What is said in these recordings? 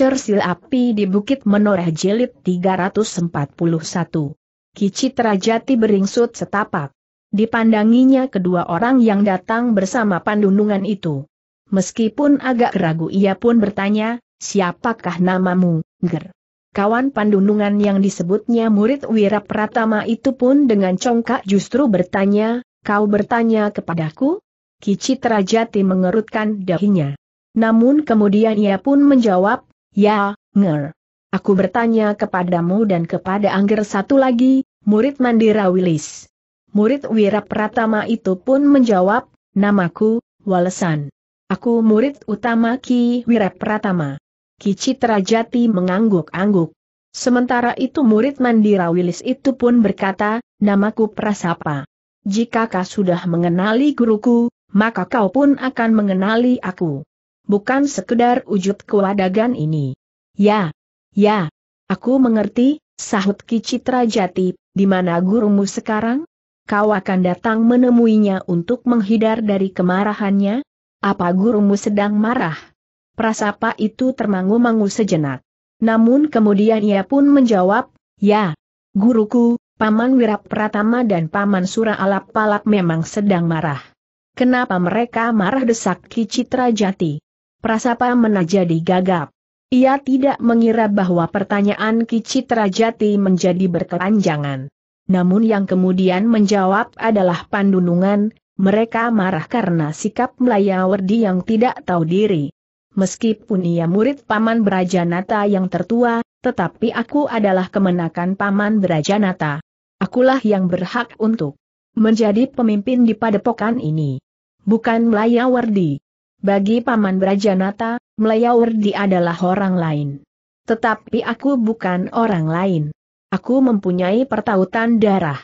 Cersil Api di Bukit Menoreh Jelit 341. Kicit Rajati beringsut setapak. Dipandanginya kedua orang yang datang bersama pandunungan itu. Meskipun agak ragu ia pun bertanya, siapakah namamu, Ger? Kawan pandunungan yang disebutnya murid Wira Pratama itu pun dengan congkak justru bertanya, kau bertanya kepadaku? Kicit Rajati mengerutkan dahinya. Namun kemudian ia pun menjawab, Ya, Nger. Aku bertanya kepadamu dan kepada Angger satu lagi, murid Mandira Wilis. Murid Wirapratama Pratama itu pun menjawab, namaku, Walesan. Aku murid utama Ki Wirapratama. Pratama. Ki Citrajati mengangguk-angguk. Sementara itu murid Mandira Wilis itu pun berkata, namaku Prasapa. Jika kau sudah mengenali guruku, maka kau pun akan mengenali aku bukan sekedar wujud kewadagan ini. Ya, ya, aku mengerti, sahut Citra Jati, di mana gurumu sekarang? Kau akan datang menemuinya untuk menghindar dari kemarahannya? Apa gurumu sedang marah? Prasapa itu termangu-mangu sejenak. Namun kemudian ia pun menjawab, ya, guruku, Paman Wirap Pratama dan Paman Sura Alap Palap memang sedang marah. Kenapa mereka marah desak Citra Jati? Prasapa menjadi gagap. Ia tidak mengira bahwa pertanyaan Kicitra Jati menjadi berkelanjangan Namun yang kemudian menjawab adalah pandunungan, mereka marah karena sikap Melayawardi yang tidak tahu diri. Meskipun ia murid Paman Brajanata yang tertua, tetapi aku adalah kemenakan Paman Brajanata. Akulah yang berhak untuk menjadi pemimpin di padepokan ini. Bukan Melayawardi. Bagi Paman Brajanata, Melayawardi adalah orang lain. Tetapi aku bukan orang lain. Aku mempunyai pertautan darah.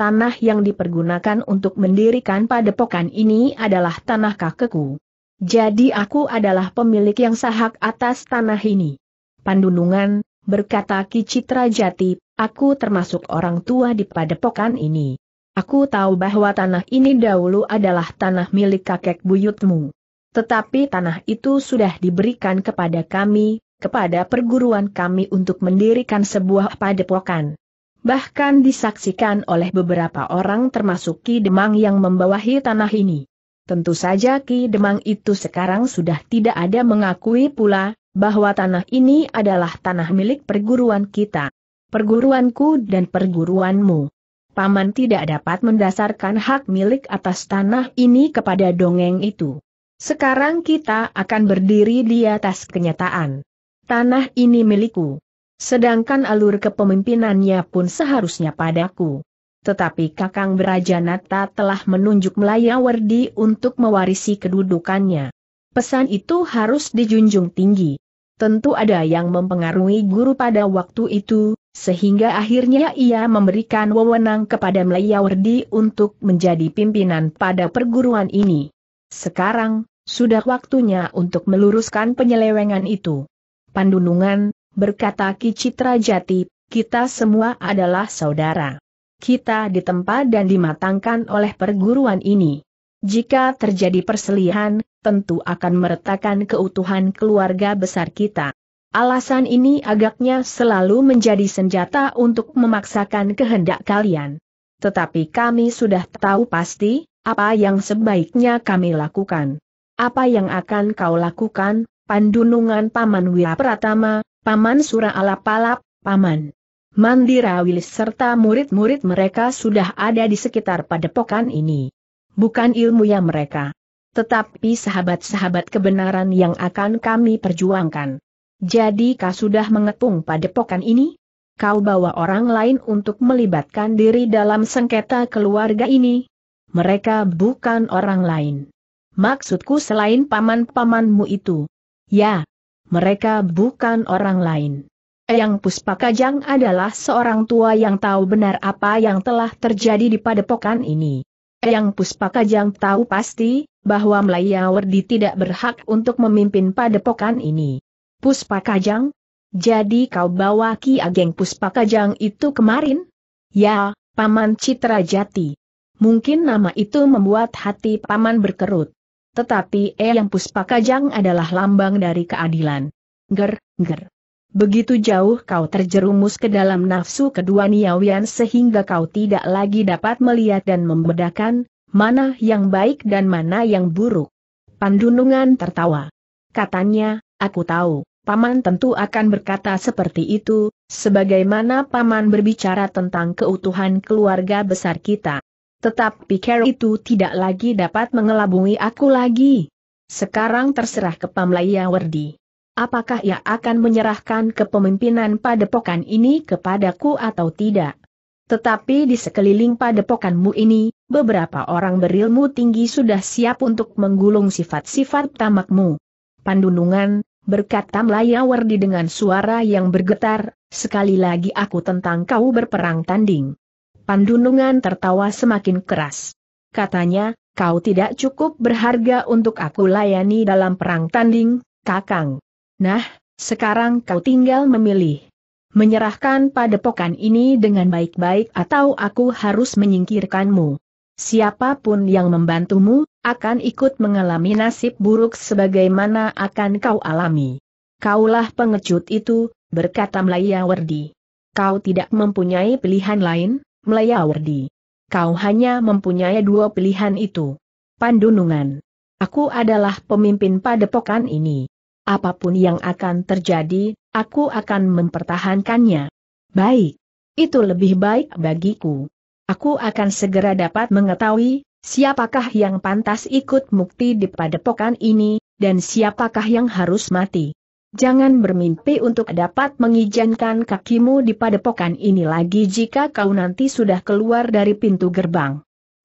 Tanah yang dipergunakan untuk mendirikan padepokan ini adalah tanah kakekku. Jadi aku adalah pemilik yang sahak atas tanah ini. Pandunungan, berkata Kicitra Jati, aku termasuk orang tua di padepokan ini. Aku tahu bahwa tanah ini dahulu adalah tanah milik kakek buyutmu. Tetapi tanah itu sudah diberikan kepada kami, kepada perguruan kami untuk mendirikan sebuah padepokan. Bahkan disaksikan oleh beberapa orang termasuk Ki Demang yang membawahi tanah ini. Tentu saja Ki Demang itu sekarang sudah tidak ada mengakui pula, bahwa tanah ini adalah tanah milik perguruan kita. Perguruanku dan perguruanmu. Paman tidak dapat mendasarkan hak milik atas tanah ini kepada dongeng itu. Sekarang kita akan berdiri di atas kenyataan. Tanah ini milikku. Sedangkan alur kepemimpinannya pun seharusnya padaku. Tetapi Kakang Brajanata telah menunjuk Melayawardi untuk mewarisi kedudukannya. Pesan itu harus dijunjung tinggi. Tentu ada yang mempengaruhi guru pada waktu itu, sehingga akhirnya ia memberikan wewenang kepada Melayawardi untuk menjadi pimpinan pada perguruan ini. Sekarang, sudah waktunya untuk meluruskan penyelewengan itu. Pandunungan, berkata Ki Citra Jati, kita semua adalah saudara. Kita ditempa dan dimatangkan oleh perguruan ini. Jika terjadi perselihan, tentu akan meretakan keutuhan keluarga besar kita. Alasan ini agaknya selalu menjadi senjata untuk memaksakan kehendak kalian. Tetapi kami sudah tahu pasti, apa yang sebaiknya kami lakukan. Apa yang akan kau lakukan, Pandunungan Paman Wirapratama, Paman Sura Alapalap, Paman Mandira Wilis serta murid-murid mereka sudah ada di sekitar padepokan ini. Bukan ilmu yang mereka. Tetapi sahabat-sahabat kebenaran yang akan kami perjuangkan. Jadi kau sudah mengepung padepokan ini? Kau bawa orang lain untuk melibatkan diri dalam sengketa keluarga ini? Mereka bukan orang lain. Maksudku selain paman-pamanmu itu. Ya, mereka bukan orang lain. Eyang Puspakajang adalah seorang tua yang tahu benar apa yang telah terjadi di padepokan ini. Eyang Puspakajang tahu pasti, bahwa Melayawardi tidak berhak untuk memimpin padepokan ini. Puspakajang? Jadi kau bawa Ki Ageng Puspakajang itu kemarin? Ya, Paman Citra Jati. Mungkin nama itu membuat hati Paman berkerut. Tetapi Eyang Puspakajang adalah lambang dari keadilan. Ger, ger. Begitu jauh kau terjerumus ke dalam nafsu kedua Niawian sehingga kau tidak lagi dapat melihat dan membedakan, mana yang baik dan mana yang buruk. Pandunungan tertawa. Katanya, aku tahu, Paman tentu akan berkata seperti itu, sebagaimana Paman berbicara tentang keutuhan keluarga besar kita. Tetapi Carol itu tidak lagi dapat mengelabui aku lagi. Sekarang terserah ke Pamlaya Werdi. Apakah ia akan menyerahkan kepemimpinan padepokan ini kepadaku atau tidak? Tetapi di sekeliling padepokanmu ini, beberapa orang berilmu tinggi sudah siap untuk menggulung sifat-sifat tamakmu. Pandunungan, berkata Melaya Wardi dengan suara yang bergetar, sekali lagi aku tentang kau berperang tanding. Pandunungan tertawa semakin keras. Katanya, kau tidak cukup berharga untuk aku layani dalam perang tanding, kakang. Nah, sekarang kau tinggal memilih. Menyerahkan pada pokan ini dengan baik-baik atau aku harus menyingkirkanmu. Siapapun yang membantumu, akan ikut mengalami nasib buruk sebagaimana akan kau alami. Kaulah pengecut itu, berkata Melayawardi. Kau tidak mempunyai pilihan lain? Melayawardi. Kau hanya mempunyai dua pilihan itu. Pandunungan. Aku adalah pemimpin padepokan ini. Apapun yang akan terjadi, aku akan mempertahankannya. Baik. Itu lebih baik bagiku. Aku akan segera dapat mengetahui, siapakah yang pantas ikut mukti di padepokan ini, dan siapakah yang harus mati. Jangan bermimpi untuk dapat mengizinkan kakimu di padepokan ini lagi jika kau nanti sudah keluar dari pintu gerbang.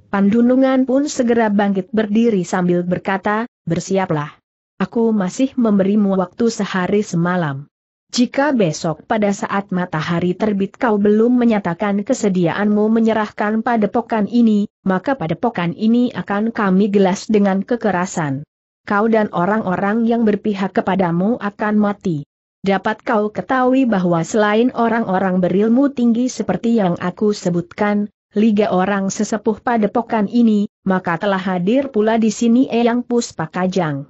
Pandunungan pun segera bangkit berdiri sambil berkata, bersiaplah. Aku masih memberimu waktu sehari semalam. Jika besok pada saat matahari terbit kau belum menyatakan kesediaanmu menyerahkan padepokan ini, maka padepokan ini akan kami gelas dengan kekerasan kau dan orang-orang yang berpihak kepadamu akan mati. Dapat kau ketahui bahwa selain orang-orang berilmu tinggi seperti yang aku sebutkan, Liga orang sesepuh padepokan ini, maka telah hadir pula di sini Eyang Puspakajang.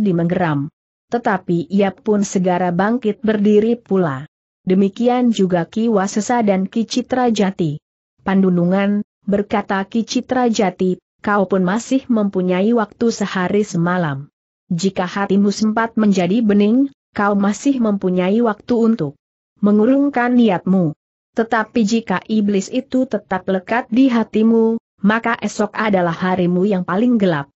di menggeram. Tetapi ia pun segera bangkit berdiri pula. Demikian juga Ki Wasesa dan Ki jati. Pandunungan, berkata Ki Citra jati kau pun masih mempunyai waktu sehari semalam. Jika hatimu sempat menjadi bening, kau masih mempunyai waktu untuk mengurungkan niatmu. Tetapi jika iblis itu tetap lekat di hatimu, maka esok adalah harimu yang paling gelap.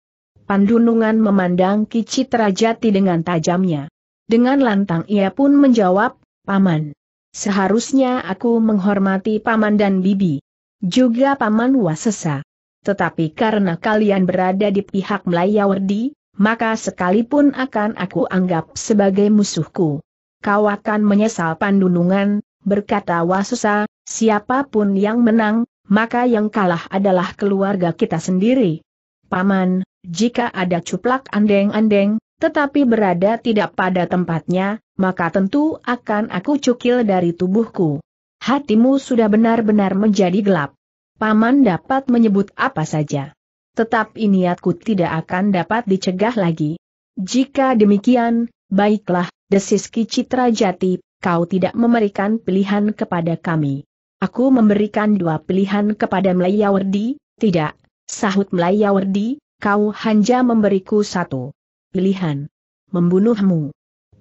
Pandunungan memandang Kicitra Jati dengan tajamnya. Dengan lantang ia pun menjawab, Paman. Seharusnya aku menghormati Paman dan Bibi. Juga Paman Wasesa. Tetapi karena kalian berada di pihak Melayawardi, maka sekalipun akan aku anggap sebagai musuhku. Kau akan menyesal pandunungan, berkata Wasusa, siapapun yang menang, maka yang kalah adalah keluarga kita sendiri. Paman, jika ada cuplak andeng-andeng, tetapi berada tidak pada tempatnya, maka tentu akan aku cukil dari tubuhku. Hatimu sudah benar-benar menjadi gelap. Paman dapat menyebut apa saja. Tetapi niatku tidak akan dapat dicegah lagi. Jika demikian, baiklah, desis Citra Jati, kau tidak memberikan pilihan kepada kami. Aku memberikan dua pilihan kepada Melayawardi, tidak, sahut Melayawardi, kau hanya memberiku satu pilihan. Membunuhmu.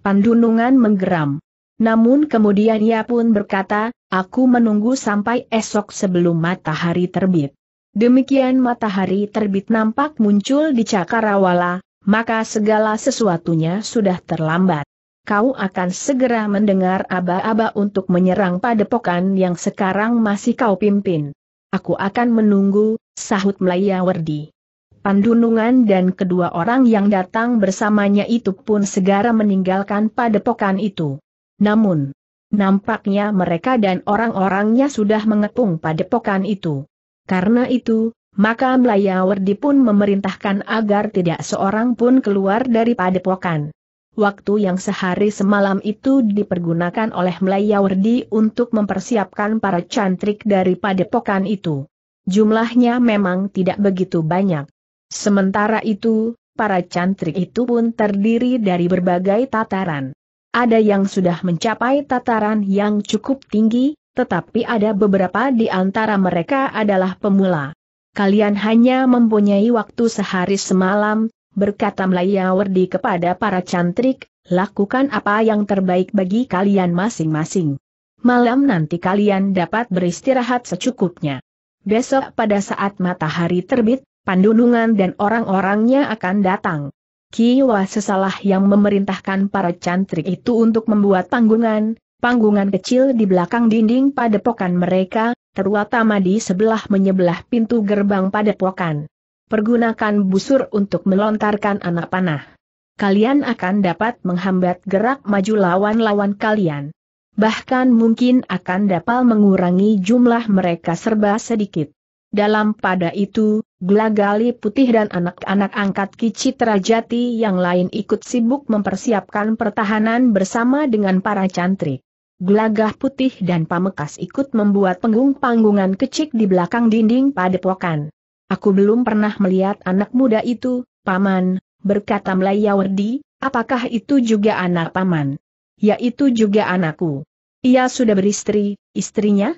Pandunungan menggeram. Namun kemudian ia pun berkata, Aku menunggu sampai esok sebelum matahari terbit. Demikian matahari terbit nampak muncul di Cakarawala, maka segala sesuatunya sudah terlambat. Kau akan segera mendengar aba-aba untuk menyerang padepokan yang sekarang masih kau pimpin. Aku akan menunggu, sahut Melaya Werdi. Pandunungan dan kedua orang yang datang bersamanya itu pun segera meninggalkan padepokan itu. Namun, Nampaknya mereka dan orang-orangnya sudah mengepung padepokan itu. Karena itu, maka Melayawardi pun memerintahkan agar tidak seorang pun keluar dari padepokan. Waktu yang sehari semalam itu dipergunakan oleh Melayawardi untuk mempersiapkan para cantrik dari padepokan itu. Jumlahnya memang tidak begitu banyak. Sementara itu, para cantrik itu pun terdiri dari berbagai tataran. Ada yang sudah mencapai tataran yang cukup tinggi, tetapi ada beberapa di antara mereka adalah pemula. Kalian hanya mempunyai waktu sehari semalam, berkata Melayawardi kepada para cantrik, lakukan apa yang terbaik bagi kalian masing-masing. Malam nanti kalian dapat beristirahat secukupnya. Besok pada saat matahari terbit, pandunungan dan orang-orangnya akan datang. Kiwa sesalah yang memerintahkan para cantrik itu untuk membuat panggungan, panggungan kecil di belakang dinding padepokan mereka, terutama di sebelah menyebelah pintu gerbang padepokan. Pergunakan busur untuk melontarkan anak panah. Kalian akan dapat menghambat gerak maju lawan-lawan kalian. Bahkan mungkin akan dapat mengurangi jumlah mereka serba sedikit. Dalam pada itu, Glagali Putih dan anak-anak angkat Kicitrajati Jati yang lain ikut sibuk mempersiapkan pertahanan bersama dengan para cantrik. Glagah putih dan pamekas ikut membuat panggung-panggungan kecil di belakang dinding padepokan. Aku belum pernah melihat anak muda itu, Paman, berkata Melayawardi, apakah itu juga anak Paman? Yaitu juga anakku. Ia sudah beristri, istrinya?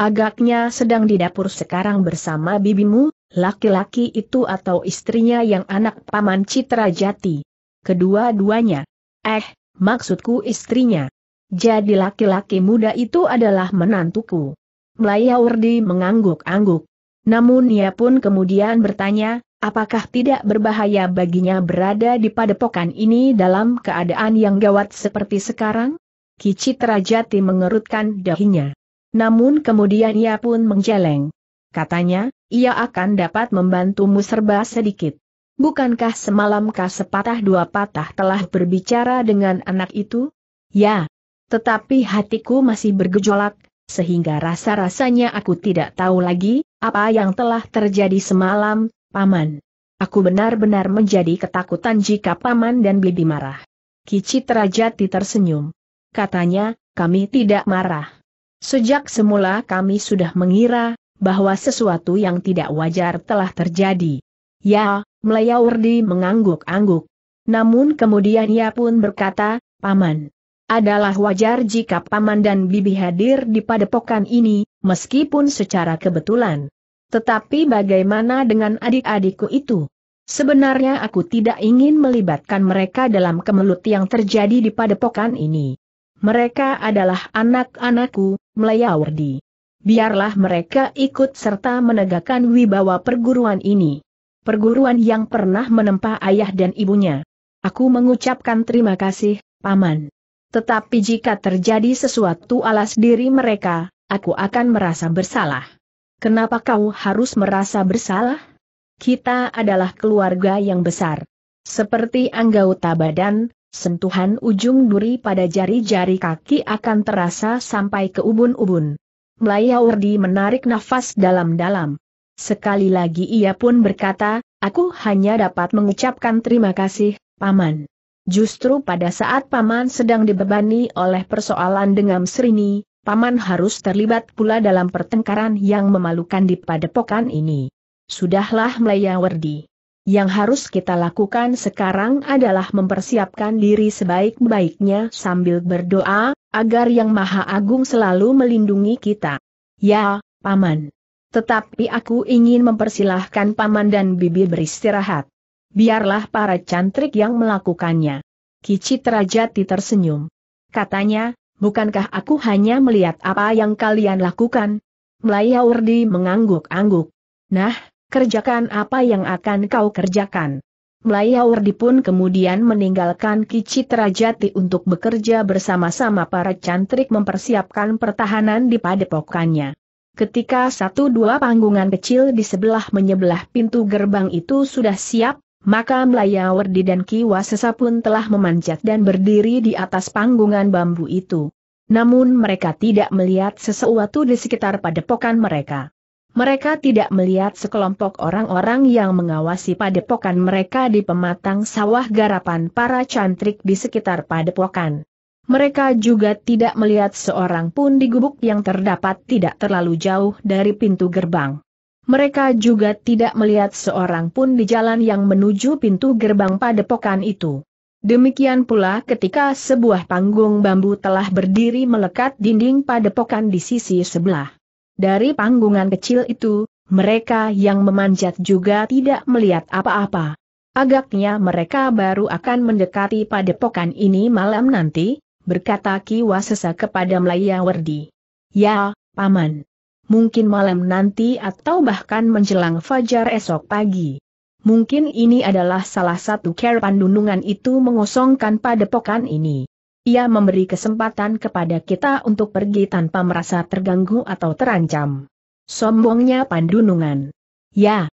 Agaknya sedang di dapur sekarang bersama bibimu, laki-laki itu atau istrinya yang anak paman Citra Jati. Kedua-duanya. Eh, maksudku istrinya. Jadi laki-laki muda itu adalah menantuku. Melayaurdi mengangguk-angguk. Namun ia pun kemudian bertanya, apakah tidak berbahaya baginya berada di padepokan ini dalam keadaan yang gawat seperti sekarang? Kicitra Jati mengerutkan dahinya. Namun kemudian ia pun menjeleng. Katanya, ia akan dapat membantumu serba sedikit. Bukankah semalamkah sepatah dua patah telah berbicara dengan anak itu? Ya. Tetapi hatiku masih bergejolak, sehingga rasa-rasanya aku tidak tahu lagi, apa yang telah terjadi semalam, Paman. Aku benar-benar menjadi ketakutan jika Paman dan Bibi marah. Kicit Rajati tersenyum. Katanya, kami tidak marah. Sejak semula kami sudah mengira, bahwa sesuatu yang tidak wajar telah terjadi. Ya, Melayawardi mengangguk-angguk. Namun kemudian ia pun berkata, Paman, adalah wajar jika Paman dan Bibi hadir di padepokan ini, meskipun secara kebetulan. Tetapi bagaimana dengan adik-adikku itu? Sebenarnya aku tidak ingin melibatkan mereka dalam kemelut yang terjadi di padepokan ini. Mereka adalah anak-anakku, Melayawardi. Biarlah mereka ikut serta menegakkan wibawa perguruan ini. Perguruan yang pernah menempa ayah dan ibunya. Aku mengucapkan terima kasih, Paman. Tetapi jika terjadi sesuatu alas diri mereka, aku akan merasa bersalah. Kenapa kau harus merasa bersalah? Kita adalah keluarga yang besar. Seperti anggota badan, sentuhan ujung duri pada jari-jari kaki akan terasa sampai ke ubun-ubun. Melayawardi menarik nafas dalam-dalam. Sekali lagi ia pun berkata, aku hanya dapat mengucapkan terima kasih, Paman. Justru pada saat Paman sedang dibebani oleh persoalan dengan Srini, Paman harus terlibat pula dalam pertengkaran yang memalukan di padepokan ini. Sudahlah Melayawardi. Yang harus kita lakukan sekarang adalah mempersiapkan diri sebaik-baiknya sambil berdoa, agar Yang Maha Agung selalu melindungi kita. Ya, Paman. Tetapi aku ingin mempersilahkan Paman dan Bibi beristirahat. Biarlah para cantrik yang melakukannya. Kici Terajati tersenyum. Katanya, bukankah aku hanya melihat apa yang kalian lakukan? Melayaurdi mengangguk-angguk. Nah, kerjakan apa yang akan kau kerjakan. Melayawardi pun kemudian meninggalkan Kicit Rajati untuk bekerja bersama-sama para cantrik mempersiapkan pertahanan di padepokannya. Ketika satu dua panggungan kecil di sebelah menyebelah pintu gerbang itu sudah siap, maka Melayawardi dan Kiwasesa pun telah memanjat dan berdiri di atas panggungan bambu itu. Namun mereka tidak melihat sesuatu di sekitar padepokan mereka. Mereka tidak melihat sekelompok orang-orang yang mengawasi padepokan mereka di pematang sawah garapan para cantrik di sekitar padepokan. Mereka juga tidak melihat seorang pun di gubuk yang terdapat tidak terlalu jauh dari pintu gerbang. Mereka juga tidak melihat seorang pun di jalan yang menuju pintu gerbang padepokan itu. Demikian pula ketika sebuah panggung bambu telah berdiri melekat dinding padepokan di sisi sebelah. Dari panggungan kecil itu, mereka yang memanjat juga tidak melihat apa-apa. Agaknya mereka baru akan mendekati padepokan ini malam nanti, berkata Ki Wasesa kepada Melaya Werdi. Ya, Paman. Mungkin malam nanti atau bahkan menjelang fajar esok pagi. Mungkin ini adalah salah satu care pandunungan itu mengosongkan padepokan ini. Ia memberi kesempatan kepada kita untuk pergi tanpa merasa terganggu atau terancam. Sombongnya Pandunungan. Ya,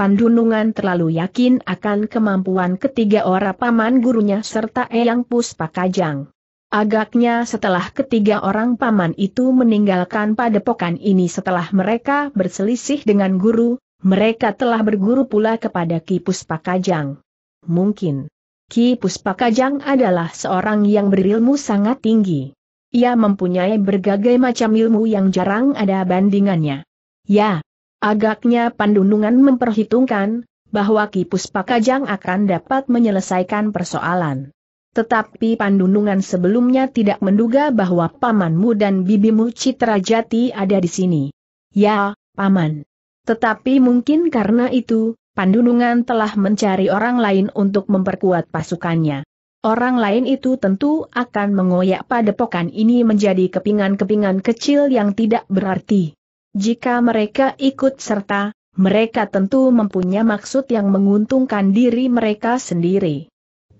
Pandunungan terlalu yakin akan kemampuan ketiga orang paman gurunya serta Eyang Puspakajang. Agaknya setelah ketiga orang paman itu meninggalkan padepokan ini setelah mereka berselisih dengan guru, mereka telah berguru pula kepada Ki Puspakajang. Mungkin. Ki Puspakajang adalah seorang yang berilmu sangat tinggi. Ia mempunyai berbagai macam ilmu yang jarang ada bandingannya. Ya, agaknya Pandunungan memperhitungkan, bahwa Ki Puspakajang akan dapat menyelesaikan persoalan. Tetapi Pandunungan sebelumnya tidak menduga bahwa pamanmu dan bibimu Citrajati ada di sini. Ya, paman. Tetapi mungkin karena itu, Pandunungan telah mencari orang lain untuk memperkuat pasukannya. Orang lain itu tentu akan mengoyak padepokan ini menjadi kepingan-kepingan kecil yang tidak berarti. Jika mereka ikut serta, mereka tentu mempunyai maksud yang menguntungkan diri mereka sendiri.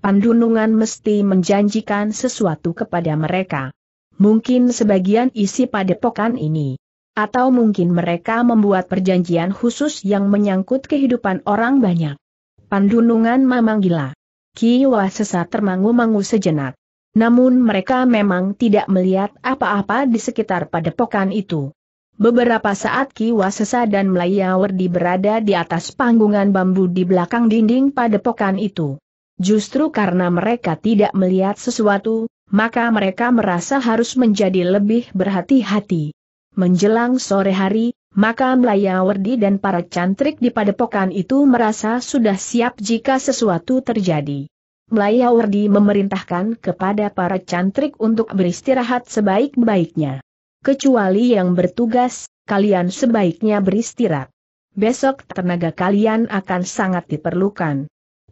Pandunungan mesti menjanjikan sesuatu kepada mereka. Mungkin sebagian isi padepokan ini atau mungkin mereka membuat perjanjian khusus yang menyangkut kehidupan orang banyak. Pandunungan memang Gila. Kiwa sesat termangu-mangu sejenak. Namun mereka memang tidak melihat apa-apa di sekitar padepokan itu. Beberapa saat Kiwa Wasesa dan Melayawerdi berada di atas panggungan bambu di belakang dinding padepokan itu. Justru karena mereka tidak melihat sesuatu, maka mereka merasa harus menjadi lebih berhati-hati. Menjelang sore hari, maka Melayawardi dan para cantrik di padepokan itu merasa sudah siap jika sesuatu terjadi. Melayawardi memerintahkan kepada para cantrik untuk beristirahat sebaik-baiknya. Kecuali yang bertugas, kalian sebaiknya beristirahat. Besok tenaga kalian akan sangat diperlukan.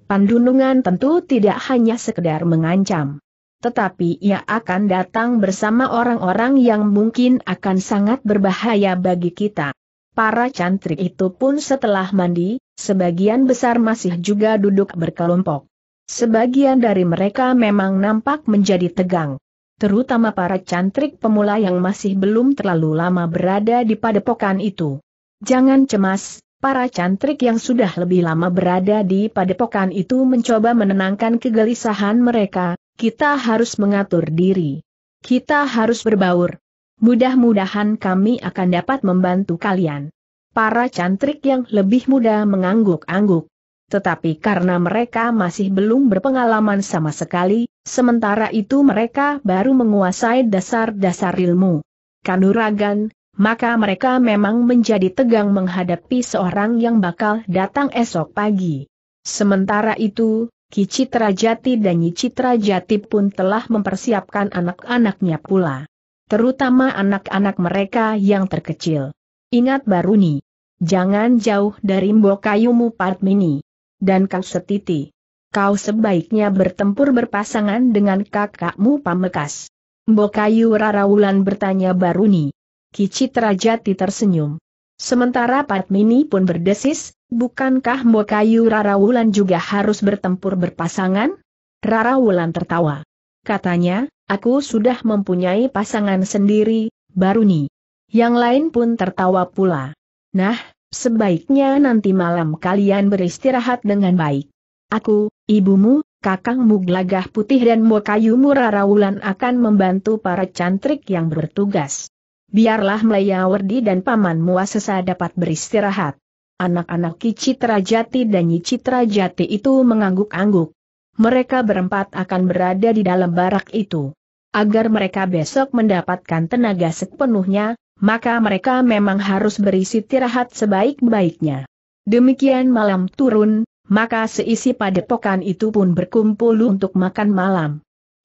Pandunungan tentu tidak hanya sekedar mengancam tetapi ia akan datang bersama orang-orang yang mungkin akan sangat berbahaya bagi kita. Para cantrik itu pun setelah mandi, sebagian besar masih juga duduk berkelompok. Sebagian dari mereka memang nampak menjadi tegang. Terutama para cantrik pemula yang masih belum terlalu lama berada di padepokan itu. Jangan cemas, para cantrik yang sudah lebih lama berada di padepokan itu mencoba menenangkan kegelisahan mereka, kita harus mengatur diri. Kita harus berbaur. Mudah-mudahan kami akan dapat membantu kalian. Para cantrik yang lebih muda mengangguk-angguk. Tetapi karena mereka masih belum berpengalaman sama sekali, sementara itu mereka baru menguasai dasar-dasar ilmu kanuragan, maka mereka memang menjadi tegang menghadapi seorang yang bakal datang esok pagi. Sementara itu, Ki Jati dan Nyi Jati pun telah mempersiapkan anak-anaknya pula. Terutama anak-anak mereka yang terkecil. Ingat Baruni. Jangan jauh dari Mbokayumu Padmini. Dan kau setiti. Kau sebaiknya bertempur berpasangan dengan kakakmu Pamekas. Mbokayu Raraulan bertanya Baruni. Kicitra Jati tersenyum. Sementara Padmini pun berdesis, Bukankah Mbokayu Wulan juga harus bertempur berpasangan? Rara Wulan tertawa. Katanya, aku sudah mempunyai pasangan sendiri, Baruni. Yang lain pun tertawa pula. Nah, sebaiknya nanti malam kalian beristirahat dengan baik. Aku, ibumu, kakangmu Glagah Putih dan Mbokayumu Wulan akan membantu para cantrik yang bertugas. Biarlah Melayawardi dan pamanmu Asesa dapat beristirahat. Anak-anak Ki Jati dan Nyi Jati itu mengangguk-angguk. Mereka berempat akan berada di dalam barak itu. Agar mereka besok mendapatkan tenaga sepenuhnya, maka mereka memang harus berisi tirahat sebaik-baiknya. Demikian malam turun, maka seisi padepokan itu pun berkumpul untuk makan malam.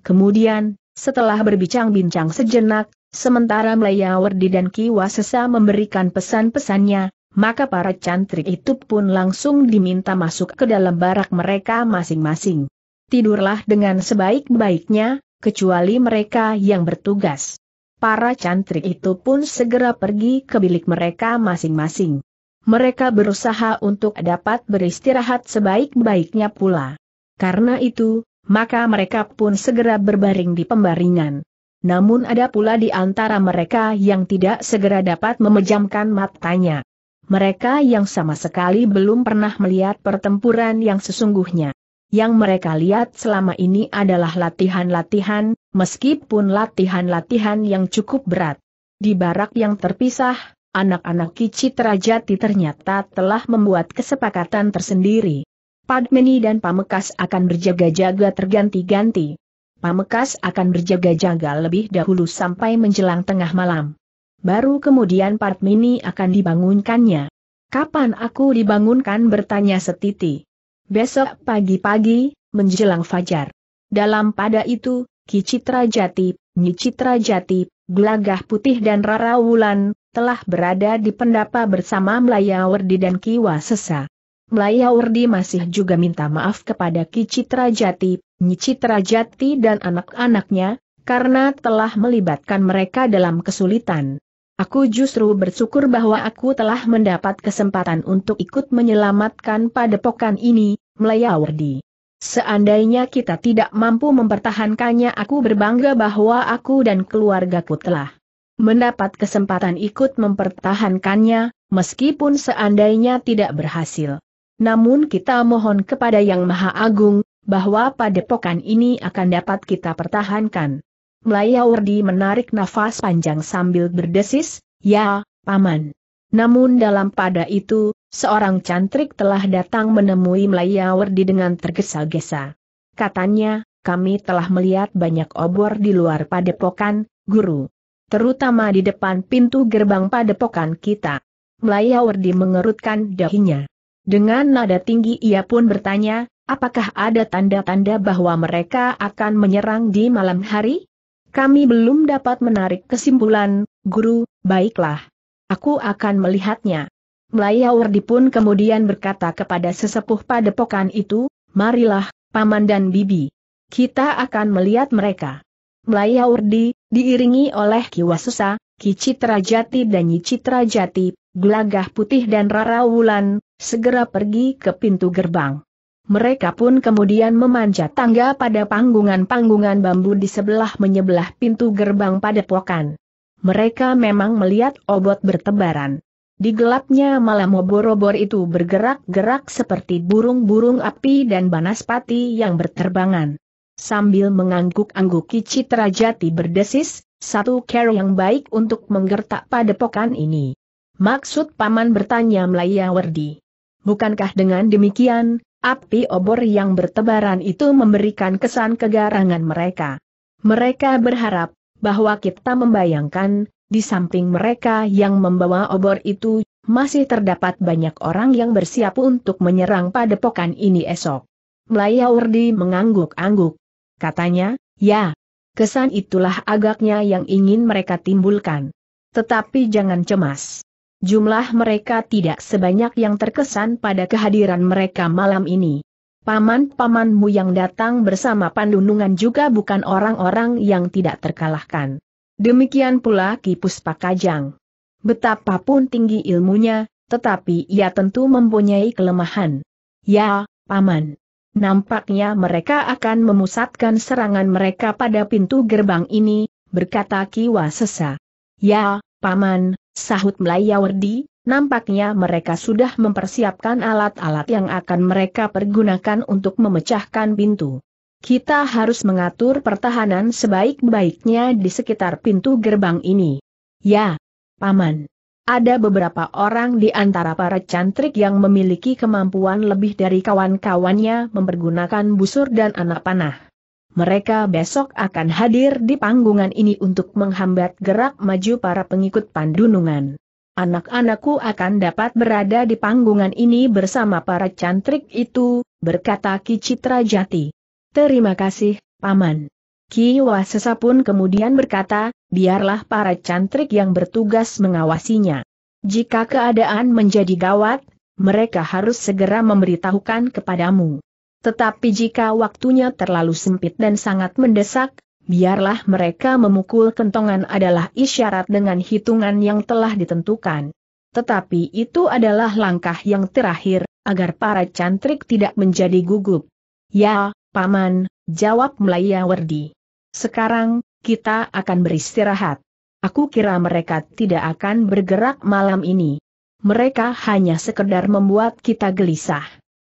Kemudian, setelah berbincang-bincang sejenak, sementara Melayawardi dan Kiwasesa memberikan pesan-pesannya, maka para cantrik itu pun langsung diminta masuk ke dalam barak mereka masing-masing. Tidurlah dengan sebaik-baiknya, kecuali mereka yang bertugas. Para cantrik itu pun segera pergi ke bilik mereka masing-masing. Mereka berusaha untuk dapat beristirahat sebaik-baiknya pula. Karena itu, maka mereka pun segera berbaring di pembaringan. Namun ada pula di antara mereka yang tidak segera dapat memejamkan matanya mereka yang sama sekali belum pernah melihat pertempuran yang sesungguhnya. Yang mereka lihat selama ini adalah latihan-latihan, meskipun latihan-latihan yang cukup berat. Di barak yang terpisah, anak-anak Kici Rajati ternyata telah membuat kesepakatan tersendiri. Padmeni dan Pamekas akan berjaga-jaga terganti-ganti. Pamekas akan berjaga-jaga lebih dahulu sampai menjelang tengah malam baru kemudian part mini akan dibangunkannya. Kapan aku dibangunkan bertanya Setiti. Besok pagi-pagi, menjelang fajar. Dalam pada itu, Kicitra Jati, Nyicitra Jati, Gelagah Putih dan Rara Wulan, telah berada di pendapa bersama Melayawardi dan Kiwa Sesa. Melayawardi masih juga minta maaf kepada Kicitra Jati, Nyicitra Jati dan anak-anaknya, karena telah melibatkan mereka dalam kesulitan. Aku justru bersyukur bahwa aku telah mendapat kesempatan untuk ikut menyelamatkan padepokan ini, Melayawardi. Seandainya kita tidak mampu mempertahankannya aku berbangga bahwa aku dan keluargaku telah mendapat kesempatan ikut mempertahankannya, meskipun seandainya tidak berhasil. Namun kita mohon kepada Yang Maha Agung, bahwa padepokan ini akan dapat kita pertahankan. Melayawardi menarik nafas panjang sambil berdesis, ya, paman. Namun dalam pada itu, seorang cantrik telah datang menemui Melayawardi dengan tergesa-gesa. Katanya, kami telah melihat banyak obor di luar padepokan, guru. Terutama di depan pintu gerbang padepokan kita. Melayawardi mengerutkan dahinya. Dengan nada tinggi ia pun bertanya, apakah ada tanda-tanda bahwa mereka akan menyerang di malam hari? Kami belum dapat menarik kesimpulan, guru, baiklah. Aku akan melihatnya. Melayawardi pun kemudian berkata kepada sesepuh padepokan itu, marilah, paman dan bibi. Kita akan melihat mereka. Melayawardi, diiringi oleh Kiwasusa, Kicitrajati dan Yicitrajati, Gelagah Putih dan Rara Wulan, segera pergi ke pintu gerbang. Mereka pun kemudian memanjat tangga pada panggungan-panggungan bambu di sebelah menyebelah pintu gerbang padepokan. Mereka memang melihat obot bertebaran. Di gelapnya malam obor-obor itu bergerak-gerak seperti burung-burung api dan banaspati yang berterbangan. Sambil mengangguk-angguk Citra Jati berdesis, satu care yang baik untuk menggertak padepokan ini. Maksud paman bertanya Melayawardi. Bukankah dengan demikian, Api obor yang bertebaran itu memberikan kesan kegarangan mereka. Mereka berharap bahwa kita membayangkan, di samping mereka yang membawa obor itu, masih terdapat banyak orang yang bersiap untuk menyerang padepokan ini esok. Melayaurdi mengangguk-angguk. Katanya, ya, kesan itulah agaknya yang ingin mereka timbulkan. Tetapi jangan cemas. Jumlah mereka tidak sebanyak yang terkesan pada kehadiran mereka malam ini. Paman-pamanmu yang datang bersama pandunungan juga bukan orang-orang yang tidak terkalahkan. Demikian pula Ki Kajang. Betapapun tinggi ilmunya, tetapi ia tentu mempunyai kelemahan. Ya, Paman. Nampaknya mereka akan memusatkan serangan mereka pada pintu gerbang ini, berkata Kiwa Sesa. Ya, Paman, sahut Melayawardi, nampaknya mereka sudah mempersiapkan alat-alat yang akan mereka pergunakan untuk memecahkan pintu. Kita harus mengatur pertahanan sebaik-baiknya di sekitar pintu gerbang ini. Ya, Paman. Ada beberapa orang di antara para cantrik yang memiliki kemampuan lebih dari kawan-kawannya mempergunakan busur dan anak panah mereka besok akan hadir di panggungan ini untuk menghambat gerak maju para pengikut pandunungan. Anak-anakku akan dapat berada di panggungan ini bersama para cantrik itu, berkata Ki Citra Jati. Terima kasih, Paman. Ki Wasesa pun kemudian berkata, biarlah para cantrik yang bertugas mengawasinya. Jika keadaan menjadi gawat, mereka harus segera memberitahukan kepadamu. Tetapi jika waktunya terlalu sempit dan sangat mendesak, biarlah mereka memukul kentongan adalah isyarat dengan hitungan yang telah ditentukan. Tetapi itu adalah langkah yang terakhir, agar para cantrik tidak menjadi gugup. Ya, Paman, jawab Melaya Werdi. Sekarang, kita akan beristirahat. Aku kira mereka tidak akan bergerak malam ini. Mereka hanya sekedar membuat kita gelisah.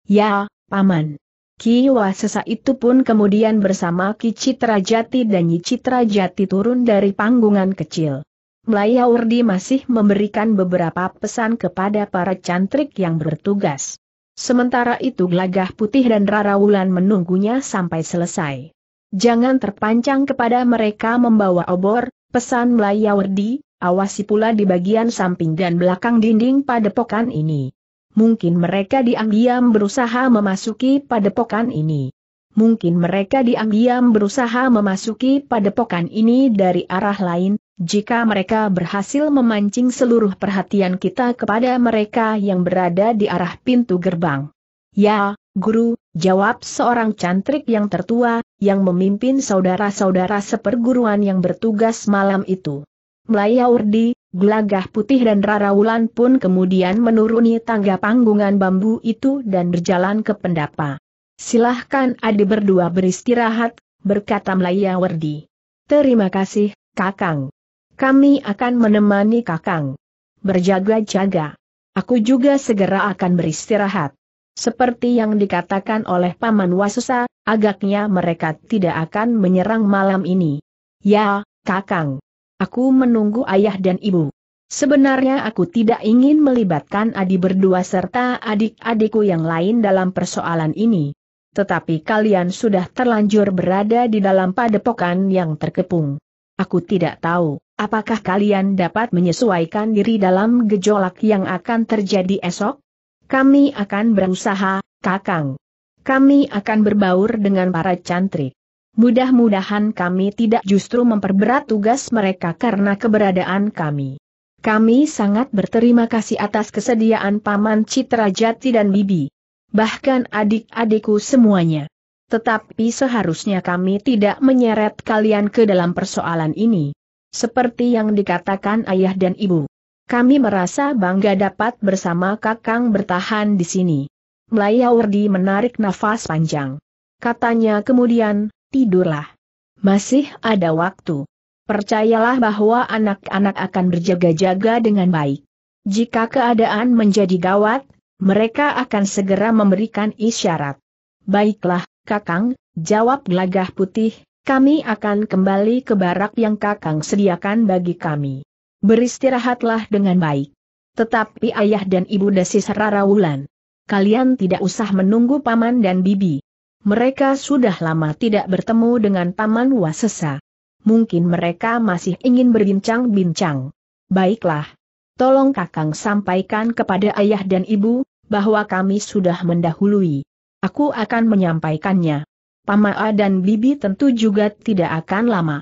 Ya, Paman. Ki Wasesa itu pun kemudian bersama Ki Citra Jati dan Nyi Citra Jati turun dari panggungan kecil. Melayaurdi masih memberikan beberapa pesan kepada para cantrik yang bertugas. Sementara itu Gelagah Putih dan Rara Wulan menunggunya sampai selesai. Jangan terpancang kepada mereka membawa obor, pesan Melayaurdi, awasi pula di bagian samping dan belakang dinding padepokan ini. Mungkin mereka diam-diam berusaha memasuki padepokan ini. Mungkin mereka diam-diam berusaha memasuki padepokan ini dari arah lain, jika mereka berhasil memancing seluruh perhatian kita kepada mereka yang berada di arah pintu gerbang. Ya, guru, jawab seorang cantrik yang tertua, yang memimpin saudara-saudara seperguruan yang bertugas malam itu. Melayu urdi. Gelagah putih dan Rara Wulan pun kemudian menuruni tangga panggungan bambu itu dan berjalan ke pendapa. Silahkan adik berdua beristirahat, berkata Melaya Werdi. Terima kasih, Kakang. Kami akan menemani Kakang. Berjaga-jaga. Aku juga segera akan beristirahat. Seperti yang dikatakan oleh Paman Wasusa, agaknya mereka tidak akan menyerang malam ini. Ya, Kakang. Aku menunggu ayah dan ibu. Sebenarnya aku tidak ingin melibatkan adik berdua serta adik-adikku yang lain dalam persoalan ini. Tetapi kalian sudah terlanjur berada di dalam padepokan yang terkepung. Aku tidak tahu, apakah kalian dapat menyesuaikan diri dalam gejolak yang akan terjadi esok? Kami akan berusaha, Kakang. Kami akan berbaur dengan para cantrik. Mudah-mudahan kami tidak justru memperberat tugas mereka karena keberadaan kami. Kami sangat berterima kasih atas kesediaan Paman Citra Jati dan Bibi. Bahkan adik-adikku semuanya. Tetapi seharusnya kami tidak menyeret kalian ke dalam persoalan ini. Seperti yang dikatakan ayah dan ibu. Kami merasa bangga dapat bersama kakang bertahan di sini. Melayawardi menarik nafas panjang. Katanya kemudian, tidurlah. Masih ada waktu. Percayalah bahwa anak-anak akan berjaga-jaga dengan baik. Jika keadaan menjadi gawat, mereka akan segera memberikan isyarat. Baiklah, Kakang, jawab gelagah putih, kami akan kembali ke barak yang Kakang sediakan bagi kami. Beristirahatlah dengan baik. Tetapi ayah dan ibu Rara Wulan. Kalian tidak usah menunggu paman dan bibi. Mereka sudah lama tidak bertemu dengan Paman Wasesa. Mungkin mereka masih ingin berbincang-bincang. Baiklah. Tolong kakang sampaikan kepada ayah dan ibu, bahwa kami sudah mendahului. Aku akan menyampaikannya. Pamaa dan Bibi tentu juga tidak akan lama.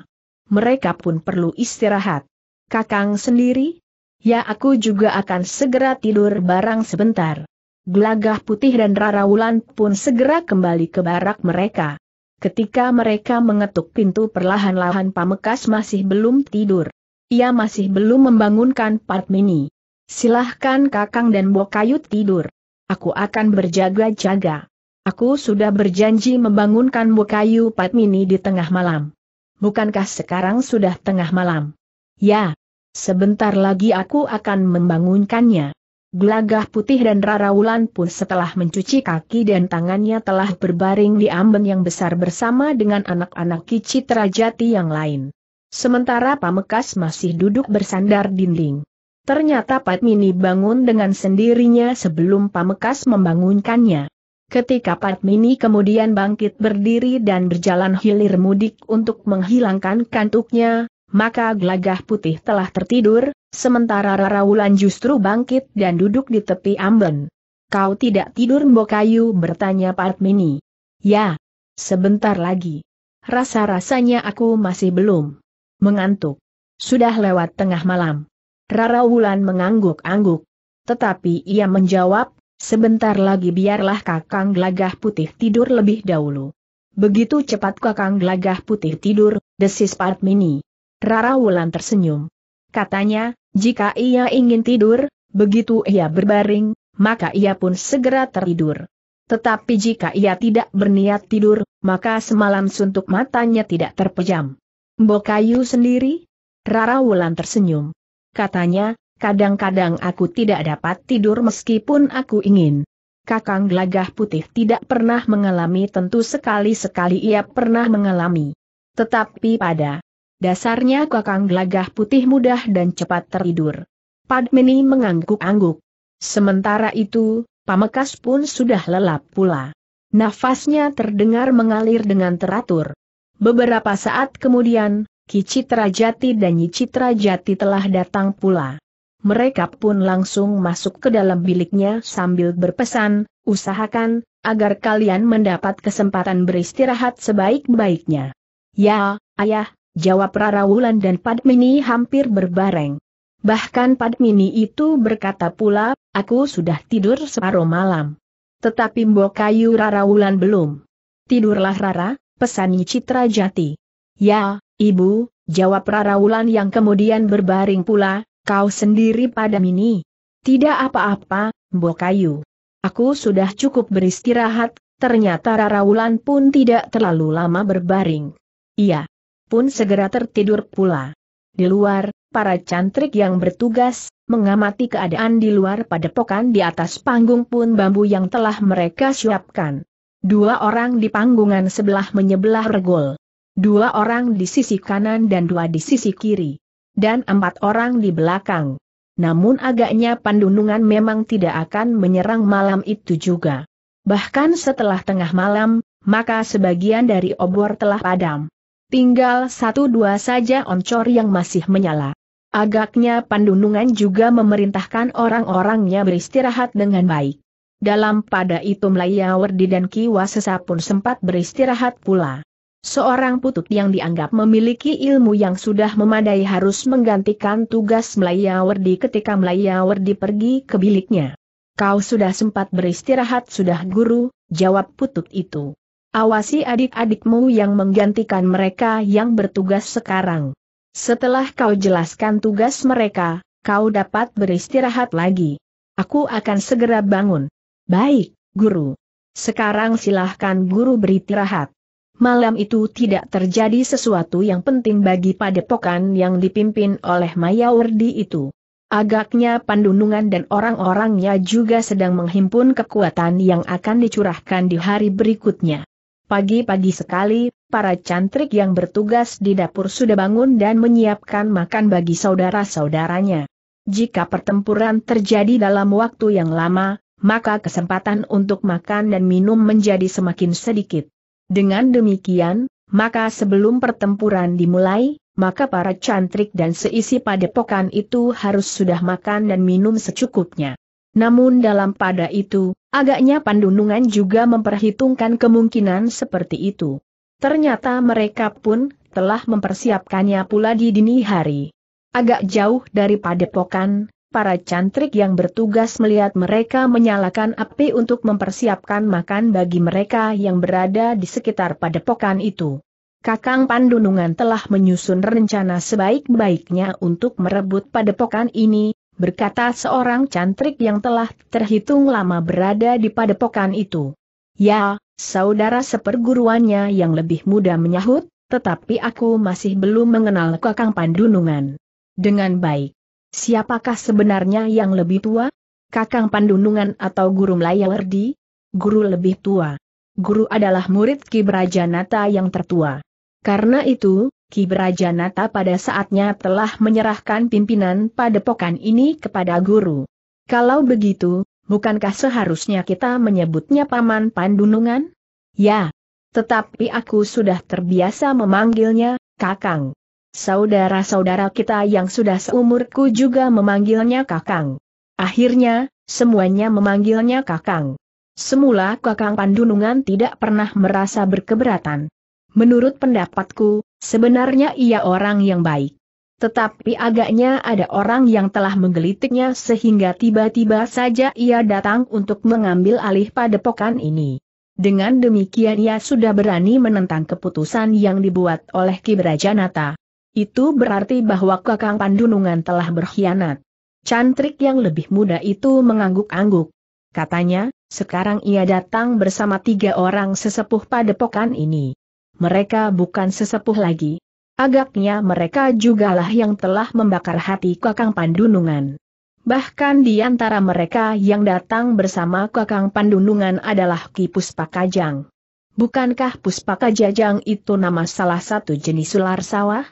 Mereka pun perlu istirahat. Kakang sendiri? Ya aku juga akan segera tidur barang sebentar. Gelagah Putih dan Rara Wulan pun segera kembali ke barak mereka. Ketika mereka mengetuk pintu perlahan-lahan Pamekas masih belum tidur. Ia masih belum membangunkan Padmini. Silahkan Kakang dan Bokayu tidur. Aku akan berjaga-jaga. Aku sudah berjanji membangunkan Bokayu Padmini di tengah malam. Bukankah sekarang sudah tengah malam? Ya. Sebentar lagi aku akan membangunkannya. Gelagah putih dan Rara Wulan pun setelah mencuci kaki dan tangannya telah berbaring di amben yang besar bersama dengan anak-anak kicit rajati yang lain. Sementara Pamekas masih duduk bersandar dinding. Ternyata Patmini bangun dengan sendirinya sebelum Pamekas membangunkannya. Ketika Patmini kemudian bangkit berdiri dan berjalan hilir mudik untuk menghilangkan kantuknya, maka Glagah putih telah tertidur, sementara Wulan justru bangkit dan duduk di tepi amben. Kau tidak tidur Mbokayu bertanya Pak Padmini. Ya, sebentar lagi. Rasa-rasanya aku masih belum mengantuk. Sudah lewat tengah malam. Rara Wulan mengangguk-angguk. Tetapi ia menjawab, sebentar lagi biarlah kakang Glagah putih tidur lebih dahulu. Begitu cepat kakang Glagah putih tidur, desis Padmini. Rara Wulan tersenyum. Katanya, jika ia ingin tidur, begitu ia berbaring, maka ia pun segera tertidur. Tetapi jika ia tidak berniat tidur, maka semalam suntuk matanya tidak terpejam. Bokayu sendiri? Rara Wulan tersenyum. Katanya, kadang-kadang aku tidak dapat tidur meskipun aku ingin. Kakang Gelagah Putih tidak pernah mengalami tentu sekali-sekali ia pernah mengalami. Tetapi pada Dasarnya kakang gelagah putih mudah dan cepat tertidur. Padmini mengangguk-angguk. Sementara itu, pamekas pun sudah lelap pula. Nafasnya terdengar mengalir dengan teratur. Beberapa saat kemudian, Kicitra Jati dan Yicitra Jati telah datang pula. Mereka pun langsung masuk ke dalam biliknya sambil berpesan, usahakan, agar kalian mendapat kesempatan beristirahat sebaik-baiknya. Ya, ayah, Jawab Rara Wulan dan Padmini hampir berbareng. Bahkan Padmini itu berkata pula, aku sudah tidur separuh malam. Tetapi Kayu Mbok Rara Wulan belum. Tidurlah Rara, pesan Citra Jati. Ya, Ibu, jawab Rara Wulan yang kemudian berbaring pula, kau sendiri Padmini. Tidak apa-apa, Mbok Kayu. Aku sudah cukup beristirahat, ternyata Rara Wulan pun tidak terlalu lama berbaring. Iya, pun segera tertidur pula. Di luar, para cantrik yang bertugas, mengamati keadaan di luar padepokan di atas panggung pun bambu yang telah mereka siapkan. Dua orang di panggungan sebelah menyebelah regol. Dua orang di sisi kanan dan dua di sisi kiri. Dan empat orang di belakang. Namun agaknya pandunungan memang tidak akan menyerang malam itu juga. Bahkan setelah tengah malam, maka sebagian dari obor telah padam. Tinggal satu dua saja oncor yang masih menyala. Agaknya Pandunungan juga memerintahkan orang-orangnya beristirahat dengan baik. Dalam pada itu Melayawardi dan Kiwasesa pun sempat beristirahat pula. Seorang putut yang dianggap memiliki ilmu yang sudah memadai harus menggantikan tugas Melayawardi ketika Melayawardi pergi ke biliknya. Kau sudah sempat beristirahat sudah guru, jawab putut itu. Awasi adik-adikmu yang menggantikan mereka yang bertugas sekarang. Setelah kau jelaskan tugas mereka, kau dapat beristirahat lagi. Aku akan segera bangun. Baik, guru. Sekarang silahkan guru beristirahat. Malam itu tidak terjadi sesuatu yang penting bagi padepokan yang dipimpin oleh Maya Mayawardi itu. Agaknya Pandunungan dan orang-orangnya juga sedang menghimpun kekuatan yang akan dicurahkan di hari berikutnya. Pagi-pagi sekali, para cantrik yang bertugas di dapur sudah bangun dan menyiapkan makan bagi saudara-saudaranya. Jika pertempuran terjadi dalam waktu yang lama, maka kesempatan untuk makan dan minum menjadi semakin sedikit. Dengan demikian, maka sebelum pertempuran dimulai, maka para cantrik dan seisi padepokan itu harus sudah makan dan minum secukupnya. Namun dalam pada itu, agaknya Pandunungan juga memperhitungkan kemungkinan seperti itu. Ternyata mereka pun telah mempersiapkannya pula di dini hari. Agak jauh dari padepokan, para cantrik yang bertugas melihat mereka menyalakan api untuk mempersiapkan makan bagi mereka yang berada di sekitar padepokan itu. Kakang Pandunungan telah menyusun rencana sebaik-baiknya untuk merebut padepokan ini, berkata seorang cantrik yang telah terhitung lama berada di padepokan itu. Ya, saudara seperguruannya yang lebih muda menyahut, tetapi aku masih belum mengenal kakang pandunungan. Dengan baik. Siapakah sebenarnya yang lebih tua? Kakang Pandunungan atau Guru Melayawerdi? Guru lebih tua. Guru adalah murid Ki Brajanata yang tertua. Karena itu, Ki Brajanata pada saatnya telah menyerahkan pimpinan padepokan ini kepada guru. Kalau begitu, bukankah seharusnya kita menyebutnya Paman Pandunungan? Ya, tetapi aku sudah terbiasa memanggilnya, Kakang. Saudara-saudara kita yang sudah seumurku juga memanggilnya Kakang. Akhirnya, semuanya memanggilnya Kakang. Semula Kakang Pandunungan tidak pernah merasa berkeberatan. Menurut pendapatku, Sebenarnya ia orang yang baik. Tetapi agaknya ada orang yang telah menggelitiknya sehingga tiba-tiba saja ia datang untuk mengambil alih padepokan ini. Dengan demikian ia sudah berani menentang keputusan yang dibuat oleh Ki Brajanata. Itu berarti bahwa Kakang Pandunungan telah berkhianat. Cantrik yang lebih muda itu mengangguk-angguk. Katanya, sekarang ia datang bersama tiga orang sesepuh padepokan ini. Mereka bukan sesepuh lagi. Agaknya mereka jugalah yang telah membakar hati Kakang Pandunungan. Bahkan di antara mereka yang datang bersama Kakang Pandunungan adalah Ki Puspakajang. Bukankah Puspakajajang itu nama salah satu jenis ular sawah?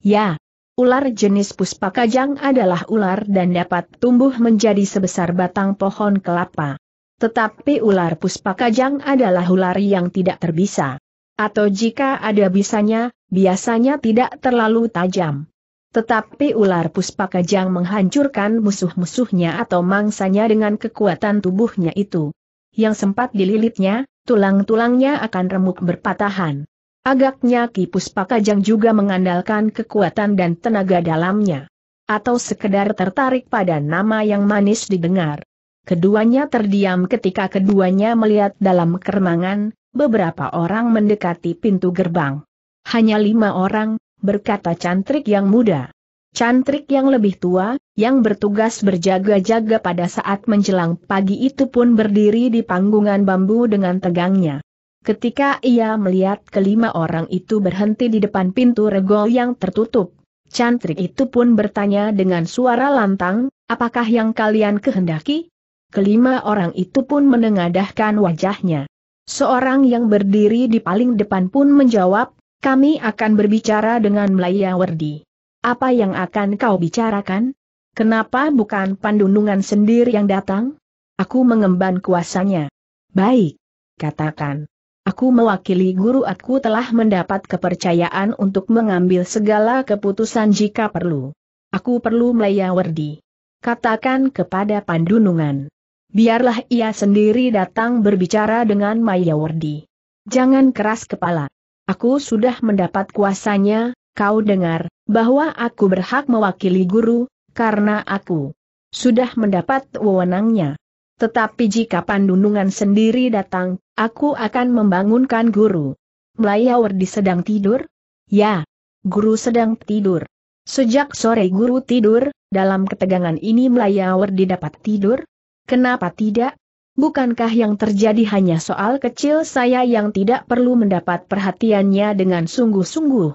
Ya, ular jenis Puspakajang adalah ular dan dapat tumbuh menjadi sebesar batang pohon kelapa. Tetapi ular Puspakajang adalah ular yang tidak terbisa atau jika ada bisanya, biasanya tidak terlalu tajam. Tetapi ular puspa kajang menghancurkan musuh-musuhnya atau mangsanya dengan kekuatan tubuhnya itu. Yang sempat dililitnya, tulang-tulangnya akan remuk berpatahan. Agaknya Ki Puspa Kajang juga mengandalkan kekuatan dan tenaga dalamnya. Atau sekedar tertarik pada nama yang manis didengar. Keduanya terdiam ketika keduanya melihat dalam kermangan, beberapa orang mendekati pintu gerbang. Hanya lima orang, berkata cantrik yang muda. Cantrik yang lebih tua, yang bertugas berjaga-jaga pada saat menjelang pagi itu pun berdiri di panggungan bambu dengan tegangnya. Ketika ia melihat kelima orang itu berhenti di depan pintu regol yang tertutup, cantrik itu pun bertanya dengan suara lantang, apakah yang kalian kehendaki? Kelima orang itu pun menengadahkan wajahnya. Seorang yang berdiri di paling depan pun menjawab, kami akan berbicara dengan Melaya Werdi. Apa yang akan kau bicarakan? Kenapa bukan pandunungan sendiri yang datang? Aku mengemban kuasanya. Baik, katakan. Aku mewakili guru aku telah mendapat kepercayaan untuk mengambil segala keputusan jika perlu. Aku perlu Melayawardi. Katakan kepada pandunungan biarlah ia sendiri datang berbicara dengan Maya Wardi Jangan keras kepala. Aku sudah mendapat kuasanya, kau dengar, bahwa aku berhak mewakili guru, karena aku sudah mendapat wewenangnya. Tetapi jika Pandunungan sendiri datang, aku akan membangunkan guru. Maya Wardi sedang tidur? Ya, guru sedang tidur. Sejak sore guru tidur, dalam ketegangan ini Maya Wardi dapat tidur? Kenapa tidak? Bukankah yang terjadi hanya soal kecil saya yang tidak perlu mendapat perhatiannya dengan sungguh-sungguh?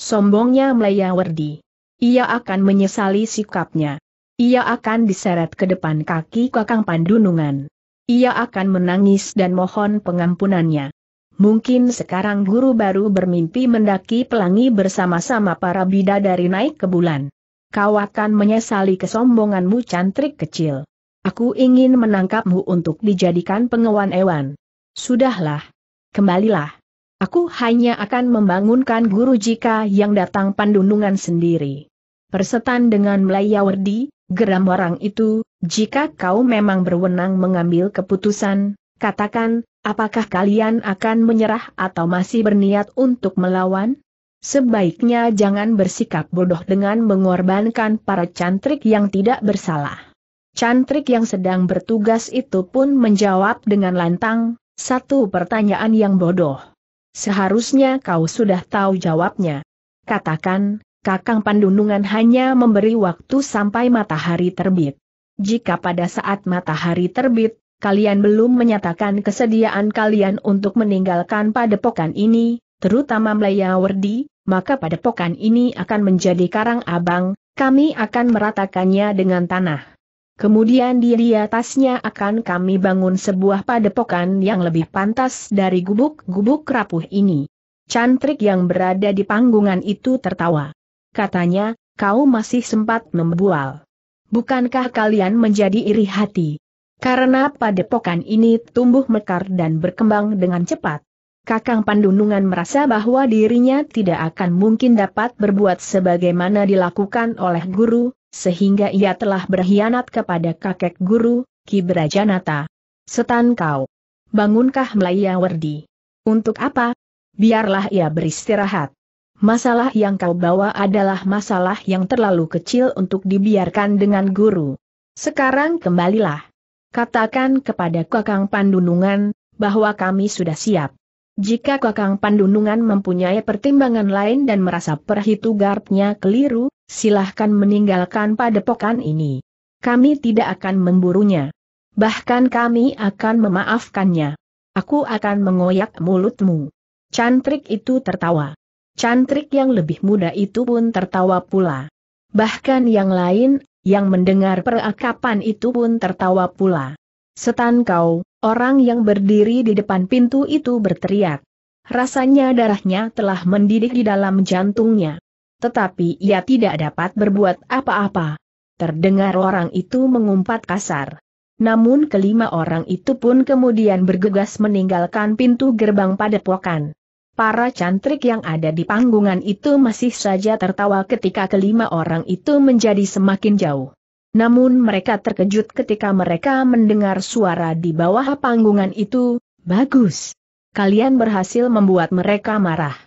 Sombongnya Melaya Werdi. Ia akan menyesali sikapnya. Ia akan diseret ke depan kaki kakang pandunungan. Ia akan menangis dan mohon pengampunannya. Mungkin sekarang guru baru bermimpi mendaki pelangi bersama-sama para bidadari naik ke bulan. Kau akan menyesali kesombonganmu cantrik kecil. Aku ingin menangkapmu untuk dijadikan pengawan Ewan. Sudahlah. Kembalilah. Aku hanya akan membangunkan guru jika yang datang pandunungan sendiri. Persetan dengan Melayawardi, geram orang itu, jika kau memang berwenang mengambil keputusan, katakan, apakah kalian akan menyerah atau masih berniat untuk melawan? Sebaiknya jangan bersikap bodoh dengan mengorbankan para cantrik yang tidak bersalah. Cantrik yang sedang bertugas itu pun menjawab dengan lantang, satu pertanyaan yang bodoh. Seharusnya kau sudah tahu jawabnya. Katakan, Kakang Pandunungan hanya memberi waktu sampai matahari terbit. Jika pada saat matahari terbit, kalian belum menyatakan kesediaan kalian untuk meninggalkan padepokan ini, terutama Melaya Werdi, maka padepokan ini akan menjadi karang abang, kami akan meratakannya dengan tanah. Kemudian di atasnya akan kami bangun sebuah padepokan yang lebih pantas dari gubuk-gubuk rapuh ini. Cantrik yang berada di panggungan itu tertawa. Katanya, kau masih sempat membual. Bukankah kalian menjadi iri hati? Karena padepokan ini tumbuh mekar dan berkembang dengan cepat. Kakang Pandunungan merasa bahwa dirinya tidak akan mungkin dapat berbuat sebagaimana dilakukan oleh guru, sehingga ia telah berkhianat kepada kakek guru, Ki Brajanata. Setan kau! Bangunkah Melaya Werdi? Untuk apa? Biarlah ia beristirahat. Masalah yang kau bawa adalah masalah yang terlalu kecil untuk dibiarkan dengan guru. Sekarang kembalilah. Katakan kepada Kakang Pandunungan, bahwa kami sudah siap. Jika Kakang Pandunungan mempunyai pertimbangan lain dan merasa perhitungannya keliru, silahkan meninggalkan padepokan ini. Kami tidak akan memburunya. Bahkan kami akan memaafkannya. Aku akan mengoyak mulutmu. Cantrik itu tertawa. Cantrik yang lebih muda itu pun tertawa pula. Bahkan yang lain, yang mendengar perakapan itu pun tertawa pula. Setan kau, orang yang berdiri di depan pintu itu berteriak. Rasanya darahnya telah mendidih di dalam jantungnya tetapi ia tidak dapat berbuat apa-apa. Terdengar orang itu mengumpat kasar. Namun kelima orang itu pun kemudian bergegas meninggalkan pintu gerbang padepokan. Para cantrik yang ada di panggungan itu masih saja tertawa ketika kelima orang itu menjadi semakin jauh. Namun mereka terkejut ketika mereka mendengar suara di bawah panggungan itu, bagus. Kalian berhasil membuat mereka marah.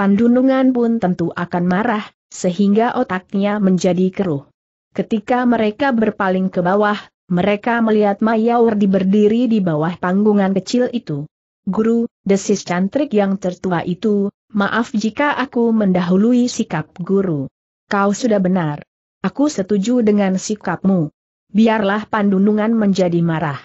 Pandunungan pun tentu akan marah, sehingga otaknya menjadi keruh. Ketika mereka berpaling ke bawah, mereka melihat Maya Wardi berdiri di bawah panggungan kecil itu. Guru, desis cantrik yang tertua itu, maaf jika aku mendahului sikap guru. Kau sudah benar. Aku setuju dengan sikapmu. Biarlah pandunungan menjadi marah.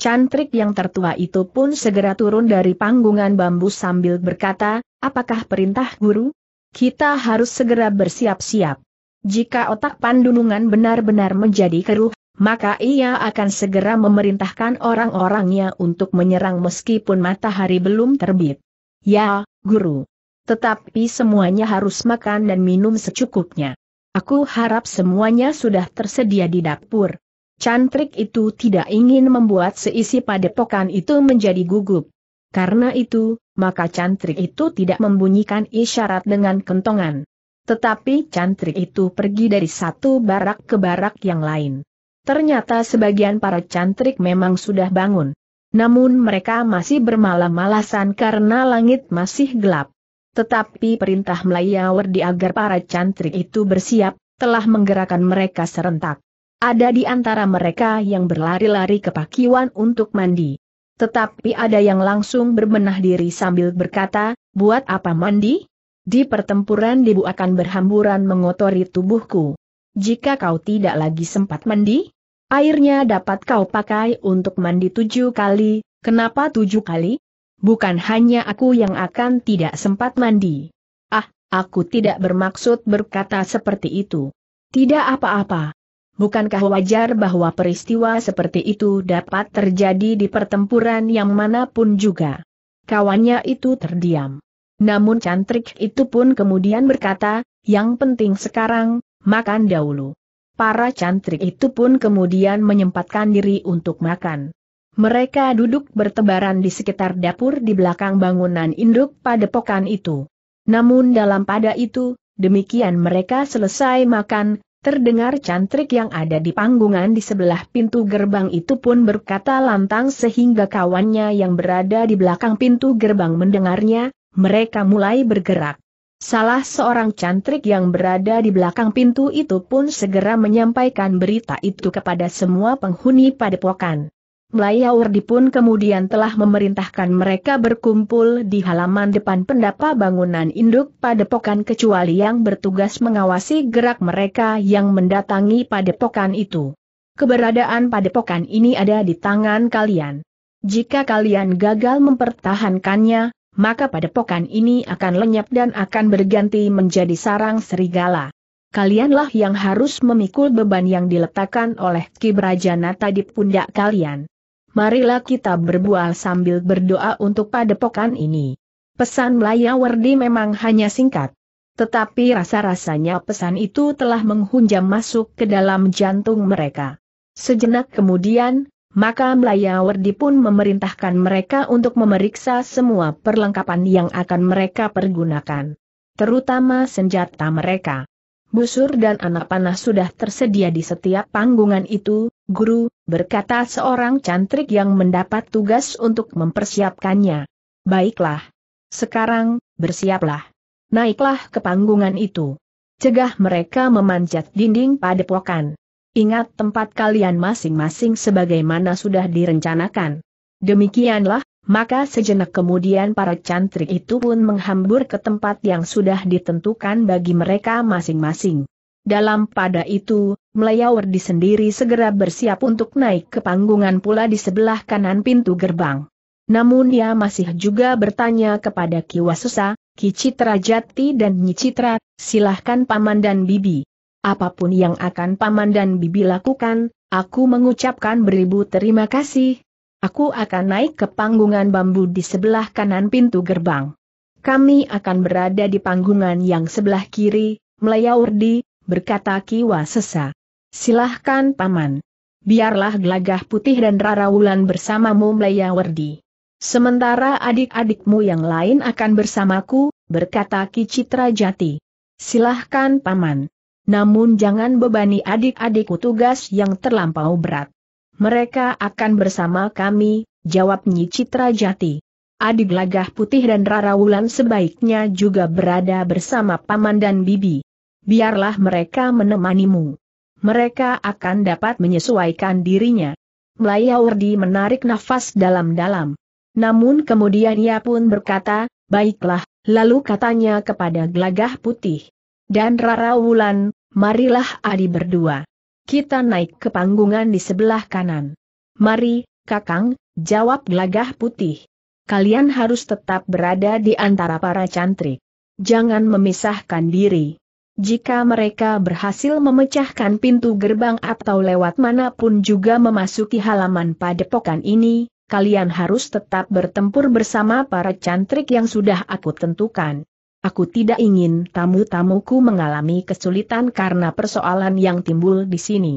Cantrik yang tertua itu pun segera turun dari panggungan bambu sambil berkata, Apakah perintah guru? Kita harus segera bersiap-siap. Jika otak pandunungan benar-benar menjadi keruh, maka ia akan segera memerintahkan orang-orangnya untuk menyerang meskipun matahari belum terbit. Ya, guru. Tetapi semuanya harus makan dan minum secukupnya. Aku harap semuanya sudah tersedia di dapur. Cantrik itu tidak ingin membuat seisi padepokan itu menjadi gugup. Karena itu, maka cantrik itu tidak membunyikan isyarat dengan kentongan. Tetapi cantrik itu pergi dari satu barak ke barak yang lain. Ternyata sebagian para cantrik memang sudah bangun. Namun mereka masih bermalam-malasan karena langit masih gelap. Tetapi perintah Melayawardi agar para cantrik itu bersiap, telah menggerakkan mereka serentak. Ada di antara mereka yang berlari-lari ke pakiwan untuk mandi. Tetapi ada yang langsung berbenah diri sambil berkata, buat apa mandi? Di pertempuran debu akan berhamburan mengotori tubuhku. Jika kau tidak lagi sempat mandi, airnya dapat kau pakai untuk mandi tujuh kali, kenapa tujuh kali? Bukan hanya aku yang akan tidak sempat mandi. Ah, aku tidak bermaksud berkata seperti itu. Tidak apa-apa, Bukankah wajar bahwa peristiwa seperti itu dapat terjadi di pertempuran yang manapun juga? Kawannya itu terdiam. Namun cantrik itu pun kemudian berkata, yang penting sekarang, makan dahulu. Para cantrik itu pun kemudian menyempatkan diri untuk makan. Mereka duduk bertebaran di sekitar dapur di belakang bangunan induk pada pokan itu. Namun dalam pada itu, demikian mereka selesai makan, Terdengar cantrik yang ada di panggungan di sebelah pintu gerbang itu pun berkata lantang sehingga kawannya yang berada di belakang pintu gerbang mendengarnya, mereka mulai bergerak. Salah seorang cantrik yang berada di belakang pintu itu pun segera menyampaikan berita itu kepada semua penghuni padepokan. Melayawardi pun kemudian telah memerintahkan mereka berkumpul di halaman depan pendapa bangunan induk padepokan kecuali yang bertugas mengawasi gerak mereka yang mendatangi padepokan itu. Keberadaan padepokan ini ada di tangan kalian. Jika kalian gagal mempertahankannya, maka padepokan ini akan lenyap dan akan berganti menjadi sarang serigala. Kalianlah yang harus memikul beban yang diletakkan oleh Ki Brajanata pundak kalian marilah kita berbual sambil berdoa untuk padepokan ini. Pesan Melaya Werdi memang hanya singkat. Tetapi rasa-rasanya pesan itu telah menghunjam masuk ke dalam jantung mereka. Sejenak kemudian, maka Melaya Werdi pun memerintahkan mereka untuk memeriksa semua perlengkapan yang akan mereka pergunakan. Terutama senjata mereka. Busur dan anak panah sudah tersedia di setiap panggungan itu, guru, berkata seorang cantrik yang mendapat tugas untuk mempersiapkannya. Baiklah. Sekarang, bersiaplah. Naiklah ke panggungan itu. Cegah mereka memanjat dinding pada padepokan. Ingat tempat kalian masing-masing sebagaimana sudah direncanakan. Demikianlah, maka sejenak kemudian para cantrik itu pun menghambur ke tempat yang sudah ditentukan bagi mereka masing-masing. Dalam pada itu, Melayawardi sendiri segera bersiap untuk naik ke panggungan pula di sebelah kanan pintu gerbang. Namun ia masih juga bertanya kepada Kiwasusa, Ki Citra Jati dan Nyi Citra, silahkan Paman dan Bibi. Apapun yang akan Paman dan Bibi lakukan, aku mengucapkan beribu terima kasih. Aku akan naik ke panggungan bambu di sebelah kanan pintu gerbang. Kami akan berada di panggungan yang sebelah kiri, Melayawardi, berkata Kiwa Sesa. Silahkan paman. Biarlah Glagah putih dan Rara Wulan bersamamu Melayawardi. Sementara adik-adikmu yang lain akan bersamaku, berkata Ki Citra Jati. Silahkan paman. Namun jangan bebani adik-adikku tugas yang terlampau berat. Mereka akan bersama kami, jawab Nyi Citra Jati. Adik Glagah Putih dan Rara Wulan sebaiknya juga berada bersama Paman dan Bibi biarlah mereka menemanimu. Mereka akan dapat menyesuaikan dirinya. Melayaurdi menarik nafas dalam-dalam. Namun kemudian ia pun berkata, baiklah, lalu katanya kepada Glagah putih. Dan Rara Wulan, marilah adi berdua. Kita naik ke panggungan di sebelah kanan. Mari, kakang, jawab Glagah putih. Kalian harus tetap berada di antara para cantrik. Jangan memisahkan diri. Jika mereka berhasil memecahkan pintu gerbang atau lewat manapun juga memasuki halaman padepokan ini, kalian harus tetap bertempur bersama para cantrik yang sudah aku tentukan. Aku tidak ingin tamu-tamuku mengalami kesulitan karena persoalan yang timbul di sini.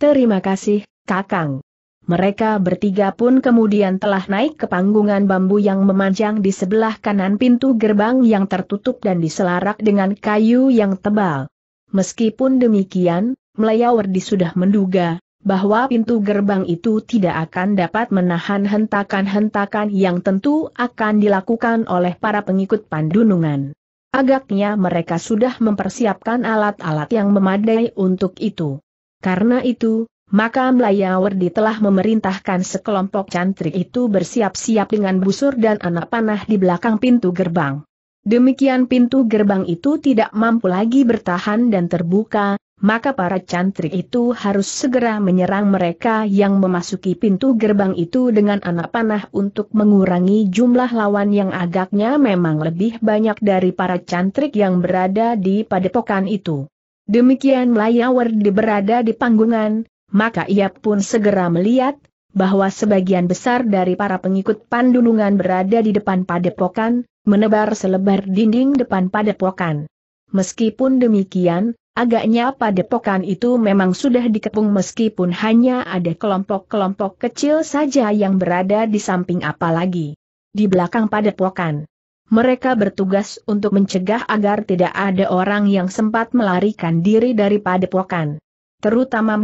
Terima kasih, Kakang. Mereka bertiga pun kemudian telah naik ke panggungan bambu yang memanjang di sebelah kanan pintu gerbang yang tertutup dan diselarak dengan kayu yang tebal. Meskipun demikian, Melayawardi sudah menduga bahwa pintu gerbang itu tidak akan dapat menahan hentakan-hentakan yang tentu akan dilakukan oleh para pengikut pandunungan. Agaknya mereka sudah mempersiapkan alat-alat yang memadai untuk itu. Karena itu, maka Melayawardi telah memerintahkan sekelompok cantrik itu bersiap-siap dengan busur dan anak panah di belakang pintu gerbang. Demikian pintu gerbang itu tidak mampu lagi bertahan dan terbuka, maka para cantrik itu harus segera menyerang mereka yang memasuki pintu gerbang itu dengan anak panah untuk mengurangi jumlah lawan yang agaknya memang lebih banyak dari para cantrik yang berada di padepokan itu. Demikian Melayawardi berada di panggungan, maka ia pun segera melihat, bahwa sebagian besar dari para pengikut pandulungan berada di depan padepokan, menebar selebar dinding depan padepokan. Meskipun demikian, agaknya padepokan itu memang sudah dikepung meskipun hanya ada kelompok-kelompok kecil saja yang berada di samping apalagi. Di belakang padepokan. Mereka bertugas untuk mencegah agar tidak ada orang yang sempat melarikan diri dari padepokan terutama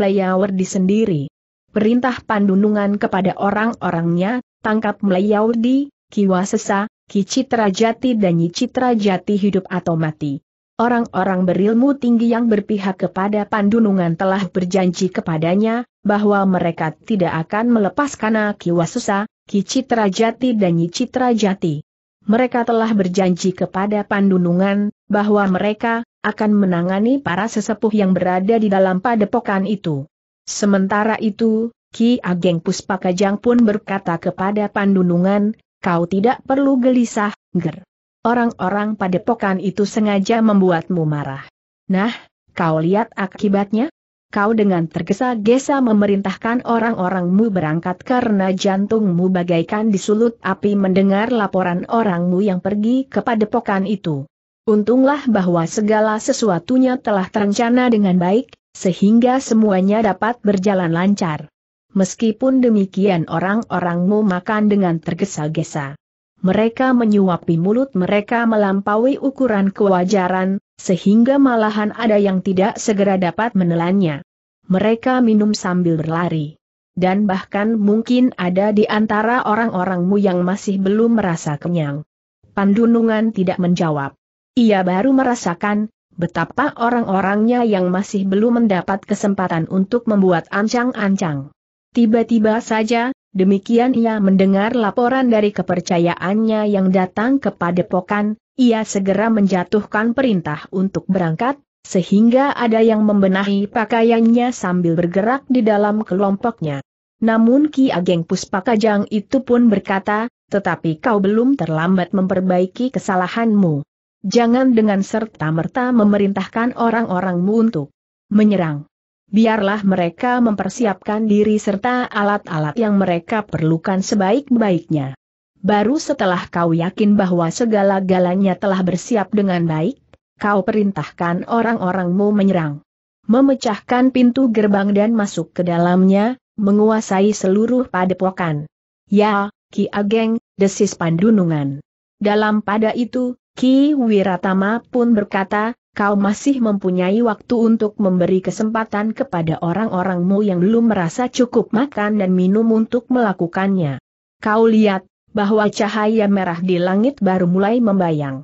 di sendiri. Perintah pandunungan kepada orang-orangnya, tangkap di Kiwasesa, Jati dan Yicitrajati hidup atau mati. Orang-orang berilmu tinggi yang berpihak kepada Pandunungan telah berjanji kepadanya, bahwa mereka tidak akan melepaskan Kiwasesa, Kicitra Jati dan Yicitrajati. Mereka telah berjanji kepada Pandunungan, bahwa mereka, akan menangani para sesepuh yang berada di dalam padepokan itu. Sementara itu, Ki Ageng Puspakajang pun berkata kepada Pandunungan, kau tidak perlu gelisah, ger. Orang-orang padepokan itu sengaja membuatmu marah. Nah, kau lihat akibatnya? Kau dengan tergesa-gesa memerintahkan orang-orangmu berangkat karena jantungmu bagaikan disulut api mendengar laporan orangmu yang pergi ke padepokan itu. Untunglah bahwa segala sesuatunya telah terencana dengan baik, sehingga semuanya dapat berjalan lancar. Meskipun demikian orang-orangmu makan dengan tergesa-gesa. Mereka menyuapi mulut mereka melampaui ukuran kewajaran, sehingga malahan ada yang tidak segera dapat menelannya. Mereka minum sambil berlari. Dan bahkan mungkin ada di antara orang-orangmu yang masih belum merasa kenyang. Pandunungan tidak menjawab. Ia baru merasakan betapa orang-orangnya yang masih belum mendapat kesempatan untuk membuat ancang-ancang. Tiba-tiba saja, demikian ia mendengar laporan dari kepercayaannya yang datang kepada Pokan, ia segera menjatuhkan perintah untuk berangkat, sehingga ada yang membenahi pakaiannya sambil bergerak di dalam kelompoknya. Namun Ki Ageng Puspakajang itu pun berkata, tetapi kau belum terlambat memperbaiki kesalahanmu. Jangan dengan serta-merta memerintahkan orang-orangmu untuk menyerang. Biarlah mereka mempersiapkan diri serta alat-alat yang mereka perlukan sebaik-baiknya. Baru setelah kau yakin bahwa segala-galanya telah bersiap dengan baik, kau perintahkan orang-orangmu menyerang. Memecahkan pintu gerbang dan masuk ke dalamnya, menguasai seluruh padepokan. Ya, Ki Ageng, desis pandunungan. Dalam pada itu, Ki Wiratama pun berkata, kau masih mempunyai waktu untuk memberi kesempatan kepada orang-orangmu yang belum merasa cukup makan dan minum untuk melakukannya. Kau lihat, bahwa cahaya merah di langit baru mulai membayang.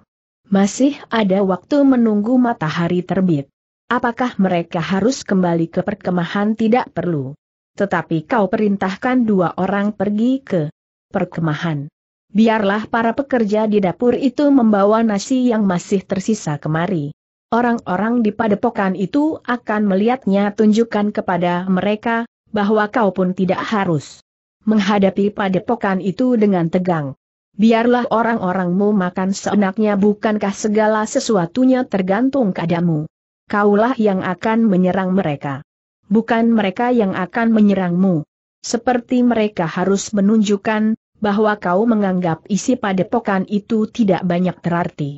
Masih ada waktu menunggu matahari terbit. Apakah mereka harus kembali ke perkemahan tidak perlu? Tetapi kau perintahkan dua orang pergi ke perkemahan biarlah para pekerja di dapur itu membawa nasi yang masih tersisa kemari. Orang-orang di padepokan itu akan melihatnya tunjukkan kepada mereka, bahwa kau pun tidak harus menghadapi padepokan itu dengan tegang. Biarlah orang-orangmu makan seenaknya bukankah segala sesuatunya tergantung kadamu. Kaulah yang akan menyerang mereka. Bukan mereka yang akan menyerangmu. Seperti mereka harus menunjukkan, bahwa kau menganggap isi padepokan itu tidak banyak terarti.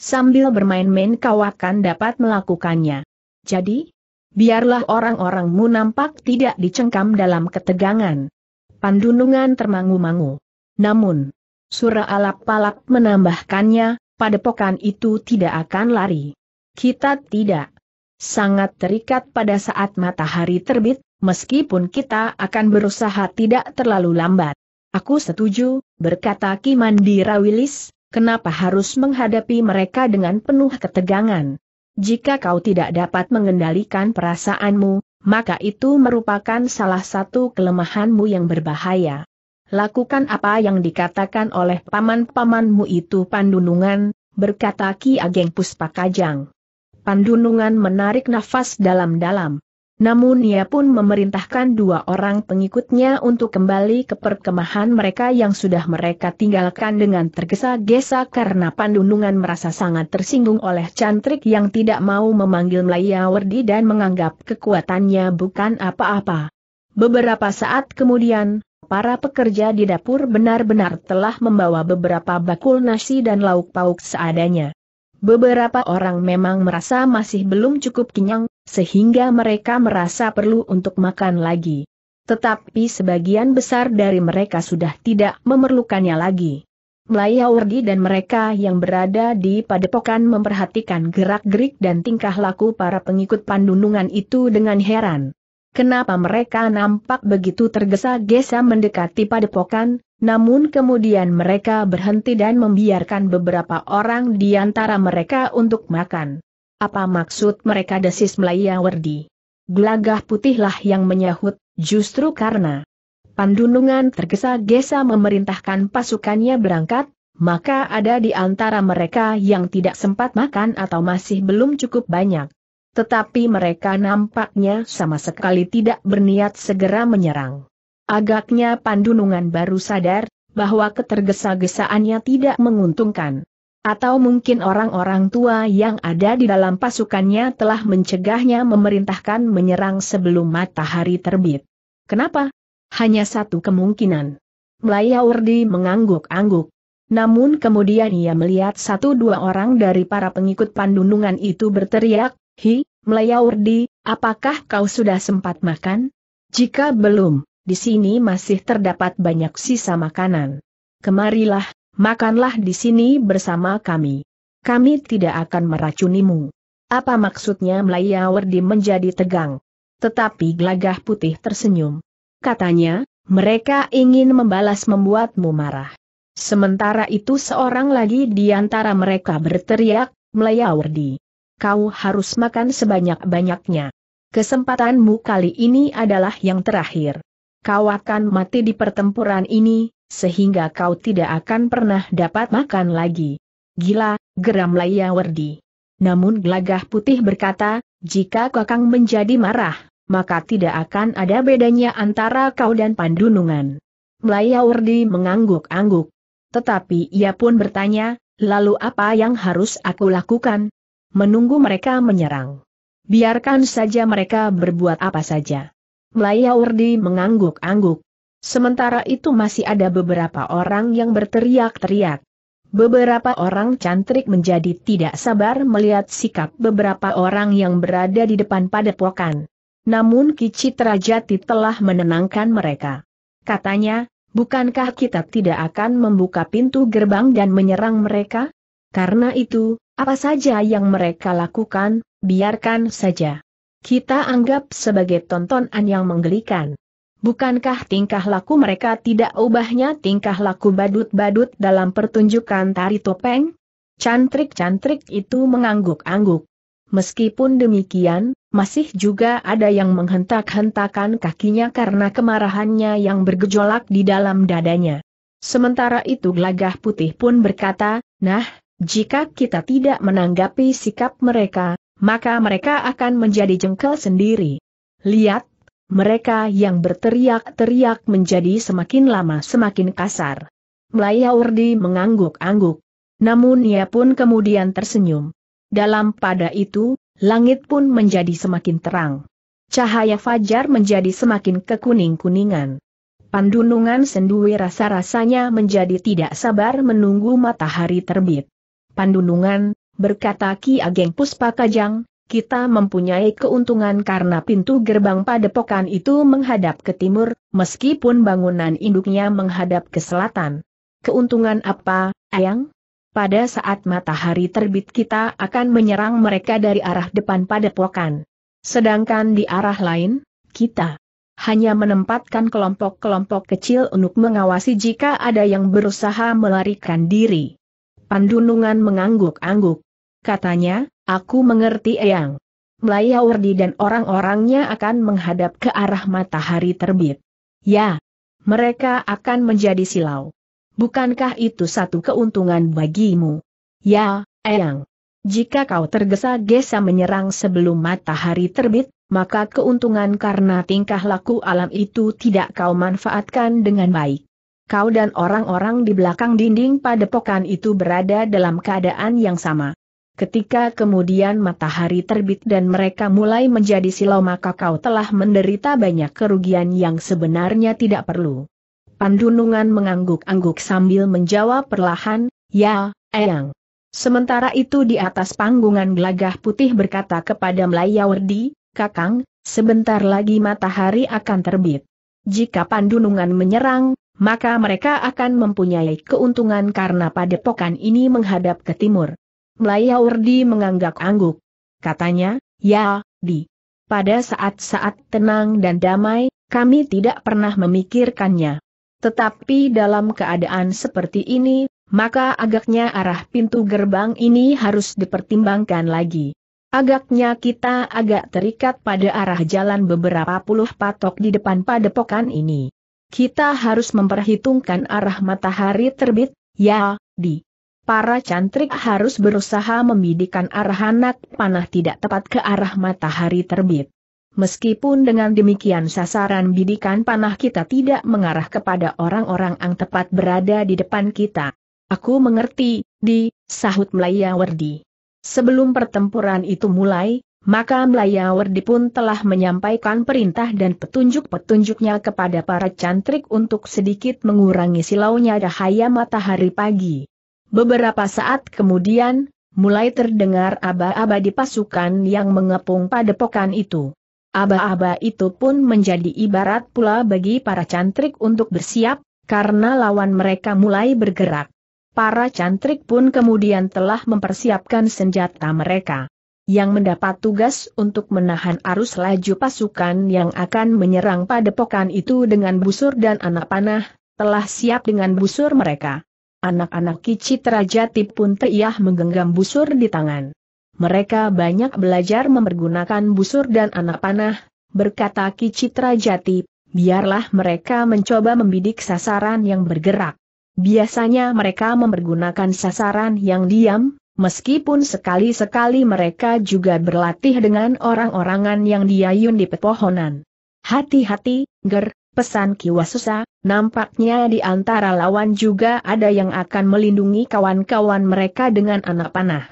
Sambil bermain-main kau akan dapat melakukannya. Jadi, biarlah orang-orangmu nampak tidak dicengkam dalam ketegangan. Pandunungan termangu-mangu. Namun, Surah Alap-Palap menambahkannya, padepokan itu tidak akan lari. Kita tidak sangat terikat pada saat matahari terbit, meskipun kita akan berusaha tidak terlalu lambat. Aku setuju, berkata Kimandi Rawilis, kenapa harus menghadapi mereka dengan penuh ketegangan? Jika kau tidak dapat mengendalikan perasaanmu, maka itu merupakan salah satu kelemahanmu yang berbahaya. Lakukan apa yang dikatakan oleh paman-pamanmu itu pandunungan, berkata Ki Ageng Puspakajang. Pandunungan menarik nafas dalam-dalam. Namun ia pun memerintahkan dua orang pengikutnya untuk kembali ke perkemahan mereka yang sudah mereka tinggalkan dengan tergesa-gesa karena Pandunungan merasa sangat tersinggung oleh cantrik yang tidak mau memanggil melaya Wardi dan menganggap kekuatannya bukan apa-apa. Beberapa saat kemudian, para pekerja di dapur benar-benar telah membawa beberapa bakul nasi dan lauk pauk seadanya. Beberapa orang memang merasa masih belum cukup kenyang, sehingga mereka merasa perlu untuk makan lagi. Tetapi sebagian besar dari mereka sudah tidak memerlukannya lagi. Melayaurdi dan mereka yang berada di padepokan memperhatikan gerak-gerik dan tingkah laku para pengikut pandunungan itu dengan heran kenapa mereka nampak begitu tergesa-gesa mendekati padepokan, namun kemudian mereka berhenti dan membiarkan beberapa orang di antara mereka untuk makan. Apa maksud mereka desis Melayu Werdi? Gelagah putihlah yang menyahut, justru karena Pandunungan tergesa-gesa memerintahkan pasukannya berangkat, maka ada di antara mereka yang tidak sempat makan atau masih belum cukup banyak. Tetapi mereka nampaknya sama sekali tidak berniat segera menyerang. Agaknya Pandunungan baru sadar, bahwa ketergesa-gesaannya tidak menguntungkan. Atau mungkin orang-orang tua yang ada di dalam pasukannya telah mencegahnya memerintahkan menyerang sebelum matahari terbit. Kenapa? Hanya satu kemungkinan. Melayawardi mengangguk-angguk. Namun kemudian ia melihat satu dua orang dari para pengikut pandunungan itu berteriak, Hi, Melayaurdi, apakah kau sudah sempat makan? Jika belum, di sini masih terdapat banyak sisa makanan. Kemarilah, makanlah di sini bersama kami. Kami tidak akan meracunimu. Apa maksudnya Melayawardi menjadi tegang? Tetapi gelagah putih tersenyum. Katanya, mereka ingin membalas membuatmu marah. Sementara itu seorang lagi di antara mereka berteriak, Melayawardi kau harus makan sebanyak-banyaknya. Kesempatanmu kali ini adalah yang terakhir. Kau akan mati di pertempuran ini, sehingga kau tidak akan pernah dapat makan lagi. Gila, geram Laya Werdi. Namun Glagah putih berkata, jika kakang menjadi marah, maka tidak akan ada bedanya antara kau dan Pandunungan. Melaya Werdi mengangguk-angguk. Tetapi ia pun bertanya, lalu apa yang harus aku lakukan? menunggu mereka menyerang. Biarkan saja mereka berbuat apa saja. Melaya Urdi mengangguk-angguk. Sementara itu masih ada beberapa orang yang berteriak-teriak. Beberapa orang cantrik menjadi tidak sabar melihat sikap beberapa orang yang berada di depan padepokan. Namun Kicitra Jati telah menenangkan mereka. Katanya, bukankah kita tidak akan membuka pintu gerbang dan menyerang mereka? Karena itu, apa saja yang mereka lakukan, biarkan saja. Kita anggap sebagai tontonan yang menggelikan. Bukankah tingkah laku mereka tidak ubahnya tingkah laku badut-badut dalam pertunjukan tari topeng? Cantrik-cantrik itu mengangguk-angguk. Meskipun demikian, masih juga ada yang menghentak-hentakan kakinya karena kemarahannya yang bergejolak di dalam dadanya. Sementara itu gelagah putih pun berkata, Nah, jika kita tidak menanggapi sikap mereka, maka mereka akan menjadi jengkel sendiri. Lihat, mereka yang berteriak-teriak menjadi semakin lama semakin kasar. Ordi mengangguk-angguk. Namun ia pun kemudian tersenyum. Dalam pada itu, langit pun menjadi semakin terang. Cahaya fajar menjadi semakin kekuning-kuningan. Pandunungan sendui rasa-rasanya menjadi tidak sabar menunggu matahari terbit. Pandunungan, berkata Ki Ageng Puspa Kajang, kita mempunyai keuntungan karena pintu gerbang padepokan itu menghadap ke timur, meskipun bangunan induknya menghadap ke selatan. Keuntungan apa, Ayang? Pada saat matahari terbit kita akan menyerang mereka dari arah depan padepokan. Sedangkan di arah lain, kita hanya menempatkan kelompok-kelompok kecil untuk mengawasi jika ada yang berusaha melarikan diri. Pandunungan mengangguk-angguk. Katanya, aku mengerti Eyang. Melayawardi dan orang-orangnya akan menghadap ke arah matahari terbit. Ya, mereka akan menjadi silau. Bukankah itu satu keuntungan bagimu? Ya, Eyang. Jika kau tergesa-gesa menyerang sebelum matahari terbit, maka keuntungan karena tingkah laku alam itu tidak kau manfaatkan dengan baik kau dan orang-orang di belakang dinding padepokan itu berada dalam keadaan yang sama. Ketika kemudian matahari terbit dan mereka mulai menjadi silau maka kau telah menderita banyak kerugian yang sebenarnya tidak perlu. Pandunungan mengangguk-angguk sambil menjawab perlahan, ya, eyang. Sementara itu di atas panggungan gelagah putih berkata kepada Melayawardi, Kakang, sebentar lagi matahari akan terbit. Jika Pandunungan menyerang, maka mereka akan mempunyai keuntungan karena padepokan ini menghadap ke timur. di menganggak angguk. Katanya, ya, di. Pada saat-saat tenang dan damai, kami tidak pernah memikirkannya. Tetapi dalam keadaan seperti ini, maka agaknya arah pintu gerbang ini harus dipertimbangkan lagi. Agaknya kita agak terikat pada arah jalan beberapa puluh patok di depan padepokan ini. Kita harus memperhitungkan arah matahari terbit, ya, di. Para cantrik harus berusaha membidikan arah anak panah tidak tepat ke arah matahari terbit. Meskipun dengan demikian sasaran bidikan panah kita tidak mengarah kepada orang-orang yang tepat berada di depan kita. Aku mengerti, di, sahut Melayawardi. Sebelum pertempuran itu mulai, maka Melayawardi pun telah menyampaikan perintah dan petunjuk-petunjuknya kepada para cantrik untuk sedikit mengurangi silaunya cahaya matahari pagi. Beberapa saat kemudian, mulai terdengar aba-aba di pasukan yang mengepung padepokan itu. Aba-aba itu pun menjadi ibarat pula bagi para cantrik untuk bersiap, karena lawan mereka mulai bergerak para cantrik pun kemudian telah mempersiapkan senjata mereka. Yang mendapat tugas untuk menahan arus laju pasukan yang akan menyerang padepokan itu dengan busur dan anak panah, telah siap dengan busur mereka. Anak-anak kicit rajati pun teriah menggenggam busur di tangan. Mereka banyak belajar mempergunakan busur dan anak panah, berkata kicit rajati, biarlah mereka mencoba membidik sasaran yang bergerak. Biasanya mereka mempergunakan sasaran yang diam, meskipun sekali-sekali mereka juga berlatih dengan orang-orangan yang diayun di pepohonan. Hati-hati, ger, pesan Kiwasusa, nampaknya di antara lawan juga ada yang akan melindungi kawan-kawan mereka dengan anak panah.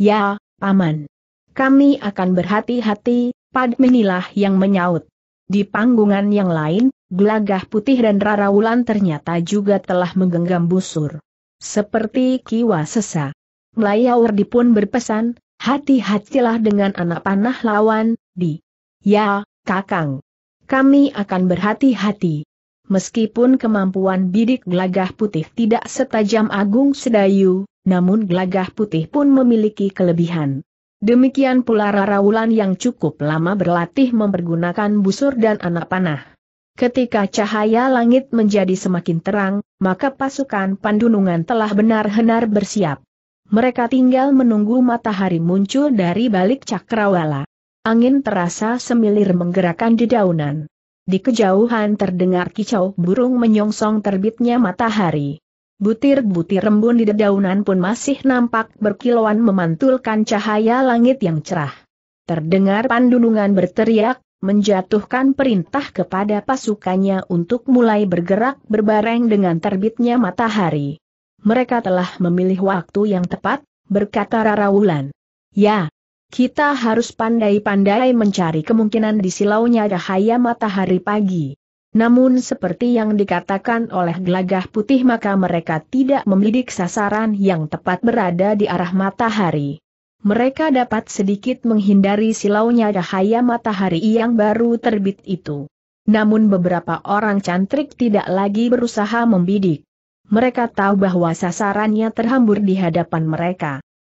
Ya, Paman. Kami akan berhati-hati, Padminilah yang menyaut. Di panggungan yang lain, Gelagah putih dan Rara Wulan ternyata juga telah menggenggam busur. Seperti kiwa sesa. Melayaurdi pun berpesan, hati-hatilah dengan anak panah lawan, di. Ya, kakang. Kami akan berhati-hati. Meskipun kemampuan bidik gelagah putih tidak setajam Agung Sedayu, namun gelagah putih pun memiliki kelebihan. Demikian pula Rara Wulan yang cukup lama berlatih mempergunakan busur dan anak panah. Ketika cahaya langit menjadi semakin terang, maka pasukan pandunungan telah benar-benar bersiap. Mereka tinggal menunggu matahari muncul dari balik cakrawala. Angin terasa semilir menggerakkan dedaunan. Di kejauhan terdengar kicau burung menyongsong terbitnya matahari. Butir-butir embun di dedaunan pun masih nampak berkilauan memantulkan cahaya langit yang cerah. Terdengar pandunungan berteriak, menjatuhkan perintah kepada pasukannya untuk mulai bergerak berbareng dengan terbitnya matahari. Mereka telah memilih waktu yang tepat, berkata Rarawulan. Ya, kita harus pandai-pandai mencari kemungkinan di silaunya cahaya matahari pagi. Namun seperti yang dikatakan oleh gelagah putih maka mereka tidak membidik sasaran yang tepat berada di arah matahari mereka dapat sedikit menghindari silaunya cahaya matahari yang baru terbit itu. Namun beberapa orang cantrik tidak lagi berusaha membidik. Mereka tahu bahwa sasarannya terhambur di hadapan mereka.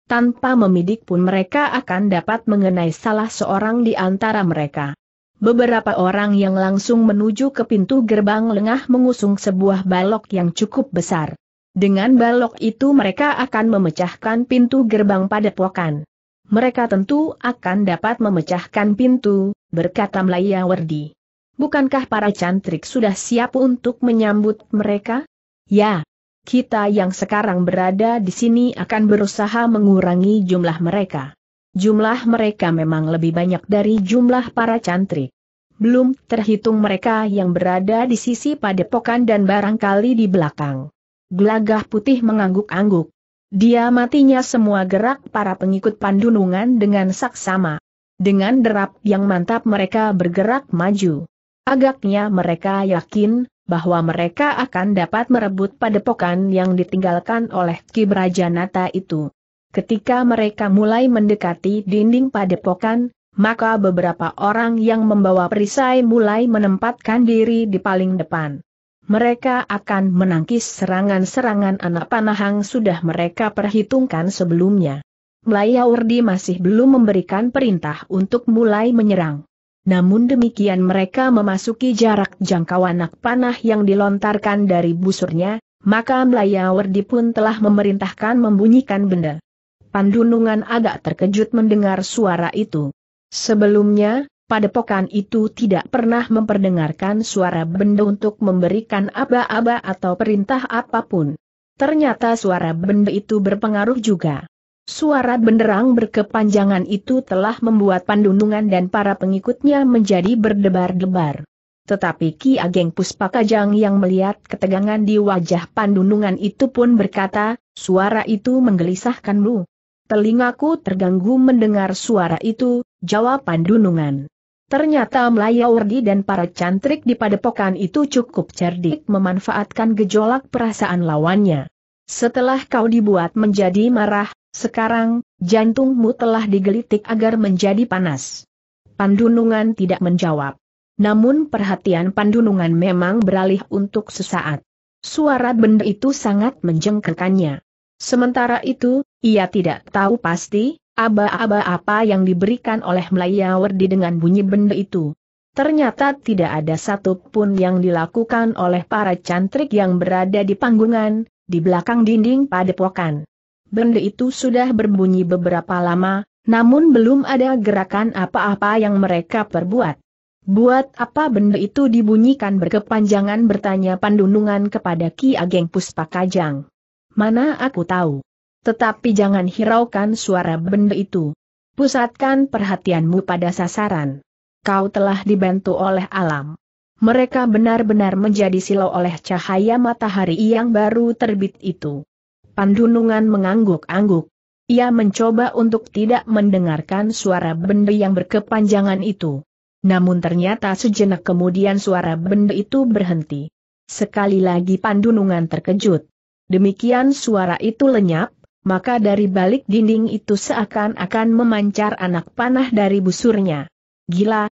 Tanpa memidik pun mereka akan dapat mengenai salah seorang di antara mereka. Beberapa orang yang langsung menuju ke pintu gerbang lengah mengusung sebuah balok yang cukup besar. Dengan balok itu mereka akan memecahkan pintu gerbang padepokan. Mereka tentu akan dapat memecahkan pintu, berkata Melaya Werdi. Bukankah para cantrik sudah siap untuk menyambut mereka? Ya, kita yang sekarang berada di sini akan berusaha mengurangi jumlah mereka. Jumlah mereka memang lebih banyak dari jumlah para cantrik. Belum terhitung mereka yang berada di sisi padepokan dan barangkali di belakang. Gelagah putih mengangguk-angguk. Dia matinya semua gerak para pengikut pandunungan dengan saksama. Dengan derap yang mantap mereka bergerak maju. Agaknya mereka yakin bahwa mereka akan dapat merebut padepokan yang ditinggalkan oleh Ki Brajanata itu. Ketika mereka mulai mendekati dinding padepokan, maka beberapa orang yang membawa perisai mulai menempatkan diri di paling depan mereka akan menangkis serangan-serangan anak panah yang sudah mereka perhitungkan sebelumnya. Melayawardi masih belum memberikan perintah untuk mulai menyerang. Namun demikian mereka memasuki jarak jangkau anak panah yang dilontarkan dari busurnya, maka Melayawardi pun telah memerintahkan membunyikan benda. Pandunungan agak terkejut mendengar suara itu. Sebelumnya, padepokan itu tidak pernah memperdengarkan suara benda untuk memberikan aba-aba atau perintah apapun. Ternyata suara benda itu berpengaruh juga. Suara benderang berkepanjangan itu telah membuat Pandunungan dan para pengikutnya menjadi berdebar-debar. Tetapi Ki Ageng Puspakajang yang melihat ketegangan di wajah Pandunungan itu pun berkata, suara itu menggelisahkanmu. Telingaku terganggu mendengar suara itu, jawab Pandunungan. Ternyata Melayawardi dan para cantrik di padepokan itu cukup cerdik memanfaatkan gejolak perasaan lawannya. Setelah kau dibuat menjadi marah, sekarang, jantungmu telah digelitik agar menjadi panas. Pandunungan tidak menjawab. Namun perhatian Pandunungan memang beralih untuk sesaat. Suara benda itu sangat menjengkelkannya. Sementara itu, ia tidak tahu pasti, Aba-aba apa yang diberikan oleh Melayawardi dengan bunyi benda itu. Ternyata tidak ada satu pun yang dilakukan oleh para cantrik yang berada di panggungan, di belakang dinding padepokan. Benda itu sudah berbunyi beberapa lama, namun belum ada gerakan apa-apa yang mereka perbuat. Buat apa benda itu dibunyikan berkepanjangan bertanya pandunungan kepada Ki Ageng Puspakajang. Mana aku tahu. Tetapi jangan hiraukan suara benda itu. Pusatkan perhatianmu pada sasaran. Kau telah dibantu oleh alam. Mereka benar-benar menjadi silau oleh cahaya matahari yang baru terbit itu. Pandunungan mengangguk-angguk. Ia mencoba untuk tidak mendengarkan suara benda yang berkepanjangan itu. Namun ternyata sejenak kemudian suara benda itu berhenti. Sekali lagi pandunungan terkejut. Demikian suara itu lenyap, maka dari balik dinding itu seakan-akan memancar anak panah dari busurnya. Gila,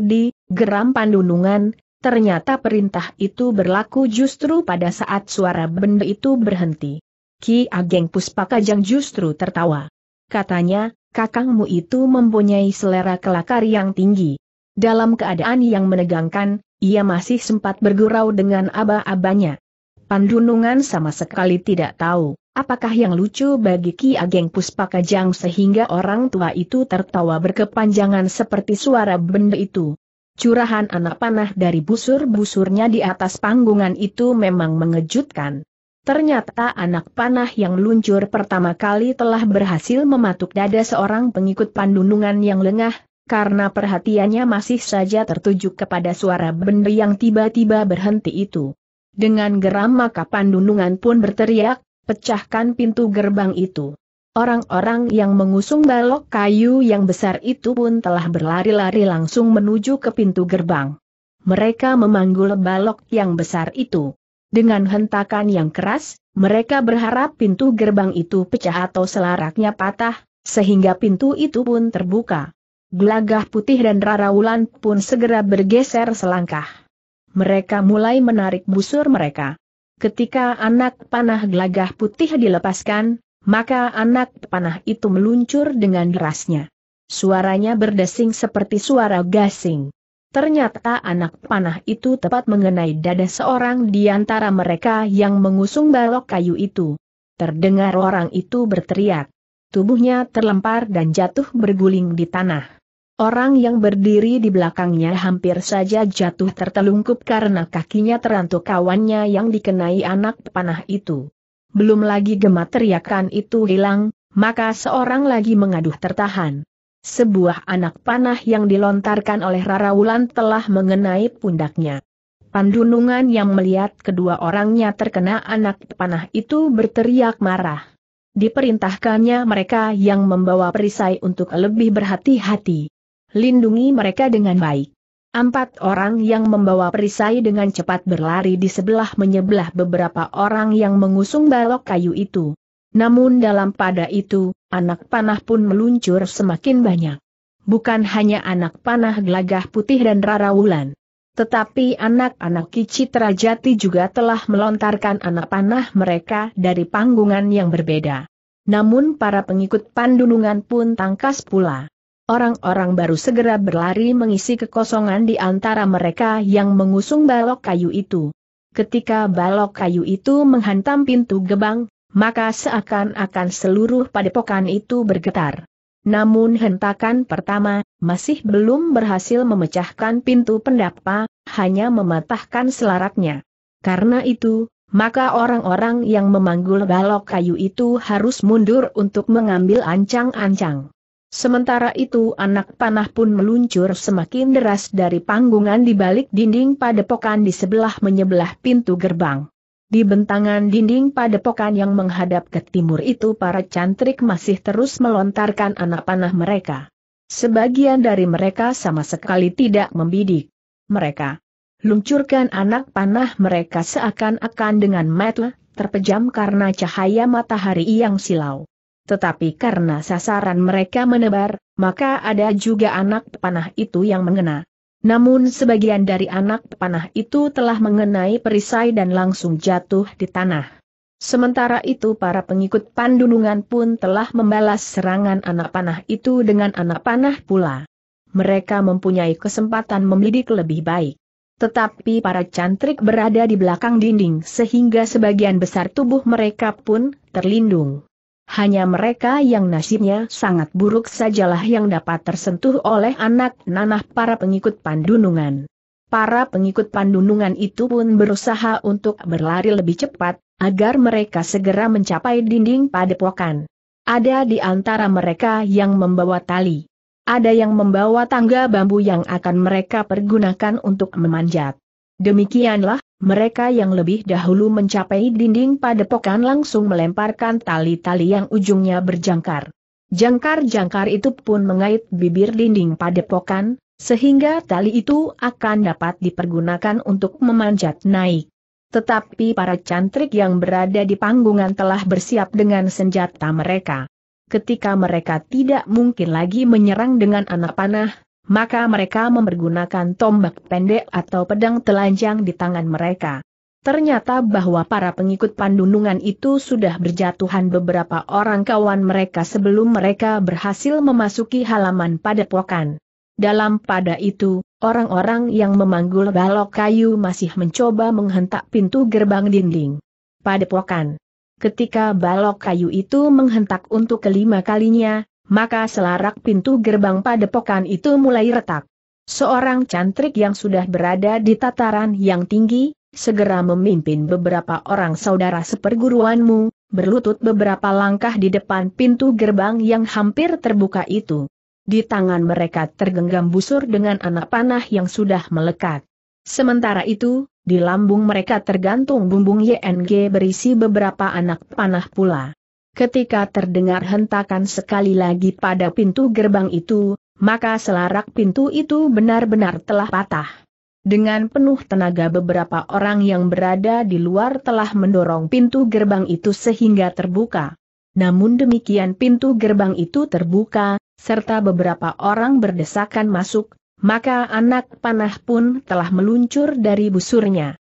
di, geram pandunungan, ternyata perintah itu berlaku justru pada saat suara benda itu berhenti. Ki Ageng Puspakajang justru tertawa. Katanya, kakangmu itu mempunyai selera kelakar yang tinggi. Dalam keadaan yang menegangkan, ia masih sempat bergurau dengan aba-abanya. Pandunungan sama sekali tidak tahu. Apakah yang lucu bagi Ki Ageng Kajang sehingga orang tua itu tertawa berkepanjangan seperti suara benda itu? Curahan anak panah dari busur-busurnya di atas panggungan itu memang mengejutkan. Ternyata anak panah yang luncur pertama kali telah berhasil mematuk dada seorang pengikut pandunungan yang lengah, karena perhatiannya masih saja tertuju kepada suara benda yang tiba-tiba berhenti itu. Dengan geram maka pandunungan pun berteriak, pecahkan pintu gerbang itu. Orang-orang yang mengusung balok kayu yang besar itu pun telah berlari-lari langsung menuju ke pintu gerbang. Mereka memanggul balok yang besar itu. Dengan hentakan yang keras, mereka berharap pintu gerbang itu pecah atau selaraknya patah, sehingga pintu itu pun terbuka. Gelagah putih dan Rara raraulan pun segera bergeser selangkah. Mereka mulai menarik busur mereka ketika anak panah gelagah putih dilepaskan, maka anak panah itu meluncur dengan derasnya. Suaranya berdesing seperti suara gasing. Ternyata anak panah itu tepat mengenai dada seorang di antara mereka yang mengusung balok kayu itu. Terdengar orang itu berteriak. Tubuhnya terlempar dan jatuh berguling di tanah. Orang yang berdiri di belakangnya hampir saja jatuh tertelungkup karena kakinya terantuk kawannya yang dikenai anak panah itu. Belum lagi gema teriakan itu hilang, maka seorang lagi mengaduh tertahan. Sebuah anak panah yang dilontarkan oleh Rara Wulan telah mengenai pundaknya. Pandunungan yang melihat kedua orangnya terkena anak panah itu berteriak marah. Diperintahkannya mereka yang membawa perisai untuk lebih berhati-hati. Lindungi mereka dengan baik. Empat orang yang membawa perisai dengan cepat berlari di sebelah menyebelah beberapa orang yang mengusung balok kayu itu. Namun dalam pada itu, anak panah pun meluncur semakin banyak. Bukan hanya anak panah gelagah putih dan rarawulan. Tetapi anak-anak Kicitra Jati juga telah melontarkan anak panah mereka dari panggungan yang berbeda. Namun para pengikut Pandunungan pun tangkas pula. Orang-orang baru segera berlari mengisi kekosongan di antara mereka yang mengusung balok kayu itu. Ketika balok kayu itu menghantam pintu gebang, maka seakan-akan seluruh padepokan itu bergetar. Namun hentakan pertama, masih belum berhasil memecahkan pintu pendapa, hanya mematahkan selaraknya. Karena itu, maka orang-orang yang memanggul balok kayu itu harus mundur untuk mengambil ancang-ancang. Sementara itu anak panah pun meluncur semakin deras dari panggungan di balik dinding padepokan di sebelah menyebelah pintu gerbang. Di bentangan dinding padepokan yang menghadap ke timur itu para cantrik masih terus melontarkan anak panah mereka. Sebagian dari mereka sama sekali tidak membidik. Mereka luncurkan anak panah mereka seakan-akan dengan mata terpejam karena cahaya matahari yang silau. Tetapi karena sasaran mereka menebar, maka ada juga anak panah itu yang mengena. Namun sebagian dari anak panah itu telah mengenai perisai dan langsung jatuh di tanah. Sementara itu para pengikut pandunungan pun telah membalas serangan anak panah itu dengan anak panah pula. Mereka mempunyai kesempatan membidik lebih baik. Tetapi para cantrik berada di belakang dinding sehingga sebagian besar tubuh mereka pun terlindung. Hanya mereka yang nasibnya sangat buruk sajalah yang dapat tersentuh oleh anak nanah para pengikut pandunungan. Para pengikut pandunungan itu pun berusaha untuk berlari lebih cepat, agar mereka segera mencapai dinding padepokan. Ada di antara mereka yang membawa tali. Ada yang membawa tangga bambu yang akan mereka pergunakan untuk memanjat. Demikianlah, mereka yang lebih dahulu mencapai dinding padepokan langsung melemparkan tali-tali yang ujungnya berjangkar. Jangkar-jangkar itu pun mengait bibir dinding padepokan, sehingga tali itu akan dapat dipergunakan untuk memanjat naik. Tetapi para cantrik yang berada di panggungan telah bersiap dengan senjata mereka. Ketika mereka tidak mungkin lagi menyerang dengan anak panah, maka mereka mempergunakan tombak pendek atau pedang telanjang di tangan mereka. Ternyata bahwa para pengikut pandunungan itu sudah berjatuhan beberapa orang kawan mereka sebelum mereka berhasil memasuki halaman padepokan. Dalam pada itu, orang-orang yang memanggul balok kayu masih mencoba menghentak pintu gerbang dinding. Padepokan. Ketika balok kayu itu menghentak untuk kelima kalinya, maka selarak pintu gerbang padepokan itu mulai retak. Seorang cantrik yang sudah berada di tataran yang tinggi, segera memimpin beberapa orang saudara seperguruanmu, berlutut beberapa langkah di depan pintu gerbang yang hampir terbuka itu. Di tangan mereka tergenggam busur dengan anak panah yang sudah melekat. Sementara itu, di lambung mereka tergantung bumbung YNG berisi beberapa anak panah pula. Ketika terdengar hentakan sekali lagi pada pintu gerbang itu, maka selarak pintu itu benar-benar telah patah. Dengan penuh tenaga beberapa orang yang berada di luar telah mendorong pintu gerbang itu sehingga terbuka. Namun demikian pintu gerbang itu terbuka, serta beberapa orang berdesakan masuk, maka anak panah pun telah meluncur dari busurnya.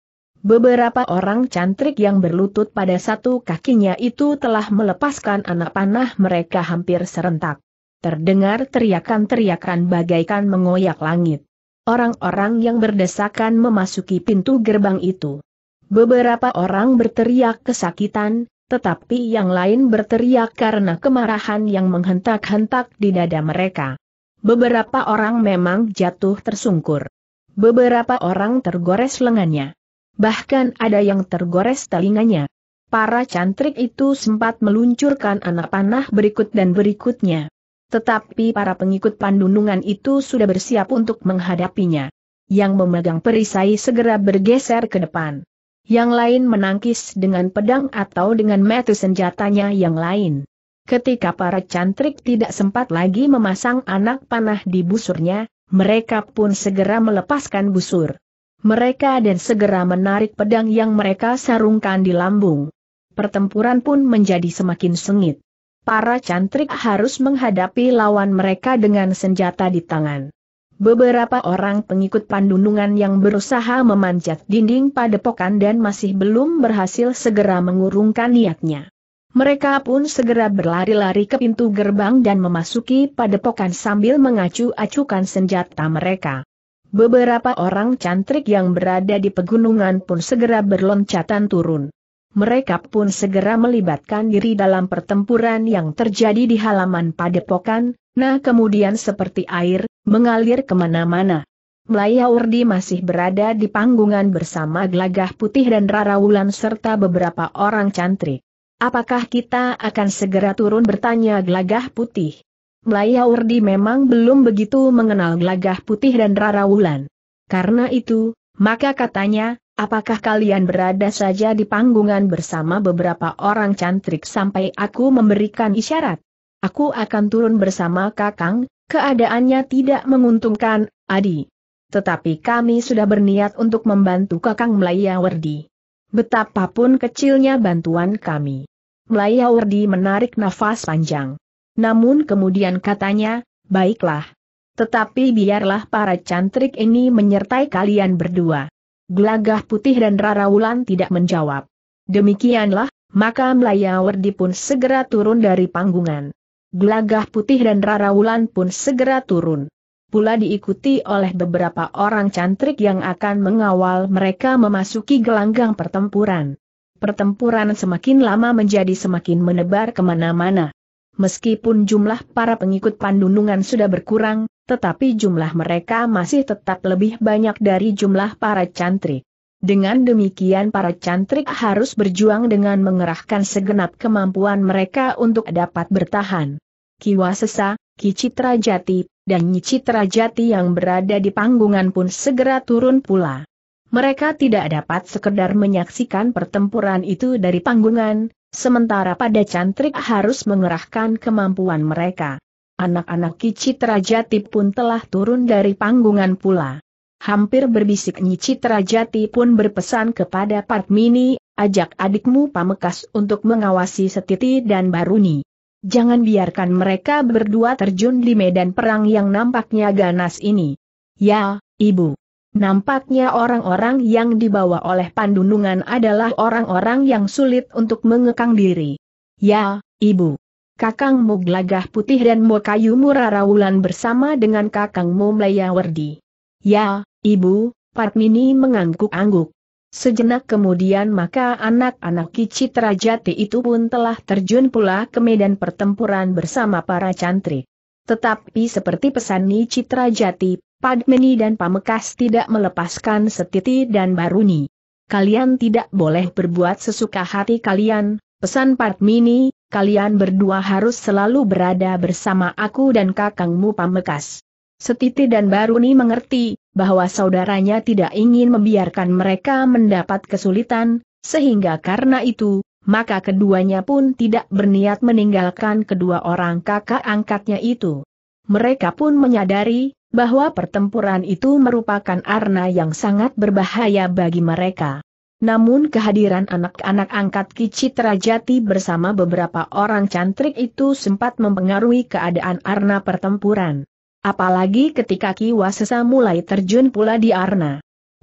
Beberapa orang cantrik yang berlutut pada satu kakinya itu telah melepaskan anak panah mereka hampir serentak. Terdengar teriakan-teriakan bagaikan mengoyak langit. Orang-orang yang berdesakan memasuki pintu gerbang itu. Beberapa orang berteriak kesakitan, tetapi yang lain berteriak karena kemarahan yang menghentak-hentak di dada mereka. Beberapa orang memang jatuh tersungkur. Beberapa orang tergores lengannya. Bahkan ada yang tergores telinganya. Para cantrik itu sempat meluncurkan anak panah berikut dan berikutnya. Tetapi para pengikut pandunungan itu sudah bersiap untuk menghadapinya. Yang memegang perisai segera bergeser ke depan. Yang lain menangkis dengan pedang atau dengan metu senjatanya yang lain. Ketika para cantrik tidak sempat lagi memasang anak panah di busurnya, mereka pun segera melepaskan busur mereka dan segera menarik pedang yang mereka sarungkan di lambung. Pertempuran pun menjadi semakin sengit. Para cantrik harus menghadapi lawan mereka dengan senjata di tangan. Beberapa orang pengikut pandunungan yang berusaha memanjat dinding padepokan dan masih belum berhasil segera mengurungkan niatnya. Mereka pun segera berlari-lari ke pintu gerbang dan memasuki padepokan sambil mengacu-acukan senjata mereka. Beberapa orang cantrik yang berada di pegunungan pun segera berloncatan turun. Mereka pun segera melibatkan diri dalam pertempuran yang terjadi di halaman padepokan, nah kemudian seperti air, mengalir kemana-mana. Melaya Urdi masih berada di panggungan bersama Gelagah Putih dan Rara serta beberapa orang cantrik. Apakah kita akan segera turun bertanya Gelagah Putih? Melayawardi memang belum begitu mengenal gelagah putih dan rara wulan. Karena itu, maka katanya, apakah kalian berada saja di panggungan bersama beberapa orang cantrik sampai aku memberikan isyarat? Aku akan turun bersama Kakang, keadaannya tidak menguntungkan, Adi. Tetapi kami sudah berniat untuk membantu Kakang Melayawardi. Betapapun kecilnya bantuan kami. Melayawardi menarik nafas panjang. Namun kemudian katanya, baiklah. Tetapi biarlah para cantrik ini menyertai kalian berdua. Gelagah putih dan Rara Wulan tidak menjawab. Demikianlah, maka Melayawardi pun segera turun dari panggungan. Gelagah putih dan Rara Wulan pun segera turun pula diikuti oleh beberapa orang cantrik yang akan mengawal mereka memasuki gelanggang pertempuran. Pertempuran semakin lama menjadi semakin menebar kemana-mana. Meskipun jumlah para pengikut pandunungan sudah berkurang, tetapi jumlah mereka masih tetap lebih banyak dari jumlah para cantrik. Dengan demikian para cantrik harus berjuang dengan mengerahkan segenap kemampuan mereka untuk dapat bertahan. Kiwasesa, Kicitra Jati, dan Nyicitra Jati yang berada di panggungan pun segera turun pula. Mereka tidak dapat sekedar menyaksikan pertempuran itu dari panggungan, Sementara pada cantrik harus mengerahkan kemampuan mereka. Anak-anak Kicitra Jati pun telah turun dari panggungan pula. Hampir berbisik Nyicitra Jati pun berpesan kepada Padmini, ajak adikmu Pamekas untuk mengawasi Setiti dan Baruni. Jangan biarkan mereka berdua terjun di medan perang yang nampaknya ganas ini. Ya, Ibu. Nampaknya orang-orang yang dibawa oleh pandunungan adalah orang-orang yang sulit untuk mengekang diri. Ya, ibu. Kakang Muglagah putih dan Mokayu Murarawulan bersama dengan kakangmu Melayawardi. Ya, ibu, Patmini mengangguk-angguk. Sejenak kemudian maka anak-anak Kici Jati itu pun telah terjun pula ke medan pertempuran bersama para cantrik. Tetapi seperti pesan Ni Citra Jati, Padmeni dan Pamekas tidak melepaskan Setiti dan Baruni. Kalian tidak boleh berbuat sesuka hati kalian, pesan Padmini, kalian berdua harus selalu berada bersama aku dan kakangmu Pamekas. Setiti dan Baruni mengerti, bahwa saudaranya tidak ingin membiarkan mereka mendapat kesulitan, sehingga karena itu, maka keduanya pun tidak berniat meninggalkan kedua orang kakak angkatnya itu. Mereka pun menyadari, bahwa pertempuran itu merupakan arna yang sangat berbahaya bagi mereka. Namun kehadiran anak-anak angkat Kichi Jati bersama beberapa orang cantrik itu sempat mempengaruhi keadaan arna pertempuran. Apalagi ketika Kiwasesa mulai terjun pula di arna.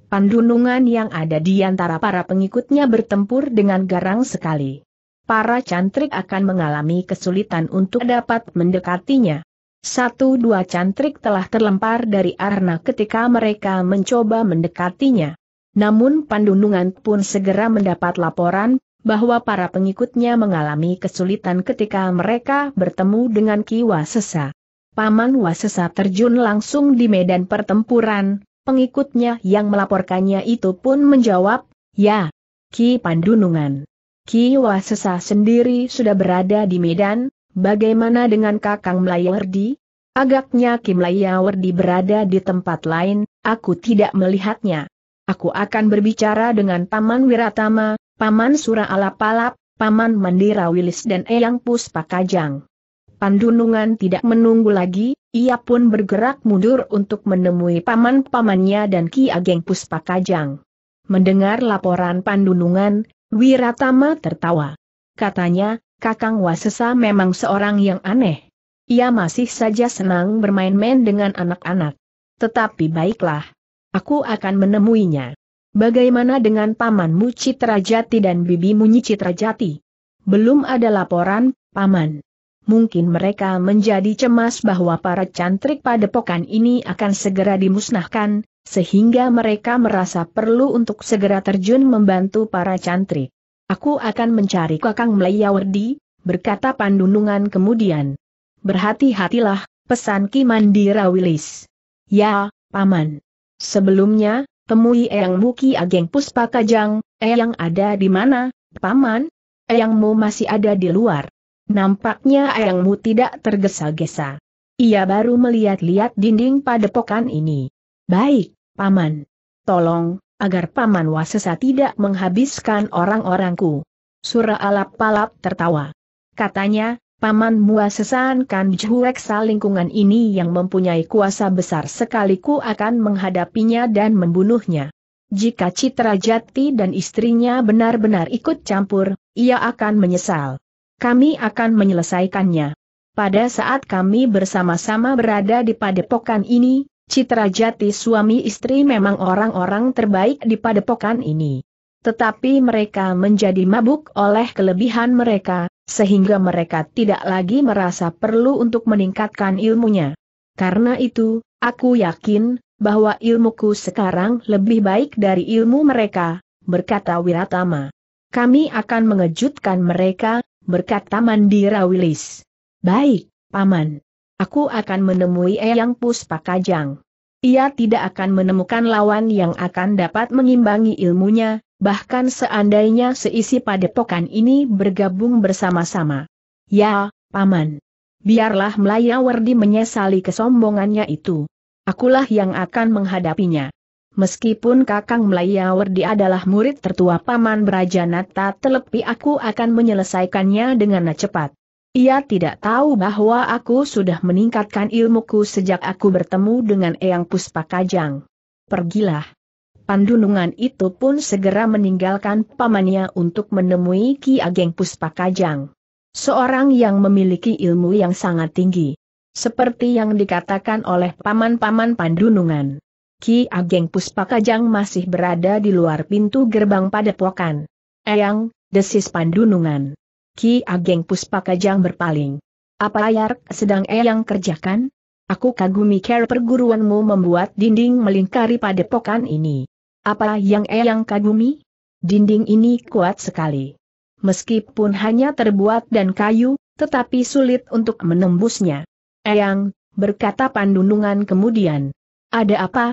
Pandunungan yang ada di antara para pengikutnya bertempur dengan garang sekali. Para cantrik akan mengalami kesulitan untuk dapat mendekatinya satu dua cantrik telah terlempar dari arna ketika mereka mencoba mendekatinya. Namun Pandunungan pun segera mendapat laporan bahwa para pengikutnya mengalami kesulitan ketika mereka bertemu dengan Ki Wasesa. Paman Wasesa terjun langsung di medan pertempuran, pengikutnya yang melaporkannya itu pun menjawab, Ya, Ki Pandunungan. Ki Wasesa sendiri sudah berada di medan, Bagaimana dengan Kakang Melayawerdi? Agaknya Kim Melayawerdi berada di tempat lain, aku tidak melihatnya. Aku akan berbicara dengan Paman Wiratama, Paman Sura Alapalap, Paman Mandira Wilis dan Eyang Puspakajang. Pandunungan tidak menunggu lagi, ia pun bergerak mundur untuk menemui paman-pamannya dan Ki Ageng Puspakajang. Mendengar laporan Pandunungan, Wiratama tertawa. Katanya, Kakang Wasesa memang seorang yang aneh. Ia masih saja senang bermain-main dengan anak-anak. Tetapi baiklah. Aku akan menemuinya. Bagaimana dengan pamanmu Citrajati dan bibi bibimu Citrajati? Belum ada laporan, paman. Mungkin mereka menjadi cemas bahwa para cantrik padepokan ini akan segera dimusnahkan, sehingga mereka merasa perlu untuk segera terjun membantu para cantrik. Aku akan mencari Kakang Melayawardi, berkata Pandunungan kemudian. Berhati-hatilah, pesan Ki Mandira Wilis. Ya, Paman. Sebelumnya, temui Eyang Muki Ageng Puspakajang, Eyang ada di mana, Paman? Eyangmu masih ada di luar. Nampaknya Eyangmu tidak tergesa-gesa. Ia baru melihat-lihat dinding padepokan ini. Baik, Paman. Tolong, agar Paman Wasesa tidak menghabiskan orang-orangku. Sura alap-alap tertawa. Katanya, Paman Muasesan Kan Jueksa lingkungan ini yang mempunyai kuasa besar sekali ku akan menghadapinya dan membunuhnya. Jika Citra Jati dan istrinya benar-benar ikut campur, ia akan menyesal. Kami akan menyelesaikannya. Pada saat kami bersama-sama berada di padepokan ini, Citra Jati suami istri memang orang-orang terbaik di padepokan ini. Tetapi mereka menjadi mabuk oleh kelebihan mereka, sehingga mereka tidak lagi merasa perlu untuk meningkatkan ilmunya. Karena itu, aku yakin, bahwa ilmuku sekarang lebih baik dari ilmu mereka, berkata Wiratama. Kami akan mengejutkan mereka, berkata Mandira Wilis. Baik, Paman aku akan menemui Eyang Puspakajang. Ia tidak akan menemukan lawan yang akan dapat mengimbangi ilmunya, bahkan seandainya seisi padepokan ini bergabung bersama-sama. Ya, Paman. Biarlah Melayawardi menyesali kesombongannya itu. Akulah yang akan menghadapinya. Meskipun Kakang Melayawardi adalah murid tertua Paman Brajanata telepi aku akan menyelesaikannya dengan cepat. Ia tidak tahu bahwa aku sudah meningkatkan ilmuku sejak aku bertemu dengan Eyang Puspakajang. Pergilah. Pandunungan itu pun segera meninggalkan pamannya untuk menemui Ki Ageng Puspakajang. Seorang yang memiliki ilmu yang sangat tinggi. Seperti yang dikatakan oleh paman-paman Pandunungan. Ki Ageng Puspakajang masih berada di luar pintu gerbang padepokan. Eyang, desis Pandunungan. Ki Ageng Puspakajang berpaling. Apa Ayark sedang Eyang kerjakan? Aku kagumi care perguruanmu membuat dinding melingkari padepokan ini. Apa yang Eyang kagumi? Dinding ini kuat sekali. Meskipun hanya terbuat dan kayu, tetapi sulit untuk menembusnya. Eyang, berkata Pandunungan kemudian. Ada apa?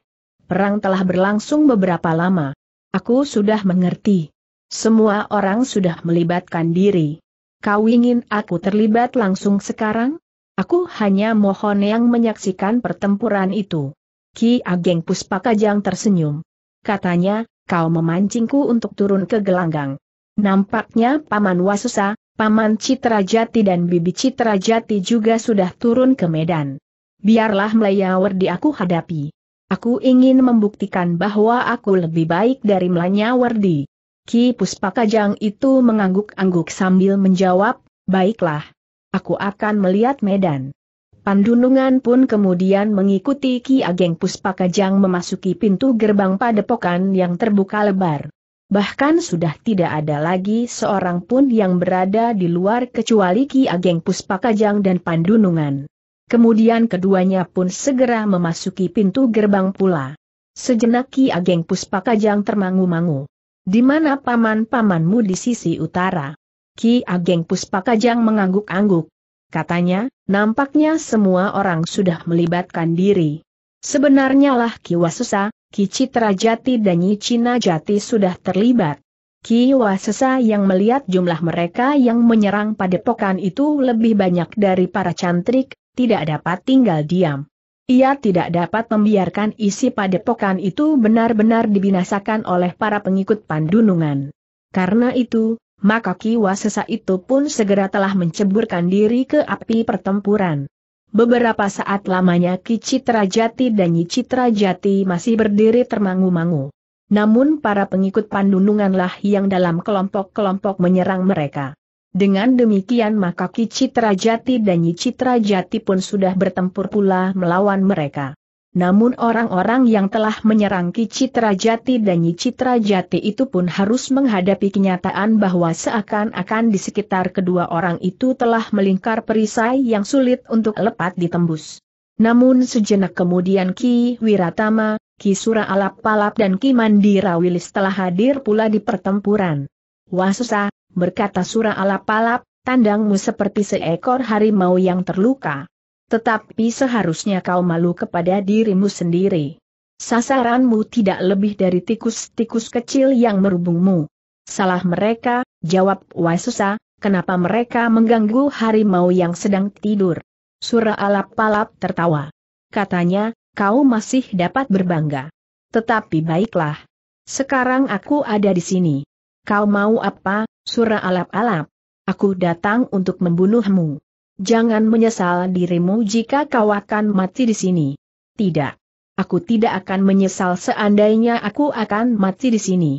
Perang telah berlangsung beberapa lama. Aku sudah mengerti. Semua orang sudah melibatkan diri. Kau ingin aku terlibat langsung sekarang? Aku hanya mohon yang menyaksikan pertempuran itu. Ki Ageng Puspakajang tersenyum. Katanya, kau memancingku untuk turun ke gelanggang. Nampaknya Paman Wasusa, Paman Citrajati dan Bibi Citrajati juga sudah turun ke medan. Biarlah Melayawer di aku hadapi. Aku ingin membuktikan bahwa aku lebih baik dari Melanyawardi. Ki Kajang itu mengangguk-angguk sambil menjawab, baiklah. Aku akan melihat medan. Pandunungan pun kemudian mengikuti Ki Ageng Puspa Kajang memasuki pintu gerbang padepokan yang terbuka lebar. Bahkan sudah tidak ada lagi seorang pun yang berada di luar kecuali Ki Ageng Puspa Kajang dan Pandunungan. Kemudian keduanya pun segera memasuki pintu gerbang pula. Sejenak Ki Ageng Puspa Kajang termangu-mangu. Di mana paman-pamanmu di sisi utara? Ki Ageng Puspakajang mengangguk-angguk. Katanya, nampaknya semua orang sudah melibatkan diri. Sebenarnya lah Ki Wasesa, Ki Citra Jati dan Nyi Cina Jati sudah terlibat. Ki Wasesa yang melihat jumlah mereka yang menyerang padepokan itu lebih banyak dari para cantrik, tidak dapat tinggal diam. Ia tidak dapat membiarkan isi padepokan itu benar-benar dibinasakan oleh para pengikut pandunungan. Karena itu, maka Ki Wasesa itu pun segera telah menceburkan diri ke api pertempuran. Beberapa saat lamanya Ki Jati dan Nyi Jati masih berdiri termangu-mangu. Namun para pengikut pandununganlah yang dalam kelompok-kelompok menyerang mereka. Dengan demikian maka Ki Jati dan Nyi Jati pun sudah bertempur pula melawan mereka. Namun orang-orang yang telah menyerang Ki Jati dan Nyi Jati itu pun harus menghadapi kenyataan bahwa seakan-akan di sekitar kedua orang itu telah melingkar perisai yang sulit untuk lepat ditembus. Namun sejenak kemudian Ki Wiratama, Ki Sura Alap Palap dan Ki Mandira Wilis telah hadir pula di pertempuran. susah, berkata Sura alap-alap, tandangmu seperti seekor harimau yang terluka. Tetapi seharusnya kau malu kepada dirimu sendiri. Sasaranmu tidak lebih dari tikus-tikus kecil yang merubungmu. Salah mereka, jawab Waisusa, kenapa mereka mengganggu harimau yang sedang tidur. Sura alap-alap tertawa. Katanya, kau masih dapat berbangga. Tetapi baiklah. Sekarang aku ada di sini. Kau mau apa, Surah alap-alap. Aku datang untuk membunuhmu. Jangan menyesal dirimu jika kau akan mati di sini. Tidak. Aku tidak akan menyesal seandainya aku akan mati di sini.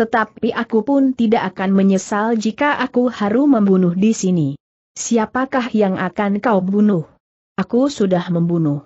Tetapi aku pun tidak akan menyesal jika aku harus membunuh di sini. Siapakah yang akan kau bunuh? Aku sudah membunuh.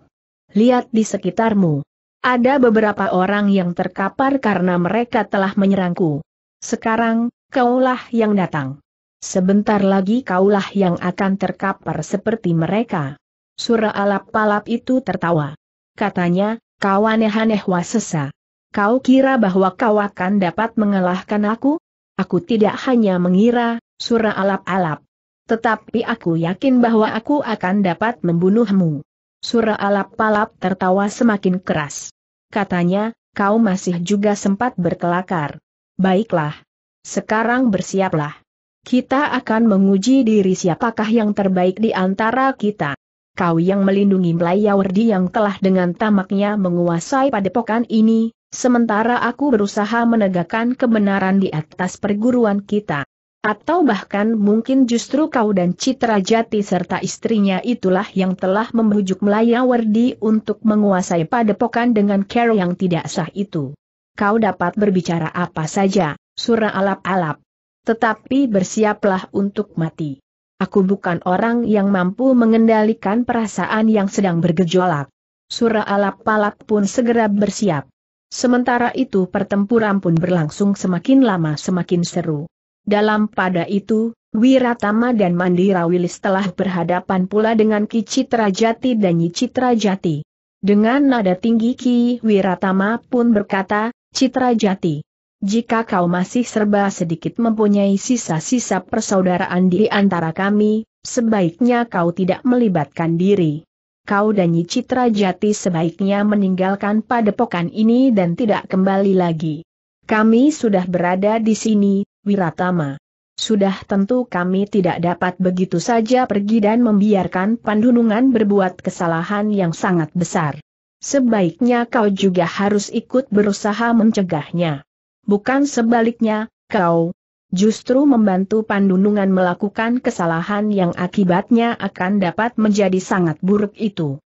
Lihat di sekitarmu. Ada beberapa orang yang terkapar karena mereka telah menyerangku. Sekarang, kaulah yang datang. Sebentar lagi kaulah yang akan terkapar seperti mereka. Sura alap-alap itu tertawa. Katanya, kau aneh-aneh wasesa. Kau kira bahwa kau akan dapat mengalahkan aku? Aku tidak hanya mengira, sura alap-alap. Tetapi aku yakin bahwa aku akan dapat membunuhmu. Sura alap-alap tertawa semakin keras. Katanya, kau masih juga sempat berkelakar. Baiklah, sekarang bersiaplah. Kita akan menguji diri siapakah yang terbaik di antara kita. Kau yang melindungi Melayawardi yang telah dengan tamaknya menguasai padepokan ini, sementara aku berusaha menegakkan kebenaran di atas perguruan kita. Atau bahkan mungkin justru kau dan Citra Jati serta istrinya itulah yang telah membujuk Melayawardi untuk menguasai padepokan dengan cara yang tidak sah itu. Kau dapat berbicara apa saja Surah alap-alap. Tetapi bersiaplah untuk mati. Aku bukan orang yang mampu mengendalikan perasaan yang sedang bergejolak. Surah alap-alap pun segera bersiap. Sementara itu pertempuran pun berlangsung semakin lama semakin seru. Dalam pada itu, Wiratama dan Mandira Wilis telah berhadapan pula dengan Ki Citra Jati dan Nyi Citra Jati. Dengan nada tinggi Ki Wiratama pun berkata, Citra Jati jika kau masih serba sedikit mempunyai sisa-sisa persaudaraan di antara kami, sebaiknya kau tidak melibatkan diri. Kau dan Nyi Citra Jati sebaiknya meninggalkan padepokan ini dan tidak kembali lagi. Kami sudah berada di sini, Wiratama. Sudah tentu kami tidak dapat begitu saja pergi dan membiarkan Pandunungan berbuat kesalahan yang sangat besar. Sebaiknya kau juga harus ikut berusaha mencegahnya bukan sebaliknya, kau justru membantu Pandunungan melakukan kesalahan yang akibatnya akan dapat menjadi sangat buruk itu.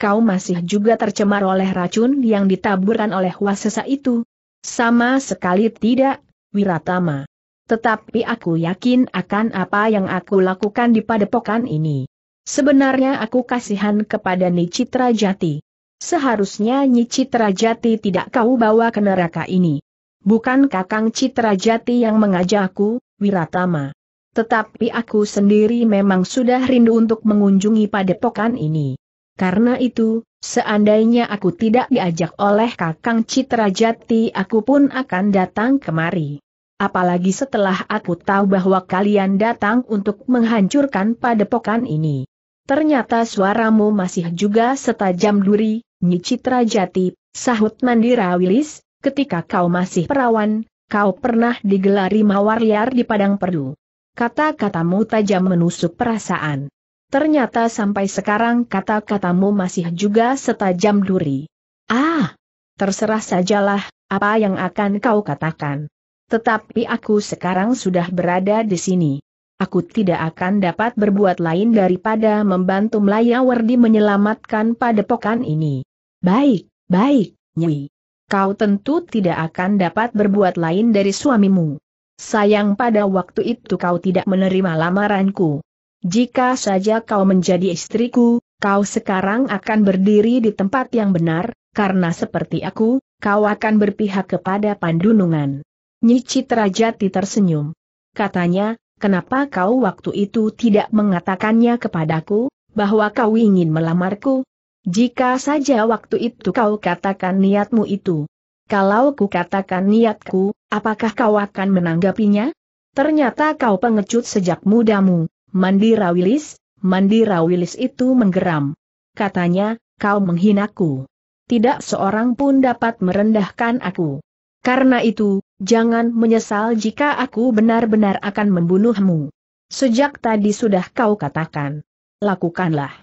Kau masih juga tercemar oleh racun yang ditaburkan oleh wasesa itu. Sama sekali tidak, Wiratama. Tetapi aku yakin akan apa yang aku lakukan di padepokan ini. Sebenarnya aku kasihan kepada Nicitra Jati. Seharusnya Nicitra Jati tidak kau bawa ke neraka ini. Bukan Kakang Citrajati yang mengajakku, Wiratama. Tetapi aku sendiri memang sudah rindu untuk mengunjungi padepokan ini. Karena itu, seandainya aku tidak diajak oleh Kakang Citrajati aku pun akan datang kemari. Apalagi setelah aku tahu bahwa kalian datang untuk menghancurkan padepokan ini. Ternyata suaramu masih juga setajam duri, Nyi Citrajati, sahut Mandira Wilis, ketika kau masih perawan, kau pernah digelari mawar liar di padang perdu. Kata-katamu tajam menusuk perasaan. Ternyata sampai sekarang kata-katamu masih juga setajam duri. Ah, terserah sajalah, apa yang akan kau katakan. Tetapi aku sekarang sudah berada di sini. Aku tidak akan dapat berbuat lain daripada membantu Melayawardi menyelamatkan padepokan ini. Baik, baik, Nyi kau tentu tidak akan dapat berbuat lain dari suamimu. Sayang pada waktu itu kau tidak menerima lamaranku. Jika saja kau menjadi istriku, kau sekarang akan berdiri di tempat yang benar, karena seperti aku, kau akan berpihak kepada Pandunungan. Nyi Citra Jati tersenyum. Katanya, kenapa kau waktu itu tidak mengatakannya kepadaku, bahwa kau ingin melamarku? Jika saja waktu itu kau katakan niatmu itu. Kalau ku katakan niatku, apakah kau akan menanggapinya? Ternyata kau pengecut sejak mudamu, Mandira Wilis, Mandira Wilis itu menggeram. Katanya, kau menghinaku. Tidak seorang pun dapat merendahkan aku. Karena itu, jangan menyesal jika aku benar-benar akan membunuhmu. Sejak tadi sudah kau katakan. Lakukanlah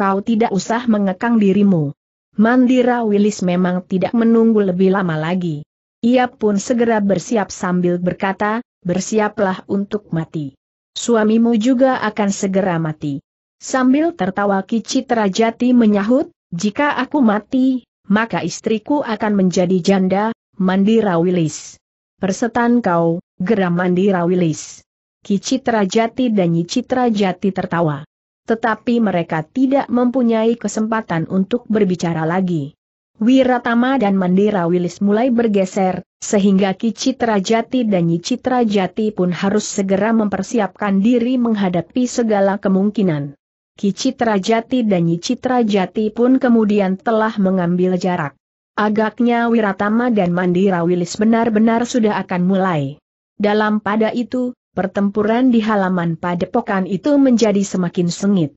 kau tidak usah mengekang dirimu. Mandira Wilis memang tidak menunggu lebih lama lagi. Ia pun segera bersiap sambil berkata, bersiaplah untuk mati. Suamimu juga akan segera mati. Sambil tertawa Kicitra Jati menyahut, jika aku mati, maka istriku akan menjadi janda, Mandira Wilis. Persetan kau, geram Mandira Wilis. Kicitra Jati dan Nyicitra Jati tertawa tetapi mereka tidak mempunyai kesempatan untuk berbicara lagi. Wiratama dan Mandira Wilis mulai bergeser, sehingga Ki Jati dan Nyi Jati pun harus segera mempersiapkan diri menghadapi segala kemungkinan. Ki Jati dan Nyi Jati pun kemudian telah mengambil jarak. Agaknya Wiratama dan Mandira Wilis benar-benar sudah akan mulai. Dalam pada itu, pertempuran di halaman padepokan itu menjadi semakin sengit.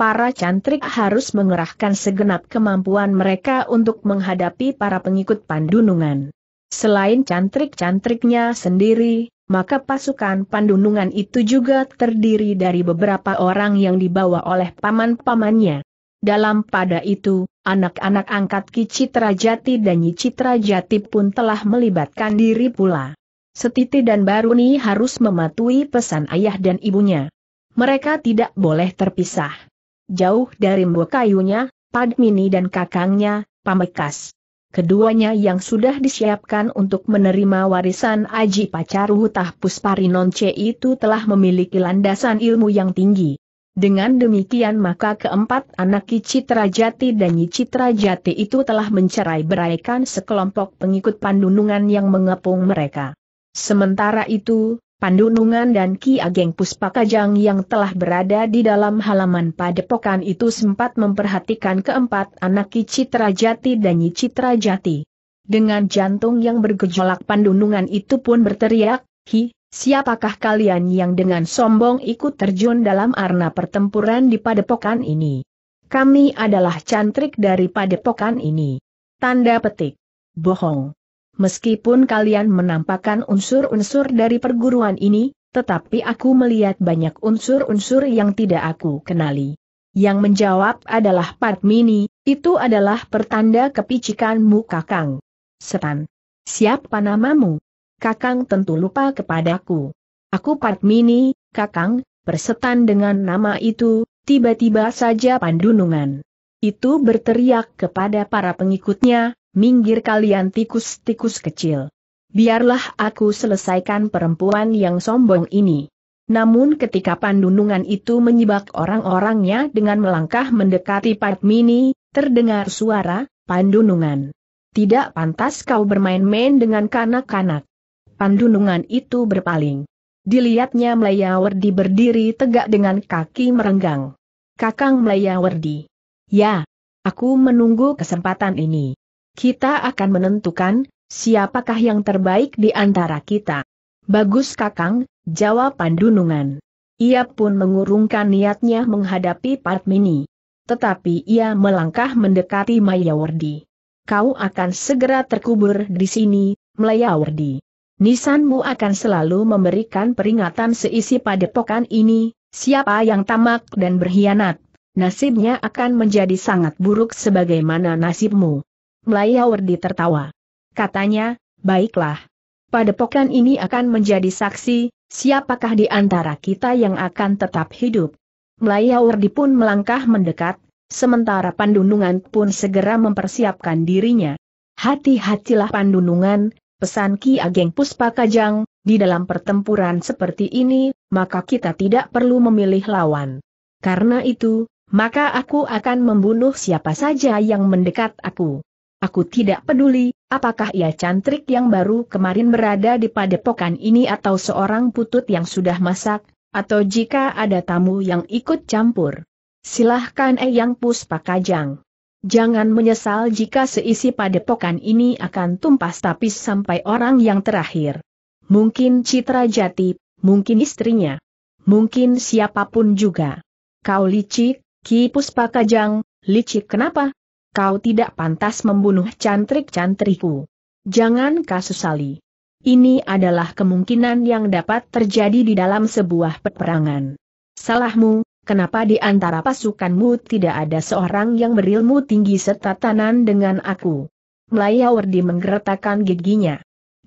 Para cantrik harus mengerahkan segenap kemampuan mereka untuk menghadapi para pengikut pandunungan. Selain cantrik-cantriknya sendiri, maka pasukan pandunungan itu juga terdiri dari beberapa orang yang dibawa oleh paman-pamannya. Dalam pada itu, anak-anak angkat Ki Citrajati dan Nyi Citrajati pun telah melibatkan diri pula. Setiti dan Baruni harus mematuhi pesan ayah dan ibunya. Mereka tidak boleh terpisah. Jauh dari mbok kayunya, Padmini dan kakangnya, Pamekas. Keduanya yang sudah disiapkan untuk menerima warisan Aji Pacaru Hutah Pusparinonce itu telah memiliki landasan ilmu yang tinggi. Dengan demikian maka keempat anak Jati dan Jati itu telah mencerai beraikan sekelompok pengikut pandunungan yang mengepung mereka. Sementara itu, Pandunungan dan Ki Ageng Puspakajang yang telah berada di dalam halaman padepokan itu sempat memperhatikan keempat anak Ki Jati dan Nyi Jati. Dengan jantung yang bergejolak Pandunungan itu pun berteriak, Hi, siapakah kalian yang dengan sombong ikut terjun dalam arena pertempuran di padepokan ini? Kami adalah cantrik dari padepokan ini. Tanda petik. Bohong. Meskipun kalian menampakkan unsur-unsur dari perguruan ini, tetapi aku melihat banyak unsur-unsur yang tidak aku kenali. Yang menjawab adalah Padmini, itu adalah pertanda kepicikanmu Kakang. Setan. Siapa namamu? Kakang tentu lupa kepadaku. Aku Padmini, Kakang, persetan dengan nama itu, tiba-tiba saja Pandunungan. Itu berteriak kepada para pengikutnya, minggir kalian tikus-tikus kecil. Biarlah aku selesaikan perempuan yang sombong ini. Namun ketika pandunungan itu menyibak orang-orangnya dengan melangkah mendekati Mini, terdengar suara, pandunungan. Tidak pantas kau bermain-main dengan kanak-kanak. Pandunungan itu berpaling. Dilihatnya Melayawardi berdiri tegak dengan kaki merenggang. Kakang Melayawardi. Ya, aku menunggu kesempatan ini kita akan menentukan siapakah yang terbaik di antara kita. Bagus Kakang, jawab Pandunungan. Ia pun mengurungkan niatnya menghadapi Padmini. Tetapi ia melangkah mendekati Mayawardi. Kau akan segera terkubur di sini, Mayawardi. Nisanmu akan selalu memberikan peringatan seisi padepokan ini, siapa yang tamak dan berkhianat, nasibnya akan menjadi sangat buruk sebagaimana nasibmu. Melayawardi tertawa. Katanya, baiklah. Pada Padepokan ini akan menjadi saksi, siapakah di antara kita yang akan tetap hidup. Melayawardi pun melangkah mendekat, sementara Pandunungan pun segera mempersiapkan dirinya. Hati-hatilah Pandunungan, pesan Ki Ageng Puspakajang, di dalam pertempuran seperti ini, maka kita tidak perlu memilih lawan. Karena itu, maka aku akan membunuh siapa saja yang mendekat aku. Aku tidak peduli, apakah ia cantrik yang baru kemarin berada di padepokan ini atau seorang putut yang sudah masak, atau jika ada tamu yang ikut campur. Silahkan Eyang Puspa Kajang. Jangan menyesal jika seisi padepokan ini akan tumpas tapis sampai orang yang terakhir. Mungkin Citra Jati, mungkin istrinya. Mungkin siapapun juga. Kau licik, Ki Puspa Kajang, licik kenapa? kau tidak pantas membunuh cantrik-cantriku. Jangan kasusali. Ini adalah kemungkinan yang dapat terjadi di dalam sebuah peperangan. Salahmu, kenapa di antara pasukanmu tidak ada seorang yang berilmu tinggi setatanan dengan aku? Melayawardi menggeretakan giginya.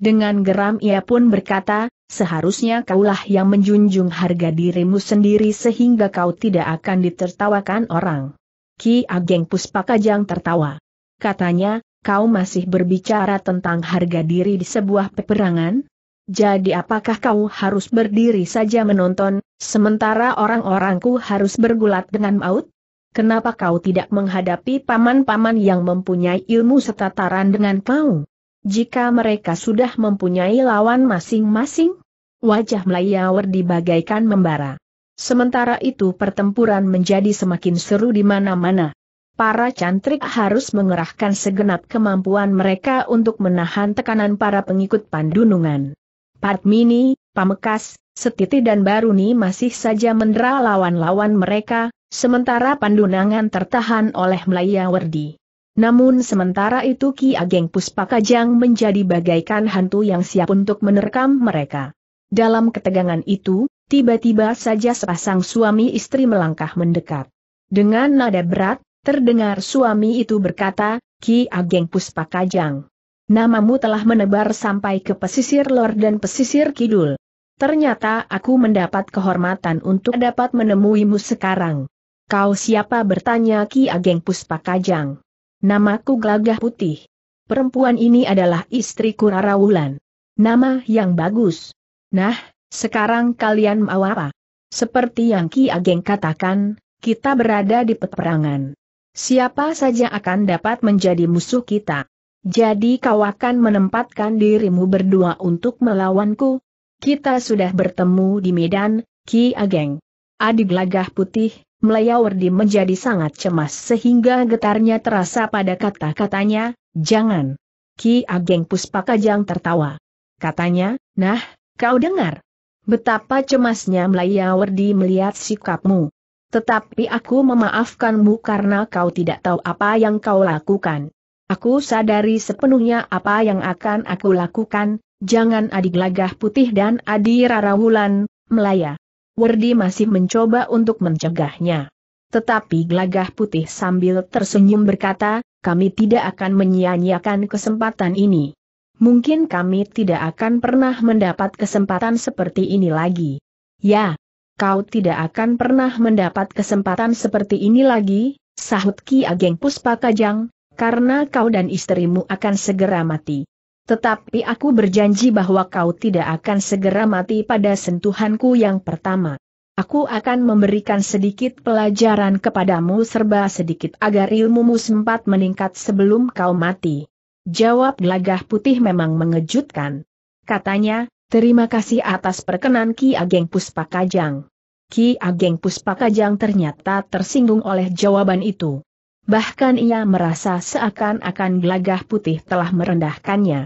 Dengan geram ia pun berkata, seharusnya kaulah yang menjunjung harga dirimu sendiri sehingga kau tidak akan ditertawakan orang. Ki Ageng Puspakajang tertawa. Katanya, kau masih berbicara tentang harga diri di sebuah peperangan? Jadi apakah kau harus berdiri saja menonton, sementara orang-orangku harus bergulat dengan maut? Kenapa kau tidak menghadapi paman-paman yang mempunyai ilmu setataran dengan kau? Jika mereka sudah mempunyai lawan masing-masing, wajah Melayawer dibagaikan membara. Sementara itu pertempuran menjadi semakin seru di mana-mana. Para cantrik harus mengerahkan segenap kemampuan mereka untuk menahan tekanan para pengikut pandunungan. Padmini, Pamekas, Setiti dan Baruni masih saja mendera lawan-lawan mereka, sementara pandunangan tertahan oleh Werdi. Namun sementara itu Ki Ageng Puspakajang menjadi bagaikan hantu yang siap untuk menerkam mereka. Dalam ketegangan itu, tiba-tiba saja sepasang suami istri melangkah mendekat. Dengan nada berat, terdengar suami itu berkata, Ki Ageng Puspakajang. Namamu telah menebar sampai ke pesisir lor dan pesisir kidul. Ternyata aku mendapat kehormatan untuk dapat menemuimu sekarang. Kau siapa bertanya Ki Ageng Puspakajang. Namaku Glagah Putih. Perempuan ini adalah istriku Rara Wulan. Nama yang bagus. Nah, sekarang kalian mau apa? Seperti yang Ki Ageng katakan, kita berada di peperangan. Siapa saja akan dapat menjadi musuh kita. Jadi kau akan menempatkan dirimu berdua untuk melawanku? Kita sudah bertemu di Medan, Ki Ageng. Adi Glagah putih, Melayawardi menjadi sangat cemas sehingga getarnya terasa pada kata-katanya, jangan. Ki Ageng Puspakajang tertawa. Katanya, nah, kau dengar. Betapa cemasnya Melaya Werdi melihat sikapmu. Tetapi aku memaafkanmu karena kau tidak tahu apa yang kau lakukan. Aku sadari sepenuhnya apa yang akan aku lakukan, jangan Adi Glagah putih dan adi Wulan, Melaya. Wardi masih mencoba untuk mencegahnya. Tetapi gelagah putih sambil tersenyum berkata, kami tidak akan menyia-nyiakan kesempatan ini mungkin kami tidak akan pernah mendapat kesempatan seperti ini lagi. Ya, kau tidak akan pernah mendapat kesempatan seperti ini lagi, sahut Ki Ageng Kajang, karena kau dan istrimu akan segera mati. Tetapi aku berjanji bahwa kau tidak akan segera mati pada sentuhanku yang pertama. Aku akan memberikan sedikit pelajaran kepadamu serba sedikit agar ilmumu sempat meningkat sebelum kau mati. Jawab gelagah putih memang mengejutkan. Katanya, terima kasih atas perkenan Ki Ageng Puspakajang. Ki Ageng Puspakajang ternyata tersinggung oleh jawaban itu. Bahkan ia merasa seakan-akan gelagah putih telah merendahkannya.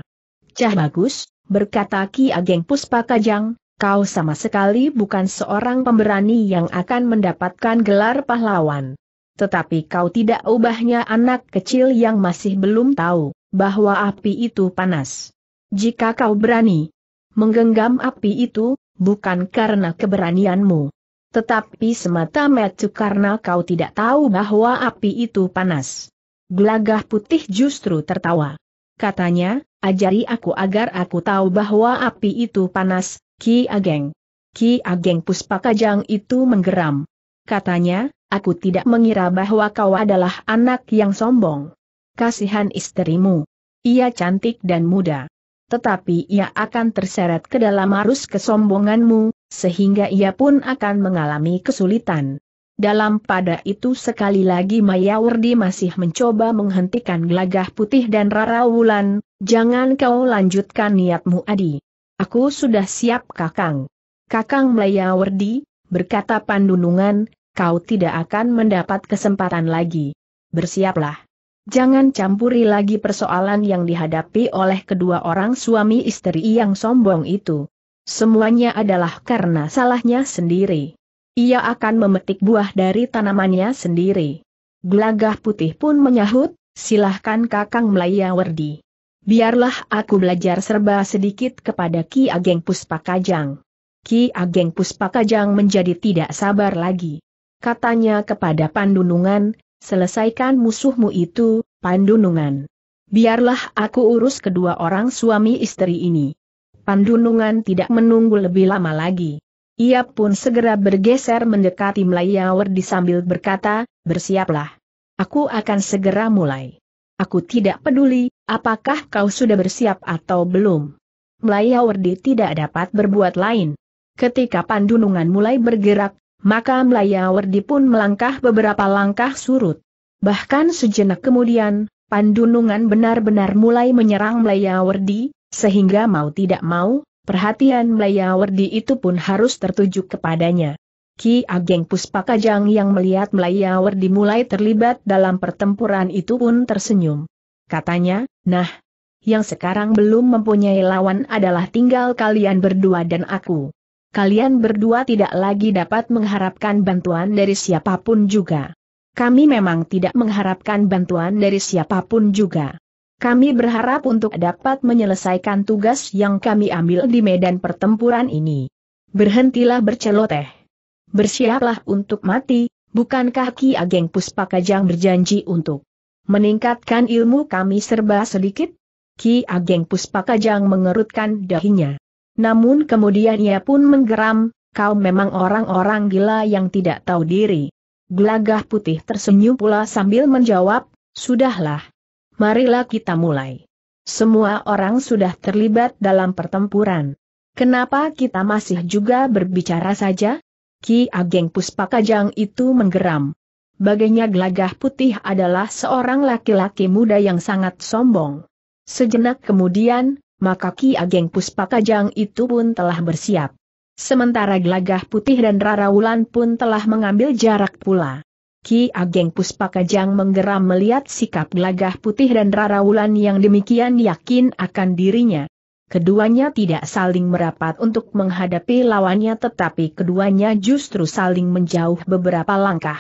Cah bagus, berkata Ki Ageng Puspakajang, kau sama sekali bukan seorang pemberani yang akan mendapatkan gelar pahlawan. Tetapi kau tidak ubahnya anak kecil yang masih belum tahu bahwa api itu panas. Jika kau berani menggenggam api itu, bukan karena keberanianmu. Tetapi semata-mata karena kau tidak tahu bahwa api itu panas. Gelagah putih justru tertawa. Katanya, ajari aku agar aku tahu bahwa api itu panas, Ki Ageng. Ki Ageng Puspakajang itu menggeram. Katanya, aku tidak mengira bahwa kau adalah anak yang sombong kasihan istrimu. Ia cantik dan muda. Tetapi ia akan terseret ke dalam arus kesombonganmu, sehingga ia pun akan mengalami kesulitan. Dalam pada itu sekali lagi Mayawardi masih mencoba menghentikan gelagah putih dan Rara Wulan, jangan kau lanjutkan niatmu Adi. Aku sudah siap Kakang. Kakang Mayawardi, berkata Pandunungan, kau tidak akan mendapat kesempatan lagi. Bersiaplah. Jangan campuri lagi persoalan yang dihadapi oleh kedua orang suami istri yang sombong itu. Semuanya adalah karena salahnya sendiri. Ia akan memetik buah dari tanamannya sendiri. Gelagah putih pun menyahut, silahkan kakang Werdi. Biarlah aku belajar serba sedikit kepada Ki Ageng Puspakajang. Ki Ageng Puspakajang menjadi tidak sabar lagi. Katanya kepada Pandunungan, selesaikan musuhmu itu, Pandunungan. Biarlah aku urus kedua orang suami istri ini. Pandunungan tidak menunggu lebih lama lagi. Ia pun segera bergeser mendekati Melayawar sambil berkata, bersiaplah. Aku akan segera mulai. Aku tidak peduli, apakah kau sudah bersiap atau belum. Melayawardi tidak dapat berbuat lain. Ketika pandunungan mulai bergerak, maka Melayawardi pun melangkah beberapa langkah surut. Bahkan sejenak kemudian, Pandunungan benar-benar mulai menyerang Melayawardi, sehingga mau tidak mau, perhatian Melayawardi itu pun harus tertuju kepadanya. Ki Ageng Puspakajang yang melihat Melayawardi mulai terlibat dalam pertempuran itu pun tersenyum. Katanya, nah, yang sekarang belum mempunyai lawan adalah tinggal kalian berdua dan aku kalian berdua tidak lagi dapat mengharapkan bantuan dari siapapun juga. Kami memang tidak mengharapkan bantuan dari siapapun juga. Kami berharap untuk dapat menyelesaikan tugas yang kami ambil di medan pertempuran ini. Berhentilah berceloteh. Bersiaplah untuk mati, bukankah Ki Ageng Puspakajang berjanji untuk meningkatkan ilmu kami serba sedikit? Ki Ageng Puspakajang mengerutkan dahinya. Namun kemudian ia pun menggeram, kau memang orang-orang gila yang tidak tahu diri. Gelagah putih tersenyum pula sambil menjawab, sudahlah. Marilah kita mulai. Semua orang sudah terlibat dalam pertempuran. Kenapa kita masih juga berbicara saja? Ki Ageng Puspakajang itu menggeram. baginya gelagah putih adalah seorang laki-laki muda yang sangat sombong. Sejenak kemudian, maka Ki Ageng Puspakajang itu pun telah bersiap. Sementara Gelagah Putih dan Rara Wulan pun telah mengambil jarak pula. Ki Ageng Puspakajang menggeram melihat sikap Gelagah Putih dan Rara Wulan yang demikian yakin akan dirinya. Keduanya tidak saling merapat untuk menghadapi lawannya tetapi keduanya justru saling menjauh beberapa langkah.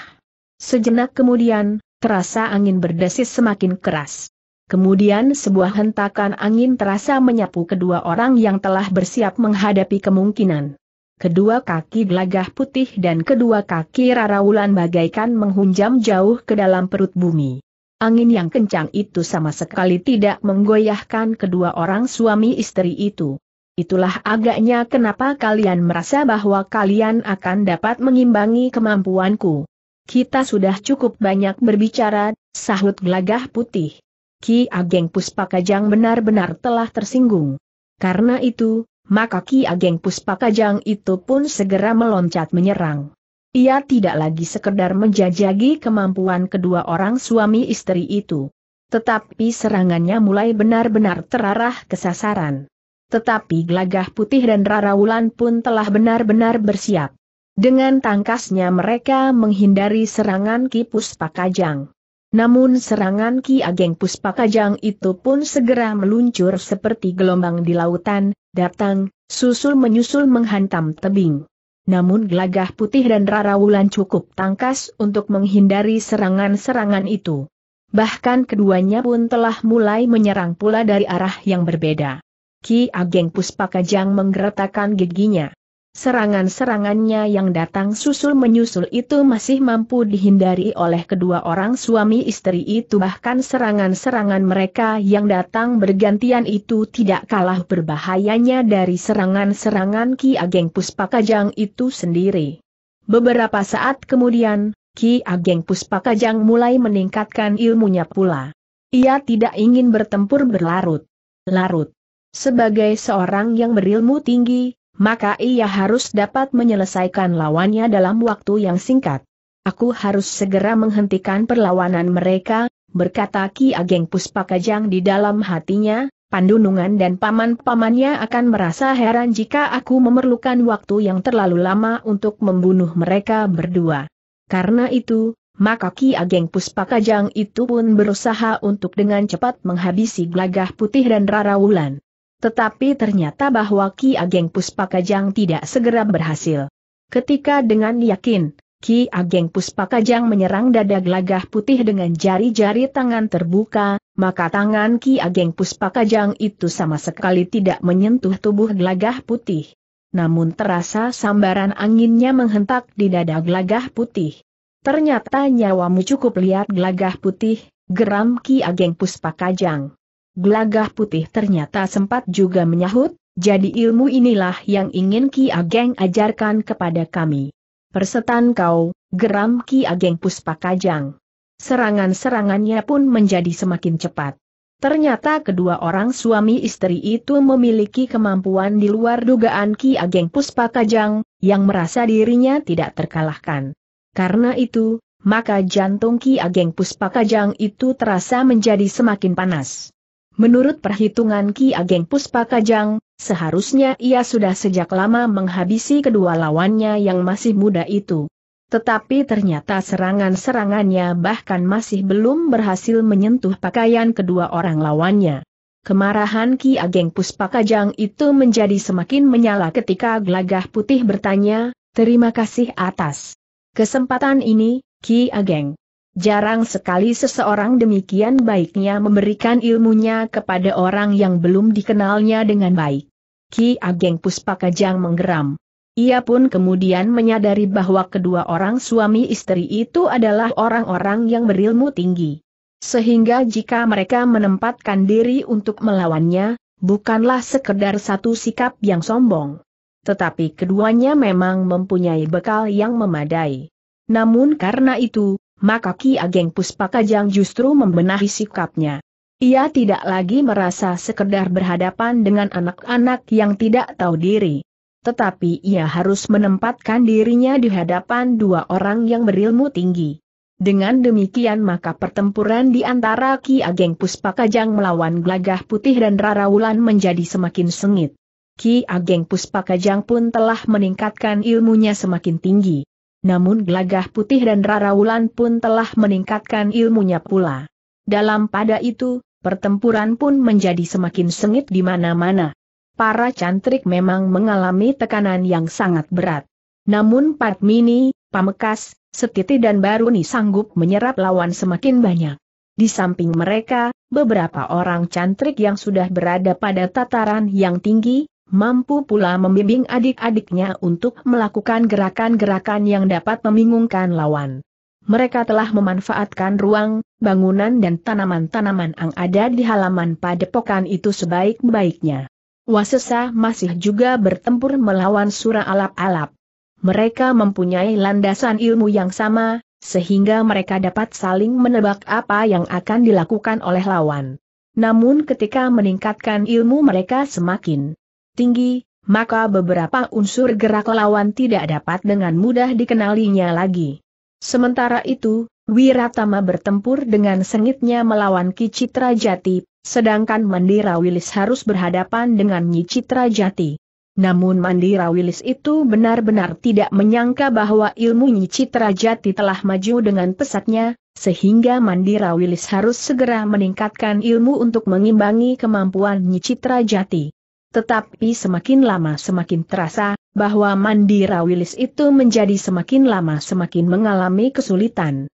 Sejenak kemudian, terasa angin berdesis semakin keras. Kemudian sebuah hentakan angin terasa menyapu kedua orang yang telah bersiap menghadapi kemungkinan. Kedua kaki gelagah putih dan kedua kaki Rarawulan bagaikan menghunjam jauh ke dalam perut bumi. Angin yang kencang itu sama sekali tidak menggoyahkan kedua orang suami istri itu. Itulah agaknya kenapa kalian merasa bahwa kalian akan dapat mengimbangi kemampuanku. Kita sudah cukup banyak berbicara, sahut gelagah putih. Ki Ageng Puspakajang benar-benar telah tersinggung. Karena itu, maka Ki Ageng Puspakajang itu pun segera meloncat menyerang. Ia tidak lagi sekedar menjajagi kemampuan kedua orang suami istri itu. Tetapi serangannya mulai benar-benar terarah ke sasaran. Tetapi Gelagah Putih dan Raraulan pun telah benar-benar bersiap. Dengan tangkasnya mereka menghindari serangan Ki Puspakajang. Namun serangan Ki Ageng Puspakajang itu pun segera meluncur seperti gelombang di lautan, datang, susul menyusul menghantam tebing. Namun gelagah putih dan Rara Wulan cukup tangkas untuk menghindari serangan-serangan itu. Bahkan keduanya pun telah mulai menyerang pula dari arah yang berbeda. Ki Ageng Puspakajang menggeretakkan giginya. Serangan-serangannya yang datang susul-menyusul itu masih mampu dihindari oleh kedua orang suami istri itu bahkan serangan-serangan mereka yang datang bergantian itu tidak kalah berbahayanya dari serangan-serangan Ki Ageng Puspakajang itu sendiri. Beberapa saat kemudian, Ki Ageng Puspakajang mulai meningkatkan ilmunya pula. Ia tidak ingin bertempur berlarut-larut. Sebagai seorang yang berilmu tinggi, maka ia harus dapat menyelesaikan lawannya dalam waktu yang singkat. Aku harus segera menghentikan perlawanan mereka, berkata Ki Ageng Puspakajang di dalam hatinya, Pandunungan dan paman-pamannya akan merasa heran jika aku memerlukan waktu yang terlalu lama untuk membunuh mereka berdua. Karena itu, maka Ki Ageng Puspakajang itu pun berusaha untuk dengan cepat menghabisi gelagah putih dan Rara Wulan. Tetapi ternyata bahwa Ki Ageng Puspakajang tidak segera berhasil. Ketika dengan yakin, Ki Ageng Puspakajang menyerang dada gelagah putih dengan jari-jari tangan terbuka, maka tangan Ki Ageng Puspakajang itu sama sekali tidak menyentuh tubuh gelagah putih. Namun terasa sambaran anginnya menghentak di dada gelagah putih. Ternyata nyawamu cukup lihat gelagah putih, geram Ki Ageng Puspakajang. Gelagah putih ternyata sempat juga menyahut, jadi ilmu inilah yang ingin Ki Ageng ajarkan kepada kami. Persetan kau, geram Ki Ageng Puspakajang. Serangan-serangannya pun menjadi semakin cepat. Ternyata kedua orang suami istri itu memiliki kemampuan di luar dugaan Ki Ageng Puspakajang, yang merasa dirinya tidak terkalahkan. Karena itu, maka jantung Ki Ageng Puspakajang itu terasa menjadi semakin panas. Menurut perhitungan Ki Ageng Puspakajang, seharusnya ia sudah sejak lama menghabisi kedua lawannya yang masih muda itu. Tetapi ternyata serangan-serangannya bahkan masih belum berhasil menyentuh pakaian kedua orang lawannya. Kemarahan Ki Ageng Puspakajang itu menjadi semakin menyala ketika gelagah putih bertanya, terima kasih atas kesempatan ini, Ki Ageng. Jarang sekali seseorang demikian baiknya memberikan ilmunya kepada orang yang belum dikenalnya dengan baik. Ki Ageng Puspakajang menggeram. Ia pun kemudian menyadari bahwa kedua orang suami istri itu adalah orang-orang yang berilmu tinggi. Sehingga jika mereka menempatkan diri untuk melawannya, bukanlah sekedar satu sikap yang sombong. Tetapi keduanya memang mempunyai bekal yang memadai. Namun karena itu, maka Ki Ageng Puspakajang justru membenahi sikapnya. Ia tidak lagi merasa sekedar berhadapan dengan anak-anak yang tidak tahu diri. Tetapi ia harus menempatkan dirinya di hadapan dua orang yang berilmu tinggi. Dengan demikian maka pertempuran di antara Ki Ageng Puspakajang melawan Glagah Putih dan Rara Wulan menjadi semakin sengit. Ki Ageng Puspakajang pun telah meningkatkan ilmunya semakin tinggi namun Gelagah Putih dan Rara Wulan pun telah meningkatkan ilmunya pula. Dalam pada itu, pertempuran pun menjadi semakin sengit di mana-mana. Para cantrik memang mengalami tekanan yang sangat berat. Namun Padmini, Pamekas, Setiti dan Baruni sanggup menyerap lawan semakin banyak. Di samping mereka, beberapa orang cantrik yang sudah berada pada tataran yang tinggi, mampu pula membimbing adik-adiknya untuk melakukan gerakan-gerakan yang dapat membingungkan lawan. Mereka telah memanfaatkan ruang, bangunan dan tanaman-tanaman yang ada di halaman padepokan itu sebaik-baiknya. Wasesa masih juga bertempur melawan sura alap-alap. Mereka mempunyai landasan ilmu yang sama, sehingga mereka dapat saling menebak apa yang akan dilakukan oleh lawan. Namun ketika meningkatkan ilmu mereka semakin tinggi, maka beberapa unsur gerak lawan tidak dapat dengan mudah dikenalinya lagi. Sementara itu, Wiratama bertempur dengan sengitnya melawan Ki Citra Jati, sedangkan Mandira Wilis harus berhadapan dengan Nyi Citra Jati. Namun Mandira Wilis itu benar-benar tidak menyangka bahwa ilmu Nyi Citra Jati telah maju dengan pesatnya, sehingga Mandira Wilis harus segera meningkatkan ilmu untuk mengimbangi kemampuan Nyi Citra Jati. Tetapi semakin lama semakin terasa, bahwa Mandira Wilis itu menjadi semakin lama semakin mengalami kesulitan.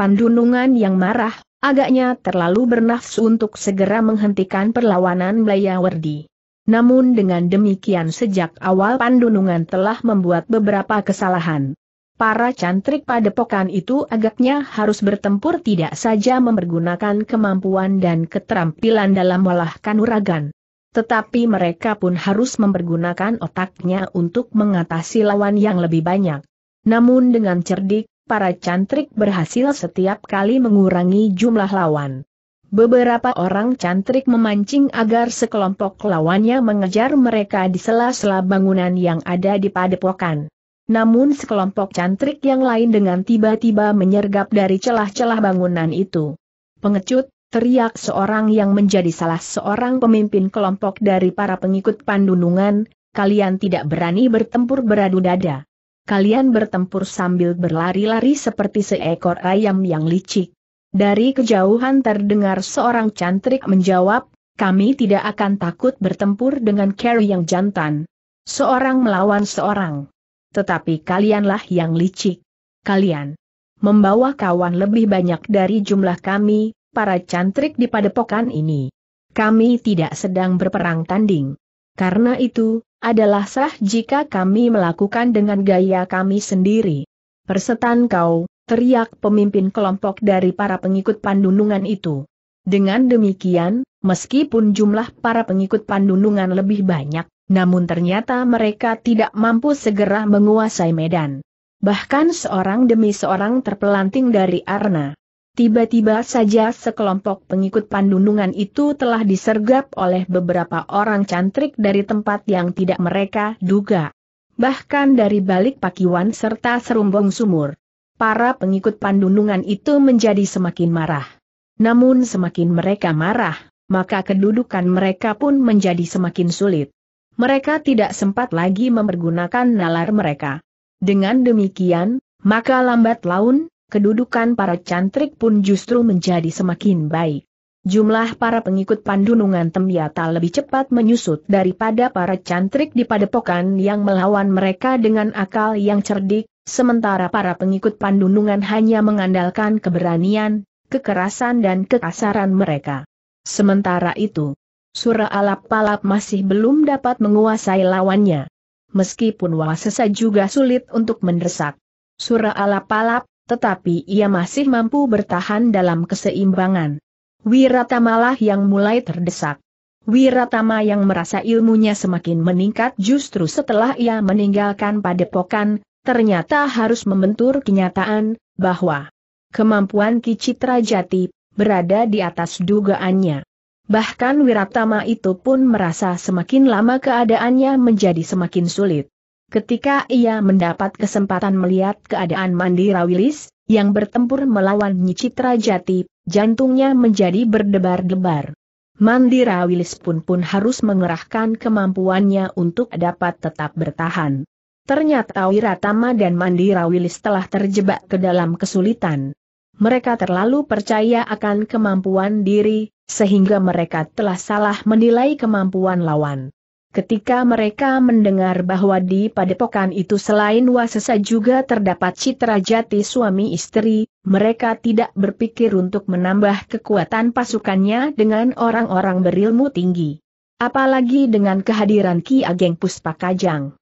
Pandunungan yang marah, agaknya terlalu bernafsu untuk segera menghentikan perlawanan Blayawardi. Namun dengan demikian sejak awal Pandunungan telah membuat beberapa kesalahan. Para cantrik padepokan itu agaknya harus bertempur tidak saja mempergunakan kemampuan dan keterampilan dalam melahkan uragan. Tetapi mereka pun harus mempergunakan otaknya untuk mengatasi lawan yang lebih banyak. Namun dengan cerdik, para cantrik berhasil setiap kali mengurangi jumlah lawan. Beberapa orang cantrik memancing agar sekelompok lawannya mengejar mereka di sela-sela bangunan yang ada di padepokan. Namun sekelompok cantrik yang lain dengan tiba-tiba menyergap dari celah-celah bangunan itu. Pengecut, teriak seorang yang menjadi salah seorang pemimpin kelompok dari para pengikut pandunungan, kalian tidak berani bertempur beradu dada. Kalian bertempur sambil berlari-lari seperti seekor ayam yang licik. Dari kejauhan terdengar seorang cantrik menjawab, kami tidak akan takut bertempur dengan Carrie yang jantan. Seorang melawan seorang. Tetapi kalianlah yang licik. Kalian membawa kawan lebih banyak dari jumlah kami, para cantrik di padepokan ini. Kami tidak sedang berperang tanding. Karena itu, adalah sah jika kami melakukan dengan gaya kami sendiri. Persetan kau, teriak pemimpin kelompok dari para pengikut pandunungan itu. Dengan demikian, meskipun jumlah para pengikut pandunungan lebih banyak, namun ternyata mereka tidak mampu segera menguasai medan. Bahkan seorang demi seorang terpelanting dari Arna. Tiba-tiba saja sekelompok pengikut pandunungan itu telah disergap oleh beberapa orang cantrik dari tempat yang tidak mereka duga. Bahkan dari balik pakiwan serta serumbung sumur. Para pengikut pandunungan itu menjadi semakin marah. Namun semakin mereka marah, maka kedudukan mereka pun menjadi semakin sulit. Mereka tidak sempat lagi mempergunakan nalar mereka. Dengan demikian, maka lambat laun, kedudukan para cantrik pun justru menjadi semakin baik. Jumlah para pengikut Pandunungan Tembiata lebih cepat menyusut daripada para cantrik di padepokan yang melawan mereka dengan akal yang cerdik, sementara para pengikut Pandunungan hanya mengandalkan keberanian, kekerasan dan kekasaran mereka. Sementara itu, Surah Alap-Palap masih belum dapat menguasai lawannya. Meskipun Wasesa juga sulit untuk mendesak. Surah Alap-Palap tetapi ia masih mampu bertahan dalam keseimbangan. Wiratamalah yang mulai terdesak. Wiratama yang merasa ilmunya semakin meningkat justru setelah ia meninggalkan padepokan, ternyata harus membentur kenyataan, bahwa kemampuan Kicitra Jati berada di atas dugaannya. Bahkan Wiratama itu pun merasa semakin lama keadaannya menjadi semakin sulit. Ketika ia mendapat kesempatan melihat keadaan Mandira Wilis, yang bertempur melawan Nyicitra Jati, jantungnya menjadi berdebar-debar. Mandira Wilis pun pun harus mengerahkan kemampuannya untuk dapat tetap bertahan. Ternyata Wiratama dan Mandira Wilis telah terjebak ke dalam kesulitan. Mereka terlalu percaya akan kemampuan diri, sehingga mereka telah salah menilai kemampuan lawan ketika mereka mendengar bahwa di padepokan itu selain Wasesa juga terdapat citra jati suami istri, mereka tidak berpikir untuk menambah kekuatan pasukannya dengan orang-orang berilmu tinggi. Apalagi dengan kehadiran Ki Ageng Puspakajang.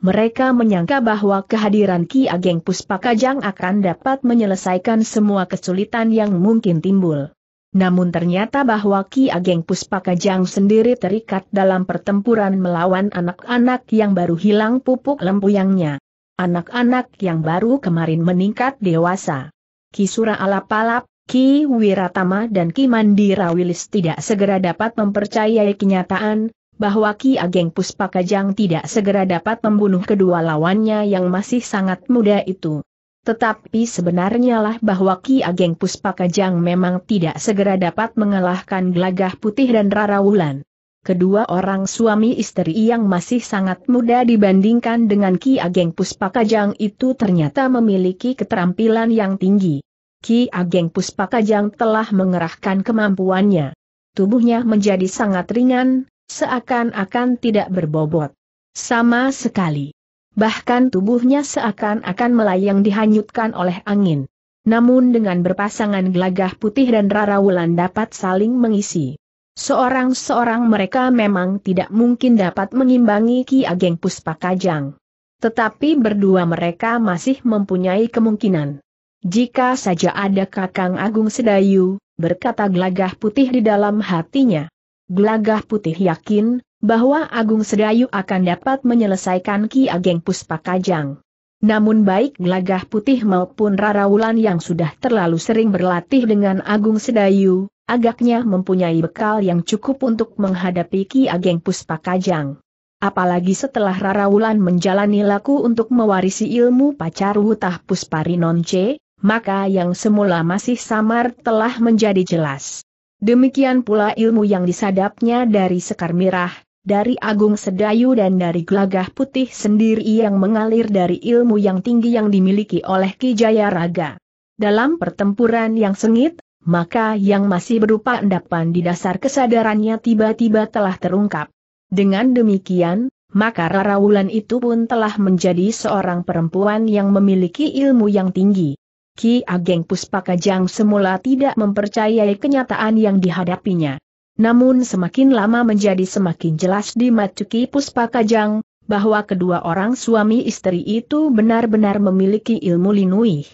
Mereka menyangka bahwa kehadiran Ki Ageng Puspakajang akan dapat menyelesaikan semua kesulitan yang mungkin timbul. Namun ternyata bahwa Ki Ageng Puspakajang sendiri terikat dalam pertempuran melawan anak-anak yang baru hilang pupuk lempuyangnya. Anak-anak yang baru kemarin meningkat dewasa. Ki alap-alap, Ki Wiratama dan Ki Mandirawilis tidak segera dapat mempercayai kenyataan, bahwa Ki Ageng Puspakajang tidak segera dapat membunuh kedua lawannya yang masih sangat muda itu. Tetapi sebenarnya lah bahwa Ki Ageng Puspakajang memang tidak segera dapat mengalahkan Gelagah Putih dan Rara Wulan. Kedua orang suami istri yang masih sangat muda dibandingkan dengan Ki Ageng Puspakajang itu ternyata memiliki keterampilan yang tinggi. Ki Ageng Puspakajang telah mengerahkan kemampuannya. Tubuhnya menjadi sangat ringan, seakan-akan tidak berbobot. Sama sekali bahkan tubuhnya seakan-akan melayang dihanyutkan oleh angin. Namun dengan berpasangan gelagah putih dan Rara Wulan dapat saling mengisi. Seorang-seorang mereka memang tidak mungkin dapat mengimbangi Ki Ageng Puspa Kajang. Tetapi berdua mereka masih mempunyai kemungkinan. Jika saja ada Kakang Agung Sedayu, berkata Glagah putih di dalam hatinya. Glagah putih yakin, bahwa Agung Sedayu akan dapat menyelesaikan Ki Ageng Puspakajang. Namun baik Gelagah Putih maupun Rara Wulan yang sudah terlalu sering berlatih dengan Agung Sedayu, agaknya mempunyai bekal yang cukup untuk menghadapi Ki Ageng Puspakajang. Apalagi setelah Rara Wulan menjalani laku untuk mewarisi ilmu pacar Puspa Pusparinonce, maka yang semula masih samar telah menjadi jelas. Demikian pula ilmu yang disadapnya dari Sekar Mirah, dari Agung Sedayu dan dari gelagah putih sendiri yang mengalir dari ilmu yang tinggi yang dimiliki oleh Ki Jaya Raga. Dalam pertempuran yang sengit, maka yang masih berupa endapan di dasar kesadarannya tiba-tiba telah terungkap. Dengan demikian, maka Rarawulan itu pun telah menjadi seorang perempuan yang memiliki ilmu yang tinggi. Ki Ageng Puspakajang semula tidak mempercayai kenyataan yang dihadapinya. Namun semakin lama menjadi semakin jelas di Matsuki Puspakajang, bahwa kedua orang suami istri itu benar-benar memiliki ilmu linui.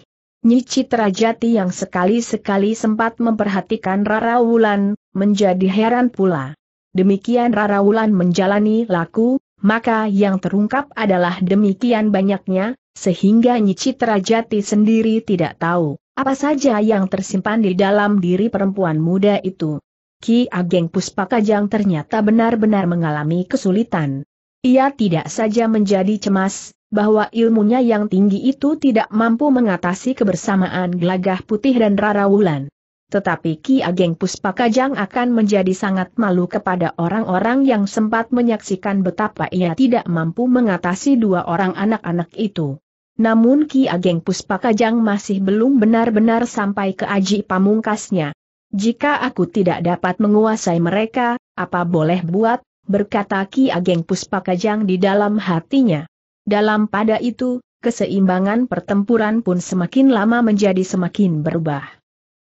Nyi yang sekali-sekali sempat memperhatikan Rara Wulan, menjadi heran pula. Demikian Rara Wulan menjalani laku, maka yang terungkap adalah demikian banyaknya, sehingga Nyi sendiri tidak tahu apa saja yang tersimpan di dalam diri perempuan muda itu. Ki Ageng Puspakajang ternyata benar-benar mengalami kesulitan. Ia tidak saja menjadi cemas, bahwa ilmunya yang tinggi itu tidak mampu mengatasi kebersamaan gelagah putih dan rara wulan. Tetapi Ki Ageng Puspakajang akan menjadi sangat malu kepada orang-orang yang sempat menyaksikan betapa ia tidak mampu mengatasi dua orang anak-anak itu. Namun Ki Ageng Puspakajang masih belum benar-benar sampai ke aji pamungkasnya. Jika aku tidak dapat menguasai mereka, apa boleh buat, berkata Ki Ageng Puspakajang di dalam hatinya. Dalam pada itu, keseimbangan pertempuran pun semakin lama menjadi semakin berubah.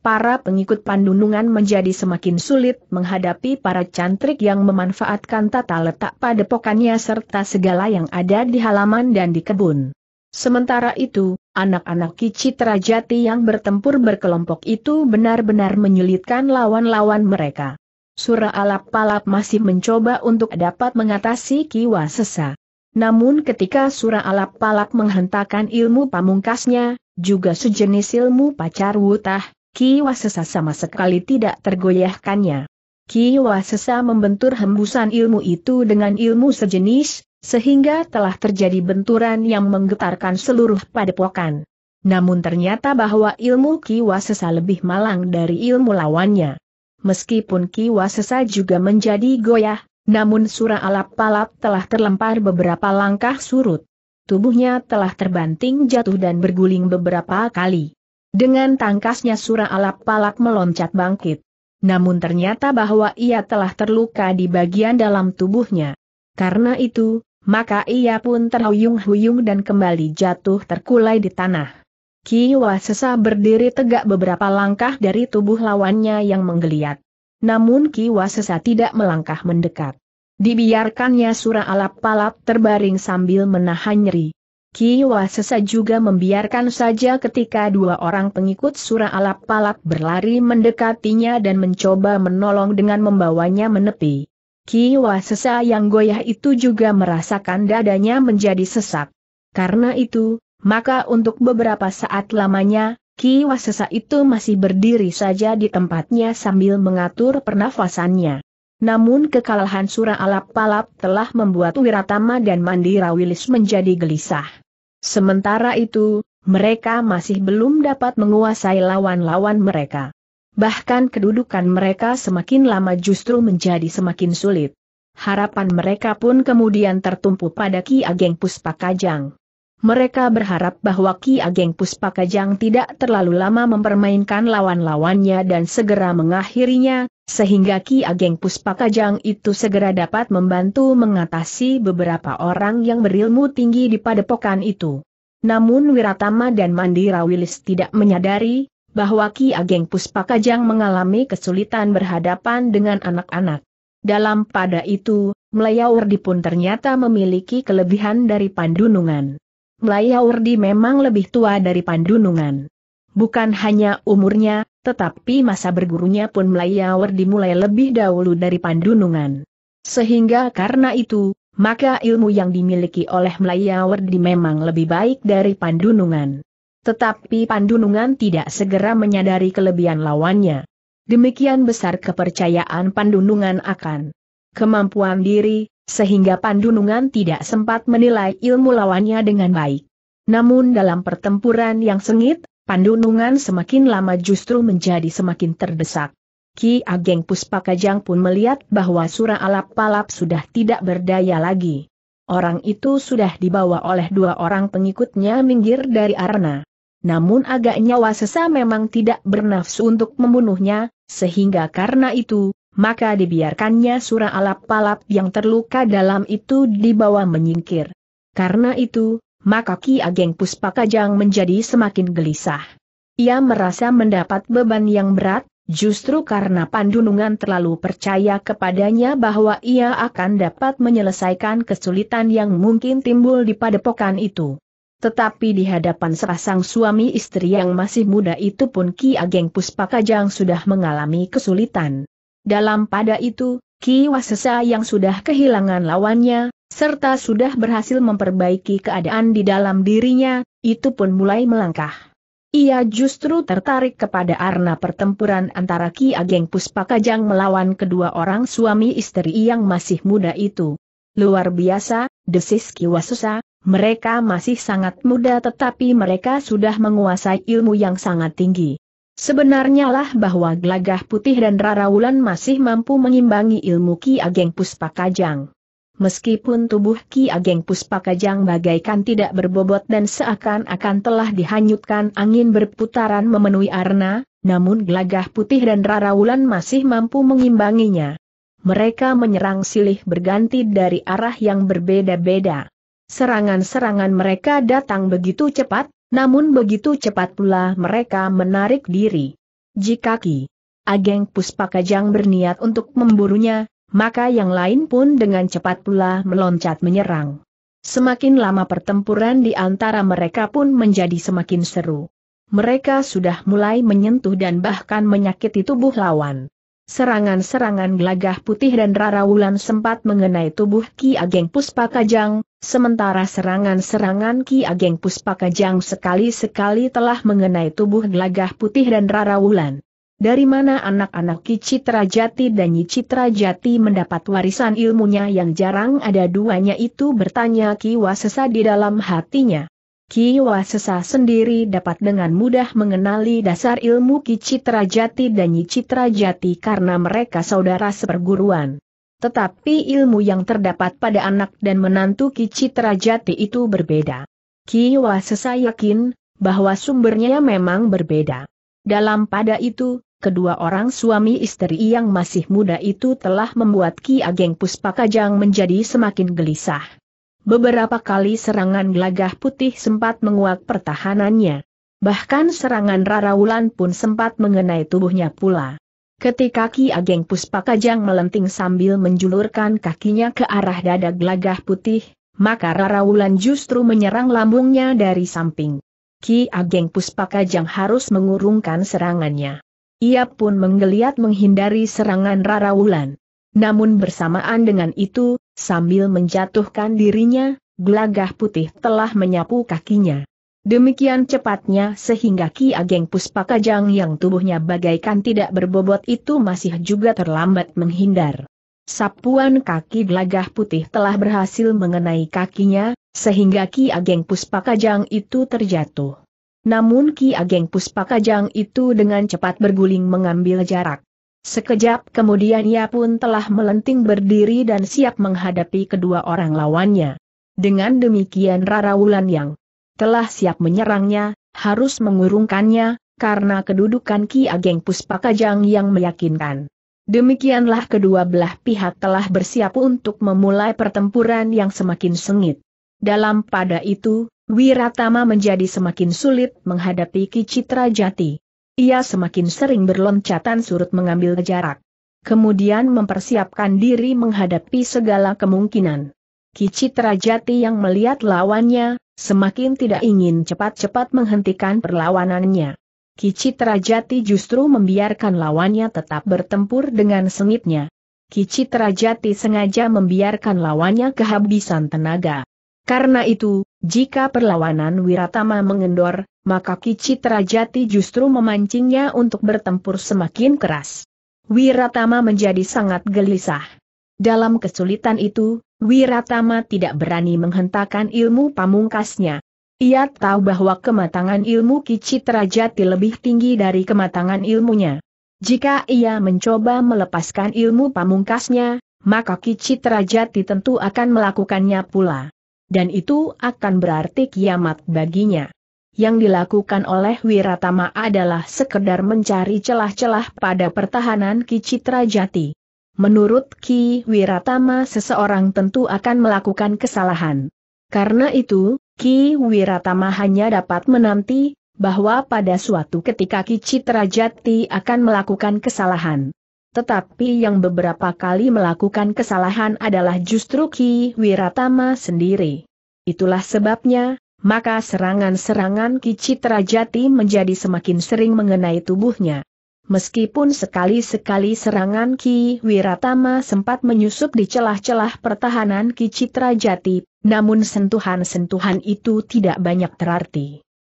Para pengikut pandunungan menjadi semakin sulit menghadapi para cantrik yang memanfaatkan tata letak padepokannya serta segala yang ada di halaman dan di kebun. Sementara itu, Anak-anak Kicitra Jati yang bertempur berkelompok itu benar-benar menyulitkan lawan-lawan mereka. Surah Alap-Palap masih mencoba untuk dapat mengatasi Kiwa Sesa. Namun ketika Surah Alap-Palap menghentakkan ilmu pamungkasnya, juga sejenis ilmu pacar wutah, Kiwa Sesa sama sekali tidak tergoyahkannya. Kiwa Sesa membentur hembusan ilmu itu dengan ilmu sejenis, sehingga telah terjadi benturan yang menggetarkan seluruh padepokan. Namun ternyata bahwa ilmu Kiwasesa lebih malang dari ilmu lawannya. Meskipun Kiwasesa juga menjadi goyah, namun Sura Alap-Palap telah terlempar beberapa langkah surut. Tubuhnya telah terbanting jatuh dan berguling beberapa kali. Dengan tangkasnya Sura Alap-Palap meloncat bangkit. Namun ternyata bahwa ia telah terluka di bagian dalam tubuhnya. Karena itu, maka ia pun terhuyung-huyung dan kembali jatuh terkulai di tanah. Kiwa Sesa berdiri tegak beberapa langkah dari tubuh lawannya yang menggeliat. Namun Kiwa Sesa tidak melangkah mendekat. Dibiarkannya sura alap-alap terbaring sambil menahan nyeri. Kiwa Sesa juga membiarkan saja ketika dua orang pengikut sura alap-alap berlari mendekatinya dan mencoba menolong dengan membawanya menepi. Kiwa sesa yang goyah itu juga merasakan dadanya menjadi sesak. Karena itu, maka untuk beberapa saat lamanya, Ki Wasesa itu masih berdiri saja di tempatnya sambil mengatur pernafasannya. Namun kekalahan Surah Alap-Palap telah membuat Wiratama dan Mandira Wilis menjadi gelisah. Sementara itu, mereka masih belum dapat menguasai lawan-lawan mereka bahkan kedudukan mereka semakin lama justru menjadi semakin sulit. Harapan mereka pun kemudian tertumpu pada Ki Ageng Puspakajang. Mereka berharap bahwa Ki Ageng Puspakajang tidak terlalu lama mempermainkan lawan-lawannya dan segera mengakhirinya, sehingga Ki Ageng Puspakajang itu segera dapat membantu mengatasi beberapa orang yang berilmu tinggi di padepokan itu. Namun Wiratama dan Mandira Wilis tidak menyadari bahwa Ki Ageng Puspakajang mengalami kesulitan berhadapan dengan anak-anak. Dalam pada itu, Melayawardi pun ternyata memiliki kelebihan dari Pandunungan. Melayawardi memang lebih tua dari Pandunungan. Bukan hanya umurnya, tetapi masa bergurunya pun Melayawardi mulai lebih dahulu dari Pandunungan. Sehingga karena itu, maka ilmu yang dimiliki oleh Melayawardi memang lebih baik dari Pandunungan. Tetapi Pandunungan tidak segera menyadari kelebihan lawannya. Demikian besar kepercayaan Pandunungan akan kemampuan diri, sehingga Pandunungan tidak sempat menilai ilmu lawannya dengan baik. Namun dalam pertempuran yang sengit, Pandunungan semakin lama justru menjadi semakin terdesak. Ki Ageng Puspakajang pun melihat bahwa Surah Alap-Palap sudah tidak berdaya lagi. Orang itu sudah dibawa oleh dua orang pengikutnya minggir dari arena. Namun agaknya Wasesa memang tidak bernafsu untuk membunuhnya, sehingga karena itu, maka dibiarkannya surah alap palap yang terluka dalam itu dibawa menyingkir. Karena itu, maka Ki Ageng Puspakajang menjadi semakin gelisah. Ia merasa mendapat beban yang berat, Justru karena Pandunungan terlalu percaya kepadanya bahwa ia akan dapat menyelesaikan kesulitan yang mungkin timbul di padepokan itu. Tetapi di hadapan sepasang suami istri yang masih muda itu pun Ki Ageng Puspakajang sudah mengalami kesulitan. Dalam pada itu, Ki Wasesa yang sudah kehilangan lawannya, serta sudah berhasil memperbaiki keadaan di dalam dirinya, itu pun mulai melangkah. Ia justru tertarik kepada arna pertempuran antara Ki Ageng Puspakajang melawan kedua orang suami istri yang masih muda itu. Luar biasa, desis Kiwasusa, mereka masih sangat muda tetapi mereka sudah menguasai ilmu yang sangat tinggi. Sebenarnya lah bahwa Gelagah Putih dan Raraulan masih mampu mengimbangi ilmu Ki Ageng Puspakajang. Meskipun tubuh Ki Ageng Puspakajang bagaikan tidak berbobot dan seakan-akan telah dihanyutkan angin berputaran memenuhi arna, namun Gelagah Putih dan Raraulan masih mampu mengimbanginya mereka menyerang silih berganti dari arah yang berbeda-beda. Serangan-serangan mereka datang begitu cepat, namun begitu cepat pula mereka menarik diri. Jika Ki Ageng Puspakajang berniat untuk memburunya, maka yang lain pun dengan cepat pula meloncat menyerang. Semakin lama pertempuran di antara mereka pun menjadi semakin seru. Mereka sudah mulai menyentuh dan bahkan menyakiti tubuh lawan. Serangan-serangan gelagah putih dan rarawulan sempat mengenai tubuh Ki Ageng Puspakajang, sementara serangan-serangan Ki Ageng Puspakajang sekali-sekali telah mengenai tubuh gelagah putih dan rarawulan. Dari mana anak-anak Ki Citra Jati dan Nyi Citra Jati mendapat warisan ilmunya yang jarang ada duanya itu bertanya Ki Wasesa di dalam hatinya. Kiwa sendiri dapat dengan mudah mengenali dasar ilmu Ki Citra Jati dan Nyi Jati karena mereka saudara seperguruan. Tetapi ilmu yang terdapat pada anak dan menantu Ki Citra Jati itu berbeda. Kiwa yakin bahwa sumbernya memang berbeda. Dalam pada itu, kedua orang suami istri yang masih muda itu telah membuat Ki Ageng Puspakajang menjadi semakin gelisah. Beberapa kali serangan gelagah putih sempat menguak pertahanannya. Bahkan serangan Wulan pun sempat mengenai tubuhnya pula. Ketika Ki Ageng Puspakajang melenting sambil menjulurkan kakinya ke arah dada gelagah putih, maka Wulan justru menyerang lambungnya dari samping. Ki Ageng Puspakajang harus mengurungkan serangannya. Ia pun menggeliat menghindari serangan Rara Wulan. Namun bersamaan dengan itu, sambil menjatuhkan dirinya, gelagah putih telah menyapu kakinya. Demikian cepatnya sehingga Ki Ageng Puspakajang yang tubuhnya bagaikan tidak berbobot itu masih juga terlambat menghindar. Sapuan kaki gelagah putih telah berhasil mengenai kakinya, sehingga Ki Ageng Puspakajang itu terjatuh. Namun Ki Ageng Puspakajang itu dengan cepat berguling mengambil jarak. Sekejap kemudian ia pun telah melenting berdiri dan siap menghadapi kedua orang lawannya. Dengan demikian Rara Wulan yang telah siap menyerangnya, harus mengurungkannya, karena kedudukan Ki Ageng Puspakajang yang meyakinkan. Demikianlah kedua belah pihak telah bersiap untuk memulai pertempuran yang semakin sengit. Dalam pada itu, Wiratama menjadi semakin sulit menghadapi Ki Citra Jati. Ia semakin sering berloncatan surut mengambil jarak. Kemudian mempersiapkan diri menghadapi segala kemungkinan. Kicit Rajati yang melihat lawannya, semakin tidak ingin cepat-cepat menghentikan perlawanannya. Kicit Rajati justru membiarkan lawannya tetap bertempur dengan sengitnya. Kicit Rajati sengaja membiarkan lawannya kehabisan tenaga. Karena itu, jika perlawanan Wiratama mengendor, maka Kicitra Jati justru memancingnya untuk bertempur semakin keras. Wiratama menjadi sangat gelisah. Dalam kesulitan itu, Wiratama tidak berani menghentakkan ilmu pamungkasnya. Ia tahu bahwa kematangan ilmu Kicitra Jati lebih tinggi dari kematangan ilmunya. Jika ia mencoba melepaskan ilmu pamungkasnya, maka Kicitra Jati tentu akan melakukannya pula. Dan itu akan berarti kiamat baginya yang dilakukan oleh Wiratama adalah sekedar mencari celah-celah pada pertahanan Ki Citra Jati. Menurut Ki Wiratama seseorang tentu akan melakukan kesalahan. Karena itu, Ki Wiratama hanya dapat menanti, bahwa pada suatu ketika Ki Citra Jati akan melakukan kesalahan. Tetapi yang beberapa kali melakukan kesalahan adalah justru Ki Wiratama sendiri. Itulah sebabnya, maka serangan-serangan Kicitra Jati menjadi semakin sering mengenai tubuhnya. Meskipun sekali-sekali serangan Ki Wiratama sempat menyusup di celah-celah pertahanan Ki Citra Jati, namun sentuhan-sentuhan itu tidak banyak terarti.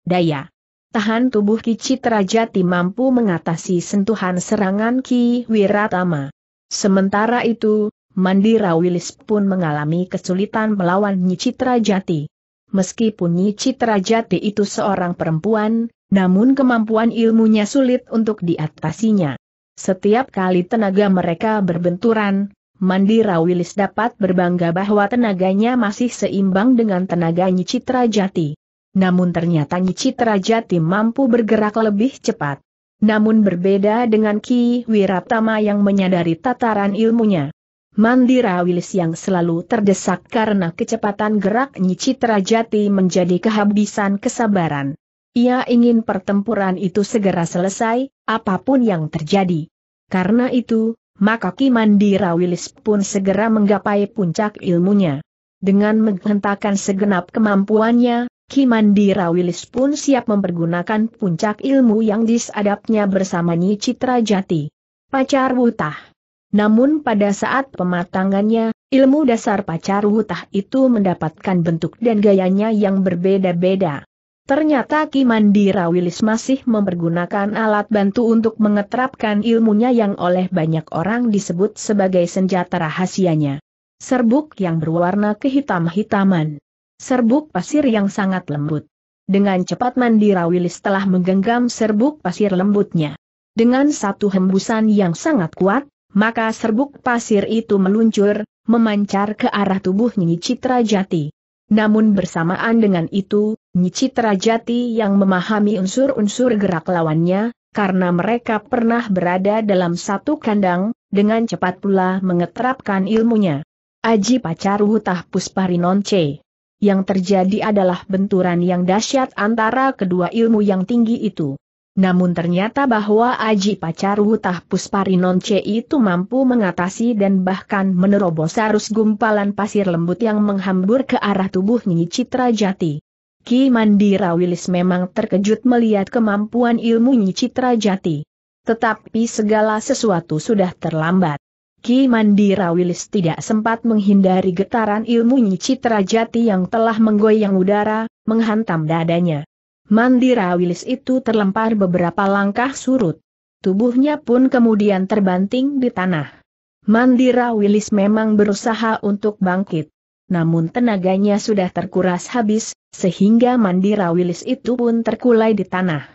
Daya Tahan tubuh Ki Citra Jati mampu mengatasi sentuhan serangan Ki Wiratama. Sementara itu, Mandira Wilis pun mengalami kesulitan melawan Nyi Citra Jati. Meskipun Nyi Citra Jati itu seorang perempuan, namun kemampuan ilmunya sulit untuk diatasinya. Setiap kali tenaga mereka berbenturan, Mandira Wilis dapat berbangga bahwa tenaganya masih seimbang dengan tenaga Nyi Citra Jati. Namun ternyata Nyi Citra Jati mampu bergerak lebih cepat. Namun berbeda dengan Ki Wiratama yang menyadari tataran ilmunya. Mandira Wilis yang selalu terdesak karena kecepatan gerak Nyicitra Jati menjadi kehabisan kesabaran. Ia ingin pertempuran itu segera selesai, apapun yang terjadi. Karena itu, maka Ki Mandira Wilis pun segera menggapai puncak ilmunya. Dengan menghentakkan segenap kemampuannya, Ki Mandira Wilis pun siap mempergunakan puncak ilmu yang disadapnya bersama Nyicitra Jati. Pacar Wutah namun pada saat pematangannya, ilmu dasar pacar wutah itu mendapatkan bentuk dan gayanya yang berbeda-beda. Ternyata Ki Mandira Wilis masih mempergunakan alat bantu untuk mengetrapkan ilmunya yang oleh banyak orang disebut sebagai senjata rahasianya. Serbuk yang berwarna kehitam-hitaman. Serbuk pasir yang sangat lembut. Dengan cepat Mandira Wilis telah menggenggam serbuk pasir lembutnya. Dengan satu hembusan yang sangat kuat, maka serbuk pasir itu meluncur, memancar ke arah tubuh Nyi Citra Jati. Namun bersamaan dengan itu, Nyi Citra Jati yang memahami unsur-unsur gerak lawannya, karena mereka pernah berada dalam satu kandang, dengan cepat pula mengetrapkan ilmunya. Aji Pacar Wutah Pusparinon C. Yang terjadi adalah benturan yang dahsyat antara kedua ilmu yang tinggi itu. Namun ternyata bahwa Aji Pacaru Pusparinon Pusparinonce itu mampu mengatasi dan bahkan menerobos arus gumpalan pasir lembut yang menghambur ke arah tubuh Nyi Citra Jati. Ki Mandira Wilis memang terkejut melihat kemampuan ilmu Nyi Citra Jati. Tetapi segala sesuatu sudah terlambat. Ki Mandira Wilis tidak sempat menghindari getaran ilmu Nyi Citra Jati yang telah menggoyang udara, menghantam dadanya. Mandira Wilis itu terlempar beberapa langkah surut. Tubuhnya pun kemudian terbanting di tanah. Mandira Wilis memang berusaha untuk bangkit. Namun tenaganya sudah terkuras habis, sehingga Mandira Wilis itu pun terkulai di tanah.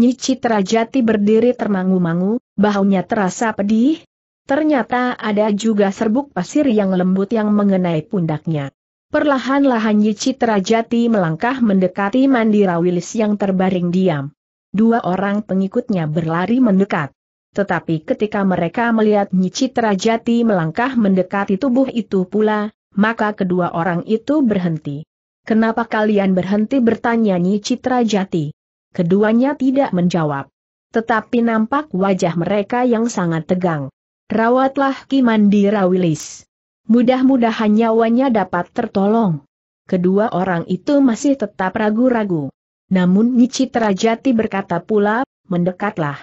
Nyi Citra berdiri termangu-mangu, bahunya terasa pedih. Ternyata ada juga serbuk pasir yang lembut yang mengenai pundaknya. Perlahan-lahan Yici Terajati melangkah mendekati Mandira Wilis yang terbaring diam. Dua orang pengikutnya berlari mendekat. Tetapi ketika mereka melihat Nyici Terajati melangkah mendekati tubuh itu pula, maka kedua orang itu berhenti. Kenapa kalian berhenti bertanya Nyici Terajati? Keduanya tidak menjawab. Tetapi nampak wajah mereka yang sangat tegang. Rawatlah Ki Mandira Wilis. Mudah-mudahan nyawanya dapat tertolong. Kedua orang itu masih tetap ragu-ragu. Namun Nicitra Jati berkata pula, mendekatlah.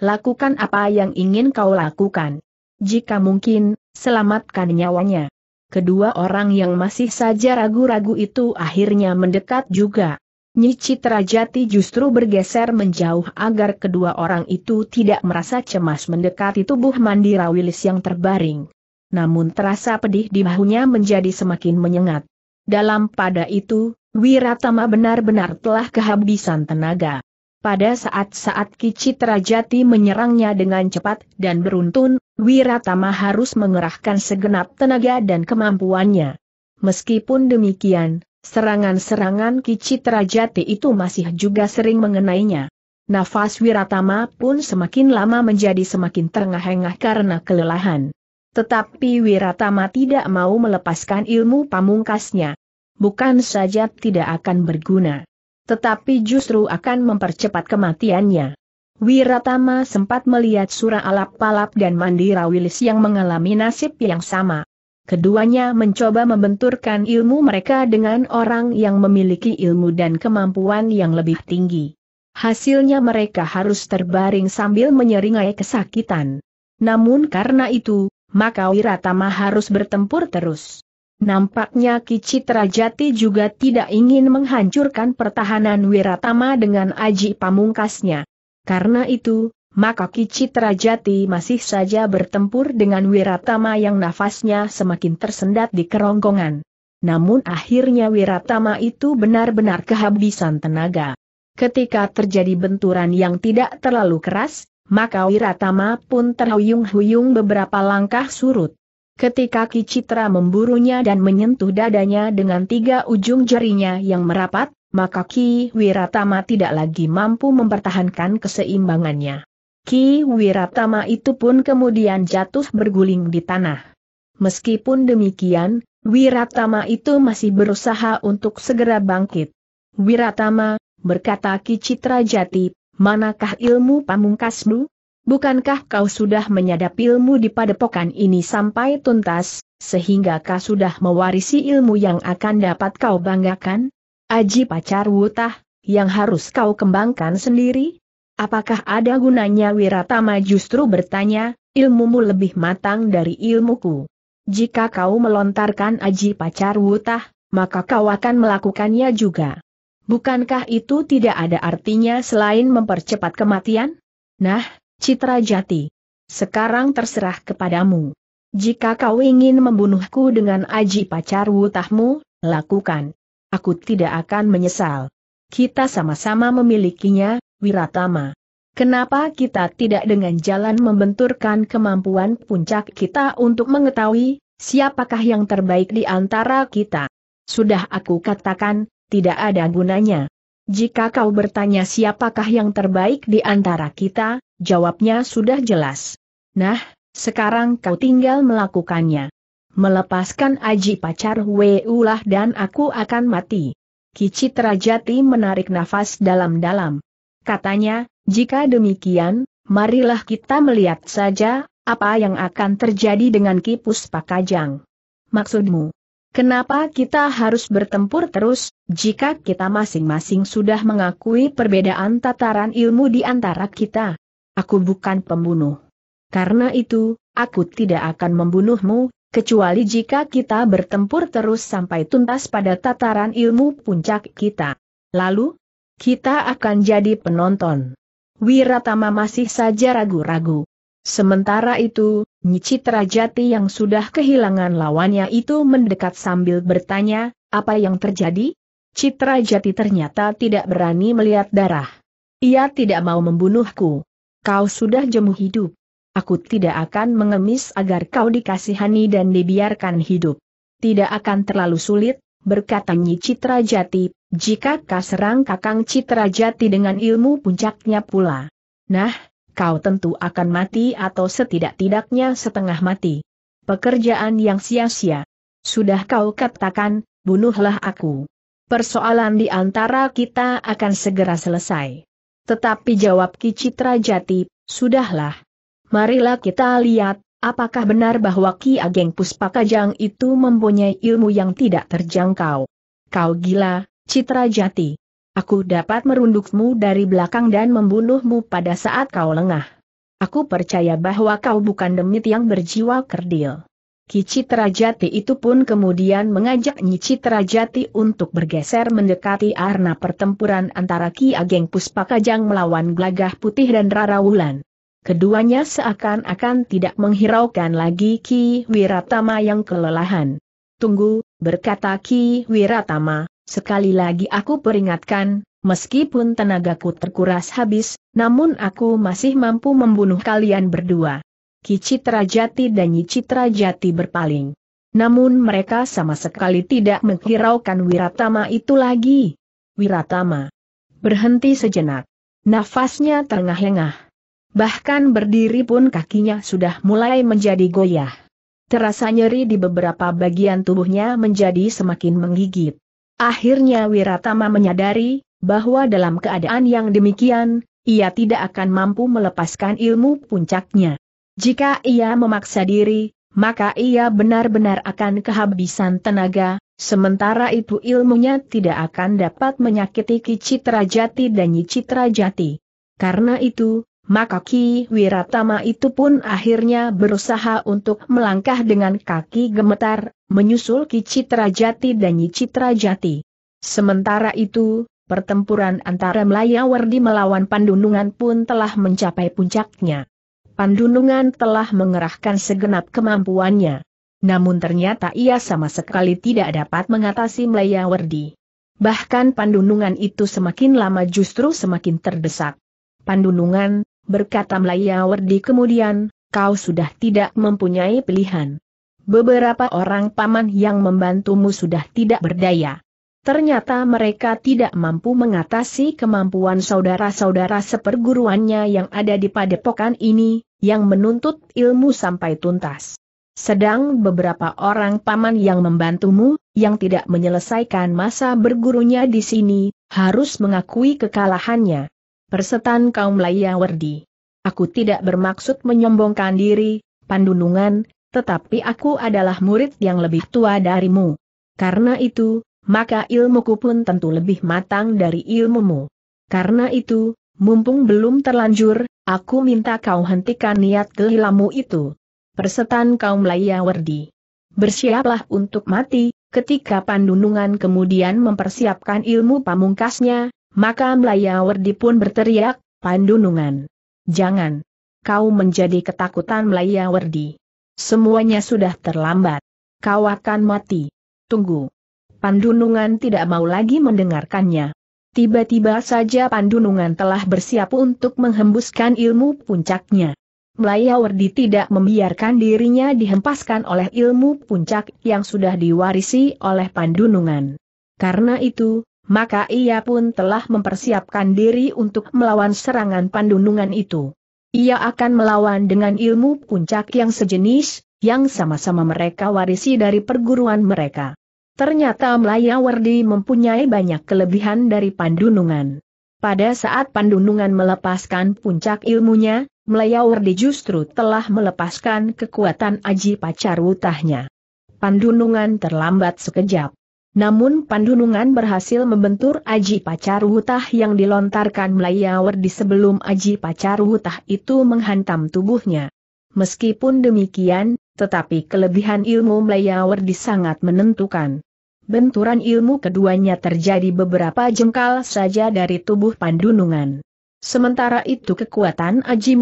Lakukan apa yang ingin kau lakukan. Jika mungkin, selamatkan nyawanya. Kedua orang yang masih saja ragu-ragu itu akhirnya mendekat juga. Nicitra Jati justru bergeser menjauh agar kedua orang itu tidak merasa cemas mendekati tubuh Wilis yang terbaring namun terasa pedih di bahunya menjadi semakin menyengat. Dalam pada itu, Wiratama benar-benar telah kehabisan tenaga. Pada saat-saat Kicit Rajati menyerangnya dengan cepat dan beruntun, Wiratama harus mengerahkan segenap tenaga dan kemampuannya. Meskipun demikian, serangan-serangan Kicit Rajati itu masih juga sering mengenainya. Nafas Wiratama pun semakin lama menjadi semakin terengah-engah karena kelelahan. Tetapi Wiratama tidak mau melepaskan ilmu pamungkasnya. Bukan saja tidak akan berguna. Tetapi justru akan mempercepat kematiannya. Wiratama sempat melihat Sura Alap-Palap dan Mandira Wilis yang mengalami nasib yang sama. Keduanya mencoba membenturkan ilmu mereka dengan orang yang memiliki ilmu dan kemampuan yang lebih tinggi. Hasilnya mereka harus terbaring sambil menyeringai kesakitan. Namun karena itu, maka Wiratama harus bertempur terus. Nampaknya Kicitra Jati juga tidak ingin menghancurkan pertahanan Wiratama dengan aji pamungkasnya. Karena itu, maka Kicitra Jati masih saja bertempur dengan Wiratama yang nafasnya semakin tersendat di kerongkongan. Namun akhirnya Wiratama itu benar-benar kehabisan tenaga. Ketika terjadi benturan yang tidak terlalu keras, maka Wiratama pun terhuyung-huyung beberapa langkah surut. Ketika Kicitra memburunya dan menyentuh dadanya dengan tiga ujung jarinya yang merapat, maka Ki Wiratama tidak lagi mampu mempertahankan keseimbangannya. Ki Wiratama itu pun kemudian jatuh berguling di tanah. Meskipun demikian, Wiratama itu masih berusaha untuk segera bangkit. Wiratama, berkata Ki Citra Jati, manakah ilmu pamungkasmu? Bukankah kau sudah menyadap ilmu di padepokan ini sampai tuntas, sehingga kau sudah mewarisi ilmu yang akan dapat kau banggakan? Aji pacar wutah, yang harus kau kembangkan sendiri? Apakah ada gunanya Wiratama justru bertanya, ilmumu lebih matang dari ilmuku? Jika kau melontarkan aji pacar wutah, maka kau akan melakukannya juga. Bukankah itu tidak ada artinya selain mempercepat kematian? Nah, Citra Jati. Sekarang terserah kepadamu. Jika kau ingin membunuhku dengan aji pacar wutahmu, lakukan. Aku tidak akan menyesal. Kita sama-sama memilikinya, Wiratama. Kenapa kita tidak dengan jalan membenturkan kemampuan puncak kita untuk mengetahui siapakah yang terbaik di antara kita? Sudah aku katakan, tidak ada gunanya. Jika kau bertanya siapakah yang terbaik di antara kita, jawabnya sudah jelas. Nah, sekarang kau tinggal melakukannya. Melepaskan Aji Pacar Weulah dan aku akan mati. Kicitra Terajati menarik nafas dalam-dalam. Katanya, jika demikian, marilah kita melihat saja, apa yang akan terjadi dengan Kipus Pakajang. Maksudmu? Kenapa kita harus bertempur terus, jika kita masing-masing sudah mengakui perbedaan tataran ilmu di antara kita? Aku bukan pembunuh. Karena itu, aku tidak akan membunuhmu, kecuali jika kita bertempur terus sampai tuntas pada tataran ilmu puncak kita. Lalu, kita akan jadi penonton. Wiratama masih saja ragu-ragu. Sementara itu, Nicitra Jati yang sudah kehilangan lawannya itu mendekat sambil bertanya, apa yang terjadi? Citra Jati ternyata tidak berani melihat darah. Ia tidak mau membunuhku. Kau sudah jemu hidup. Aku tidak akan mengemis agar kau dikasihani dan dibiarkan hidup. Tidak akan terlalu sulit, berkata Nyi Citra Jati, jika kau serang kakang Citra Jati dengan ilmu puncaknya pula. Nah, kau tentu akan mati atau setidak-tidaknya setengah mati. Pekerjaan yang sia-sia. Sudah kau katakan, bunuhlah aku. Persoalan di antara kita akan segera selesai. Tetapi jawab Ki Citra Jati, sudahlah. Marilah kita lihat, apakah benar bahwa Ki Ageng Puspakajang itu mempunyai ilmu yang tidak terjangkau. Kau gila, Citra Jati. Aku dapat merundukmu dari belakang dan membunuhmu pada saat kau lengah. Aku percaya bahwa kau bukan demit yang berjiwa kerdil. Ki Citrajati itu pun kemudian mengajak Nyi Citrajati untuk bergeser mendekati arna pertempuran antara Ki Ageng Puspakajang melawan Glagah Putih dan Rara Wulan. Keduanya seakan-akan tidak menghiraukan lagi Ki Wiratama yang kelelahan. Tunggu, berkata Ki Wiratama, Sekali lagi aku peringatkan, meskipun tenagaku terkuras habis, namun aku masih mampu membunuh kalian berdua. Kicitra Jati dan Yicitra Jati berpaling. Namun mereka sama sekali tidak menghiraukan Wiratama itu lagi. Wiratama. Berhenti sejenak. Nafasnya terengah-engah. Bahkan berdiri pun kakinya sudah mulai menjadi goyah. Terasa nyeri di beberapa bagian tubuhnya menjadi semakin menggigit. Akhirnya Wiratama menyadari, bahwa dalam keadaan yang demikian, ia tidak akan mampu melepaskan ilmu puncaknya. Jika ia memaksa diri, maka ia benar-benar akan kehabisan tenaga, sementara itu ilmunya tidak akan dapat menyakiti Kicitra Jati dan Nyicitra Jati. Karena itu, maka Ki Wiratama itu pun akhirnya berusaha untuk melangkah dengan kaki gemetar, menyusul Ki Jati dan Nyi Jati. Sementara itu, pertempuran antara Melayawardi melawan Pandunungan pun telah mencapai puncaknya. Pandunungan telah mengerahkan segenap kemampuannya. Namun ternyata ia sama sekali tidak dapat mengatasi Melayawardi. Bahkan Pandunungan itu semakin lama justru semakin terdesak. Pandunungan, berkata Melayawardi kemudian, kau sudah tidak mempunyai pilihan. Beberapa orang paman yang membantumu sudah tidak berdaya. Ternyata mereka tidak mampu mengatasi kemampuan saudara-saudara seperguruannya yang ada di padepokan ini, yang menuntut ilmu sampai tuntas. Sedang beberapa orang paman yang membantumu, yang tidak menyelesaikan masa bergurunya di sini, harus mengakui kekalahannya. Persetan kaum Layawardi. Aku tidak bermaksud menyombongkan diri, pandunungan, tetapi aku adalah murid yang lebih tua darimu. Karena itu, maka ilmuku pun tentu lebih matang dari ilmumu. Karena itu, mumpung belum terlanjur, aku minta kau hentikan niat kehilamu itu. Persetan kaum Layawardi. Bersiaplah untuk mati, ketika pandunungan kemudian mempersiapkan ilmu pamungkasnya, maka Melayawardi pun berteriak, Pandunungan. Jangan. Kau menjadi ketakutan Melayawardi. Semuanya sudah terlambat. Kau akan mati. Tunggu. Pandunungan tidak mau lagi mendengarkannya. Tiba-tiba saja Pandunungan telah bersiap untuk menghembuskan ilmu puncaknya. Melayawardi tidak membiarkan dirinya dihempaskan oleh ilmu puncak yang sudah diwarisi oleh Pandunungan. Karena itu, maka ia pun telah mempersiapkan diri untuk melawan serangan pandunungan itu. Ia akan melawan dengan ilmu puncak yang sejenis, yang sama-sama mereka warisi dari perguruan mereka. Ternyata Melayawardi mempunyai banyak kelebihan dari pandunungan. Pada saat pandunungan melepaskan puncak ilmunya, Melayawardi justru telah melepaskan kekuatan Aji Wutahnya. Pandunungan terlambat sekejap. Namun Pandunungan berhasil membentur Aji Hutah yang dilontarkan melayawar di sebelum Aji Hutah itu menghantam tubuhnya. Meskipun demikian, tetapi kelebihan ilmu di sangat menentukan. Benturan ilmu keduanya terjadi beberapa jengkal saja dari tubuh Pandunungan. Sementara itu kekuatan Aji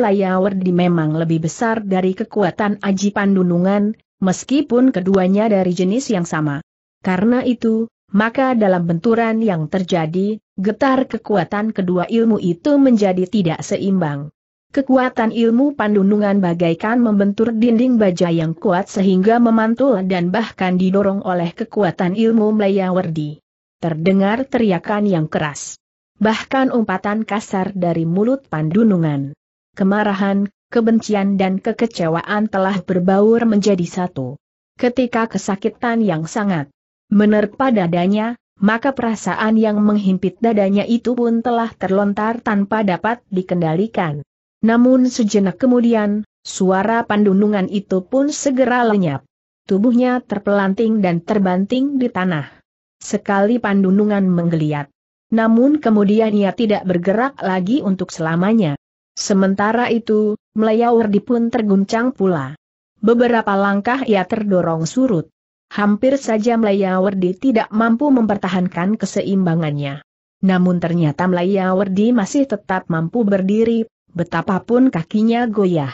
di memang lebih besar dari kekuatan Aji Pandunungan, meskipun keduanya dari jenis yang sama. Karena itu, maka dalam benturan yang terjadi, getar kekuatan kedua ilmu itu menjadi tidak seimbang. Kekuatan ilmu pandunungan bagaikan membentur dinding baja yang kuat sehingga memantul dan bahkan didorong oleh kekuatan ilmu Melayawardi. Terdengar teriakan yang keras. Bahkan umpatan kasar dari mulut pandunungan. Kemarahan, kebencian dan kekecewaan telah berbaur menjadi satu. Ketika kesakitan yang sangat Menerpa dadanya, maka perasaan yang menghimpit dadanya itu pun telah terlontar tanpa dapat dikendalikan. Namun sejenak kemudian, suara pandunungan itu pun segera lenyap. Tubuhnya terpelanting dan terbanting di tanah. Sekali pandunungan menggeliat. Namun kemudian ia tidak bergerak lagi untuk selamanya. Sementara itu, Melayaurdi pun terguncang pula. Beberapa langkah ia terdorong surut. Hampir saja Melayawardi tidak mampu mempertahankan keseimbangannya. Namun ternyata Melayawardi masih tetap mampu berdiri, betapapun kakinya goyah.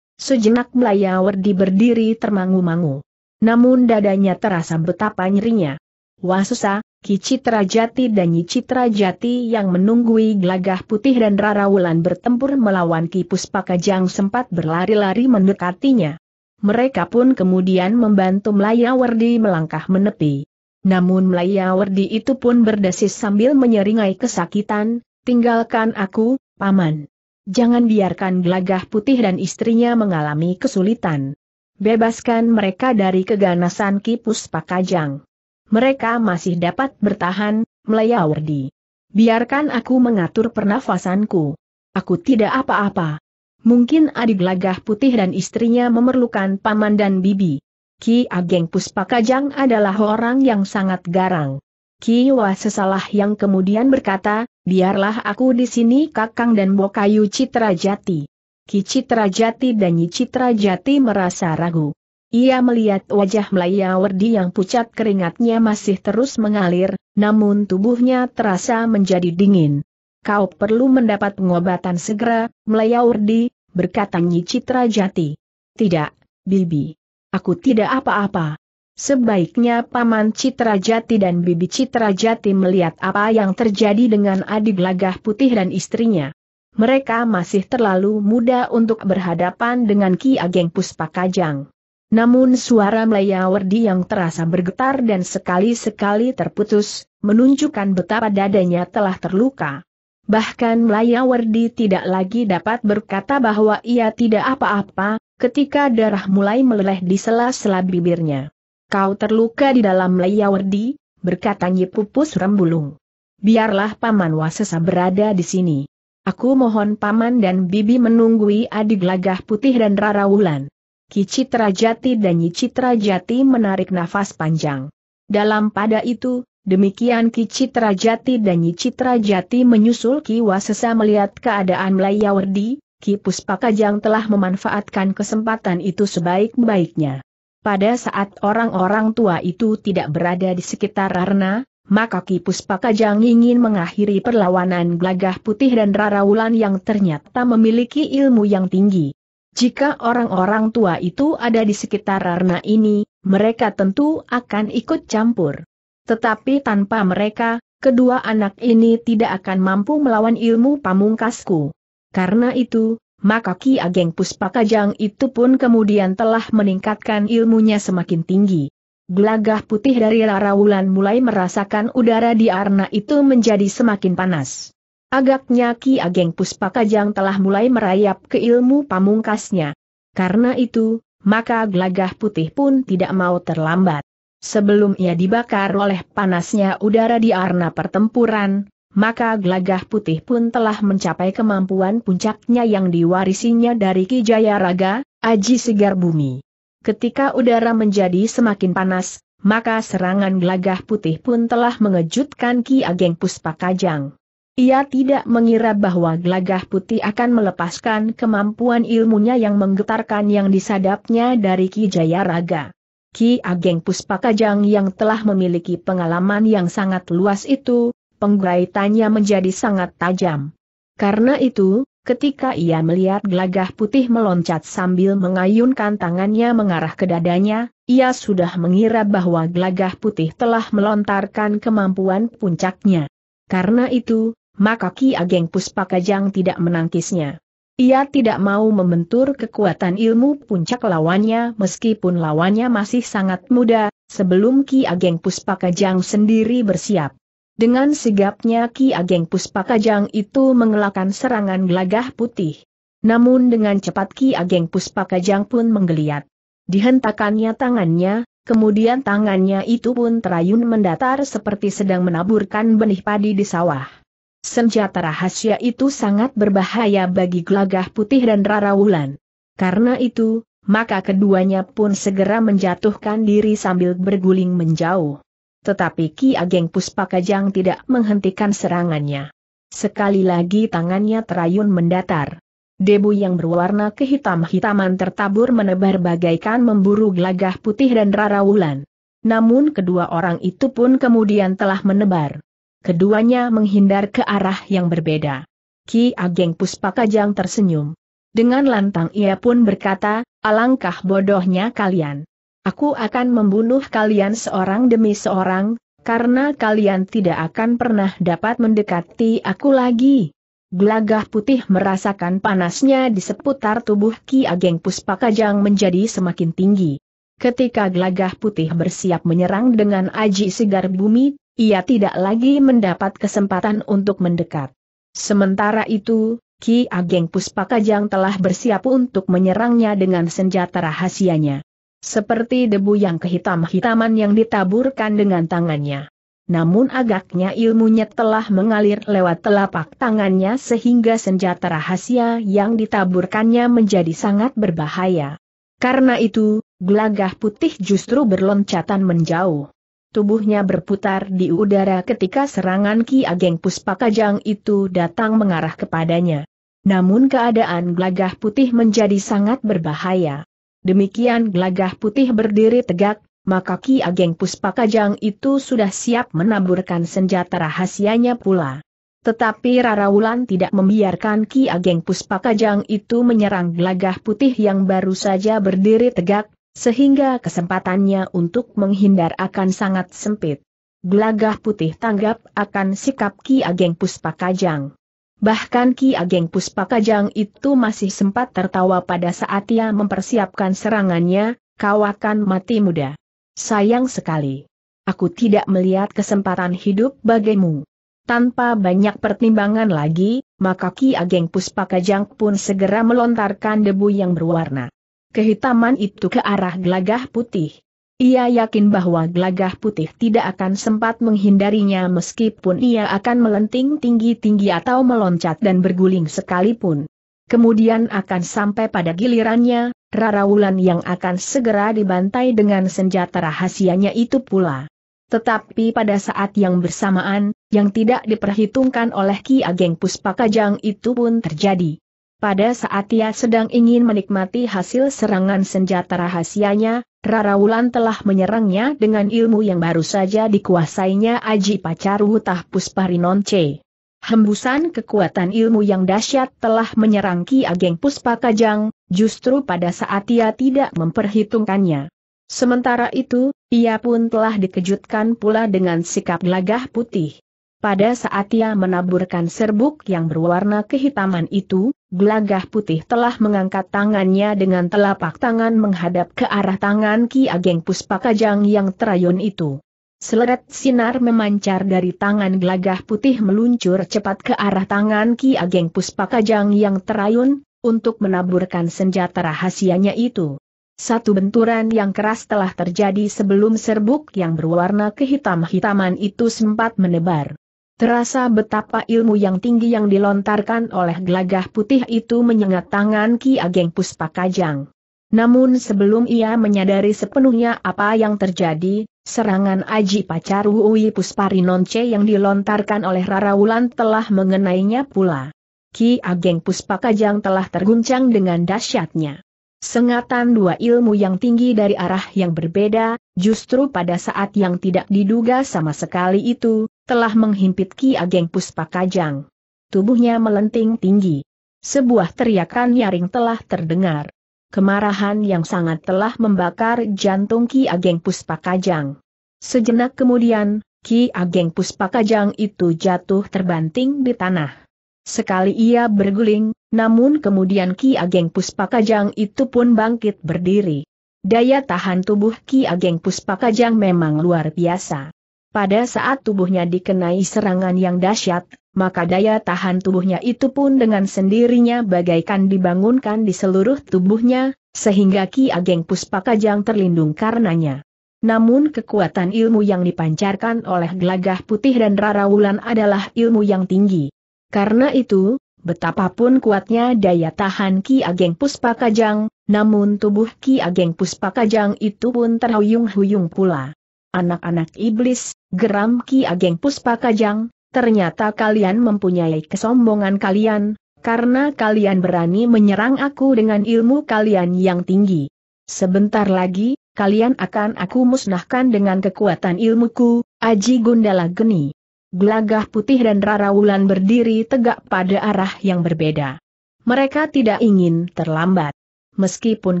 Sejenak Melayawardi berdiri termangu-mangu. Namun dadanya terasa betapa nyerinya. Wasusa, Citra Jati dan Citra Jati yang menunggui gelagah putih dan Rara Wulan bertempur melawan Ki Pakajang sempat berlari-lari mendekatinya. Mereka pun kemudian membantu Wardi melangkah menepi. Namun Wardi itu pun berdesis sambil menyeringai kesakitan, tinggalkan aku, paman. Jangan biarkan gelagah putih dan istrinya mengalami kesulitan. Bebaskan mereka dari keganasan kipus pakajang. Mereka masih dapat bertahan, Wardi. Biarkan aku mengatur pernafasanku. Aku tidak apa-apa. Mungkin adik gelagah putih dan istrinya memerlukan paman dan bibi. Ki Ageng Puspakajang adalah orang yang sangat garang. Kiwa sesalah yang kemudian berkata, biarlah aku di sini kakang dan bokayu Jati. Ki Citrajati dan Nyi Jati merasa ragu. Ia melihat wajah Melaya Werdi yang pucat keringatnya masih terus mengalir, namun tubuhnya terasa menjadi dingin. Kau perlu mendapat pengobatan segera, Melaya Werdi, berkata Nyi Citra Jati. Tidak, Bibi. Aku tidak apa-apa. Sebaiknya Paman Citra Jati dan Bibi Citra Jati melihat apa yang terjadi dengan adik lagah putih dan istrinya. Mereka masih terlalu muda untuk berhadapan dengan Ki Ageng Puspa Kajang. Namun suara Melayawardi yang terasa bergetar dan sekali-sekali terputus, menunjukkan betapa dadanya telah terluka. Bahkan Melayawardi tidak lagi dapat berkata bahwa ia tidak apa-apa, ketika darah mulai meleleh di sela-sela bibirnya. Kau terluka di dalam Melayawardi, berkata Pupus Rembulung. Biarlah Paman Wasesa berada di sini. Aku mohon Paman dan Bibi menunggui Adik Lagah Putih dan Rara Wulan. Kicitra Jati dan Nyicitra Jati menarik nafas panjang. Dalam pada itu, Demikian Ki Jati dan Nyi Jati menyusul Ki Wasesa melihat keadaan Melayawardi, Ki Puspakajang telah memanfaatkan kesempatan itu sebaik-baiknya. Pada saat orang-orang tua itu tidak berada di sekitar Rarna, maka Ki Puspakajang ingin mengakhiri perlawanan Glagah Putih dan Raraulan yang ternyata memiliki ilmu yang tinggi. Jika orang-orang tua itu ada di sekitar Rarna ini, mereka tentu akan ikut campur. Tetapi tanpa mereka, kedua anak ini tidak akan mampu melawan ilmu pamungkasku. Karena itu, maka Ki Ageng Puspakajang itu pun kemudian telah meningkatkan ilmunya semakin tinggi. Gelagah putih dari Larawulan mulai merasakan udara di arna itu menjadi semakin panas. Agaknya Ki Ageng Puspakajang telah mulai merayap ke ilmu pamungkasnya. Karena itu, maka gelagah putih pun tidak mau terlambat sebelum ia dibakar oleh panasnya udara di arena pertempuran, maka Glagah putih pun telah mencapai kemampuan puncaknya yang diwarisinya dari Kijaya Raga, Aji Segar Bumi. Ketika udara menjadi semakin panas, maka serangan Glagah putih pun telah mengejutkan Ki Ageng Puspakajang. Ia tidak mengira bahwa Glagah putih akan melepaskan kemampuan ilmunya yang menggetarkan yang disadapnya dari Kijaya Raga. Ki Ageng Puspakajang yang telah memiliki pengalaman yang sangat luas itu, penggaitannya menjadi sangat tajam. Karena itu, ketika ia melihat gelagah putih meloncat sambil mengayunkan tangannya mengarah ke dadanya, ia sudah mengira bahwa gelagah putih telah melontarkan kemampuan puncaknya. Karena itu, maka Ki Ageng Puspakajang tidak menangkisnya. Ia tidak mau membentur kekuatan ilmu puncak lawannya meskipun lawannya masih sangat muda, sebelum Ki Ageng Puspakajang sendiri bersiap. Dengan sigapnya Ki Ageng Puspakajang itu mengelakkan serangan gelagah putih. Namun dengan cepat Ki Ageng Puspakajang pun menggeliat. Dihentakannya tangannya, kemudian tangannya itu pun terayun mendatar seperti sedang menaburkan benih padi di sawah. Senjata rahasia itu sangat berbahaya bagi Glagah putih dan Rara Wulan. Karena itu, maka keduanya pun segera menjatuhkan diri sambil berguling menjauh. Tetapi Ki Ageng Puspakajang tidak menghentikan serangannya. Sekali lagi tangannya terayun mendatar. Debu yang berwarna kehitam-hitaman tertabur menebar bagaikan memburu Glagah putih dan Rara Wulan. Namun kedua orang itu pun kemudian telah menebar keduanya menghindar ke arah yang berbeda. Ki Ageng Puspakajang tersenyum. Dengan lantang ia pun berkata, alangkah bodohnya kalian. Aku akan membunuh kalian seorang demi seorang, karena kalian tidak akan pernah dapat mendekati aku lagi. Gelagah putih merasakan panasnya di seputar tubuh Ki Ageng Puspakajang menjadi semakin tinggi. Ketika gelagah putih bersiap menyerang dengan aji segar bumi, ia tidak lagi mendapat kesempatan untuk mendekat. Sementara itu, Ki Ageng Puspakajang telah bersiap untuk menyerangnya dengan senjata rahasianya. Seperti debu yang kehitam-hitaman yang ditaburkan dengan tangannya. Namun agaknya ilmunya telah mengalir lewat telapak tangannya sehingga senjata rahasia yang ditaburkannya menjadi sangat berbahaya. Karena itu, gelagah putih justru berloncatan menjauh tubuhnya berputar di udara ketika serangan Ki Ageng Puspakajang itu datang mengarah kepadanya. Namun keadaan Glagah putih menjadi sangat berbahaya. Demikian Glagah putih berdiri tegak, maka Ki Ageng Puspakajang itu sudah siap menaburkan senjata rahasianya pula. Tetapi Rara Wulan tidak membiarkan Ki Ageng Puspakajang itu menyerang Glagah putih yang baru saja berdiri tegak, sehingga kesempatannya untuk menghindar akan sangat sempit. Gelagah putih tanggap akan sikap Ki Ageng Puspakajang. Bahkan Ki Ageng Puspakajang itu masih sempat tertawa pada saat ia mempersiapkan serangannya, kau akan mati muda. Sayang sekali. Aku tidak melihat kesempatan hidup bagimu. Tanpa banyak pertimbangan lagi, maka Ki Ageng Puspakajang pun segera melontarkan debu yang berwarna kehitaman itu ke arah gelagah putih. Ia yakin bahwa gelagah putih tidak akan sempat menghindarinya meskipun ia akan melenting tinggi-tinggi atau meloncat dan berguling sekalipun. Kemudian akan sampai pada gilirannya, Raraulan yang akan segera dibantai dengan senjata rahasianya itu pula. Tetapi pada saat yang bersamaan, yang tidak diperhitungkan oleh Ki Ageng Puspakajang itu pun terjadi. Pada saat ia sedang ingin menikmati hasil serangan senjata rahasianya, Rarawulan telah menyerangnya dengan ilmu yang baru saja dikuasainya Aji Pacaru Pusparinonce. C. Hembusan kekuatan ilmu yang dahsyat telah menyerang Ki Ageng Puspa Kajang, justru pada saat ia tidak memperhitungkannya. Sementara itu, ia pun telah dikejutkan pula dengan sikap gelagah putih. Pada saat ia menaburkan serbuk yang berwarna kehitaman itu, Gelagah putih telah mengangkat tangannya dengan telapak tangan menghadap ke arah tangan Ki Ageng Puspakajang yang terayun itu. Seleret sinar memancar dari tangan gelagah putih meluncur cepat ke arah tangan Ki Ageng Puspakajang yang terayun, untuk menaburkan senjata rahasianya itu. Satu benturan yang keras telah terjadi sebelum serbuk yang berwarna kehitam-hitaman itu sempat menebar. Terasa betapa ilmu yang tinggi yang dilontarkan oleh gelagah putih itu menyengat tangan Ki Ageng Puspakajang. Namun sebelum ia menyadari sepenuhnya apa yang terjadi, serangan Aji Pacaru Ui Pusparinonce yang dilontarkan oleh Rara Wulan telah mengenainya pula. Ki Ageng Puspakajang telah terguncang dengan dahsyatnya. Sengatan dua ilmu yang tinggi dari arah yang berbeda, justru pada saat yang tidak diduga sama sekali itu, telah menghimpit Ki Ageng Puspa Kajang. Tubuhnya melenting tinggi. Sebuah teriakan nyaring telah terdengar. Kemarahan yang sangat telah membakar jantung Ki Ageng Puspa Kajang. Sejenak kemudian, Ki Ageng Puspa Kajang itu jatuh terbanting di tanah. Sekali ia berguling, namun kemudian Ki Ageng Puspa Kajang itu pun bangkit berdiri. Daya tahan tubuh Ki Ageng Puspa Kajang memang luar biasa. Pada saat tubuhnya dikenai serangan yang dahsyat, maka daya tahan tubuhnya itu pun dengan sendirinya bagaikan dibangunkan di seluruh tubuhnya, sehingga Ki Ageng Puspakajang terlindung karenanya. Namun kekuatan ilmu yang dipancarkan oleh gelagah putih dan Rara Wulan adalah ilmu yang tinggi. Karena itu, betapapun kuatnya daya tahan Ki Ageng Puspakajang, namun tubuh Ki Ageng Puspakajang itu pun terhuyung-huyung pula anak-anak iblis, geram Ki Ageng Puspa Kajang, ternyata kalian mempunyai kesombongan kalian, karena kalian berani menyerang aku dengan ilmu kalian yang tinggi. Sebentar lagi, kalian akan aku musnahkan dengan kekuatan ilmuku, Aji Gundala Geni. Gelagah putih dan Rara Wulan berdiri tegak pada arah yang berbeda. Mereka tidak ingin terlambat meskipun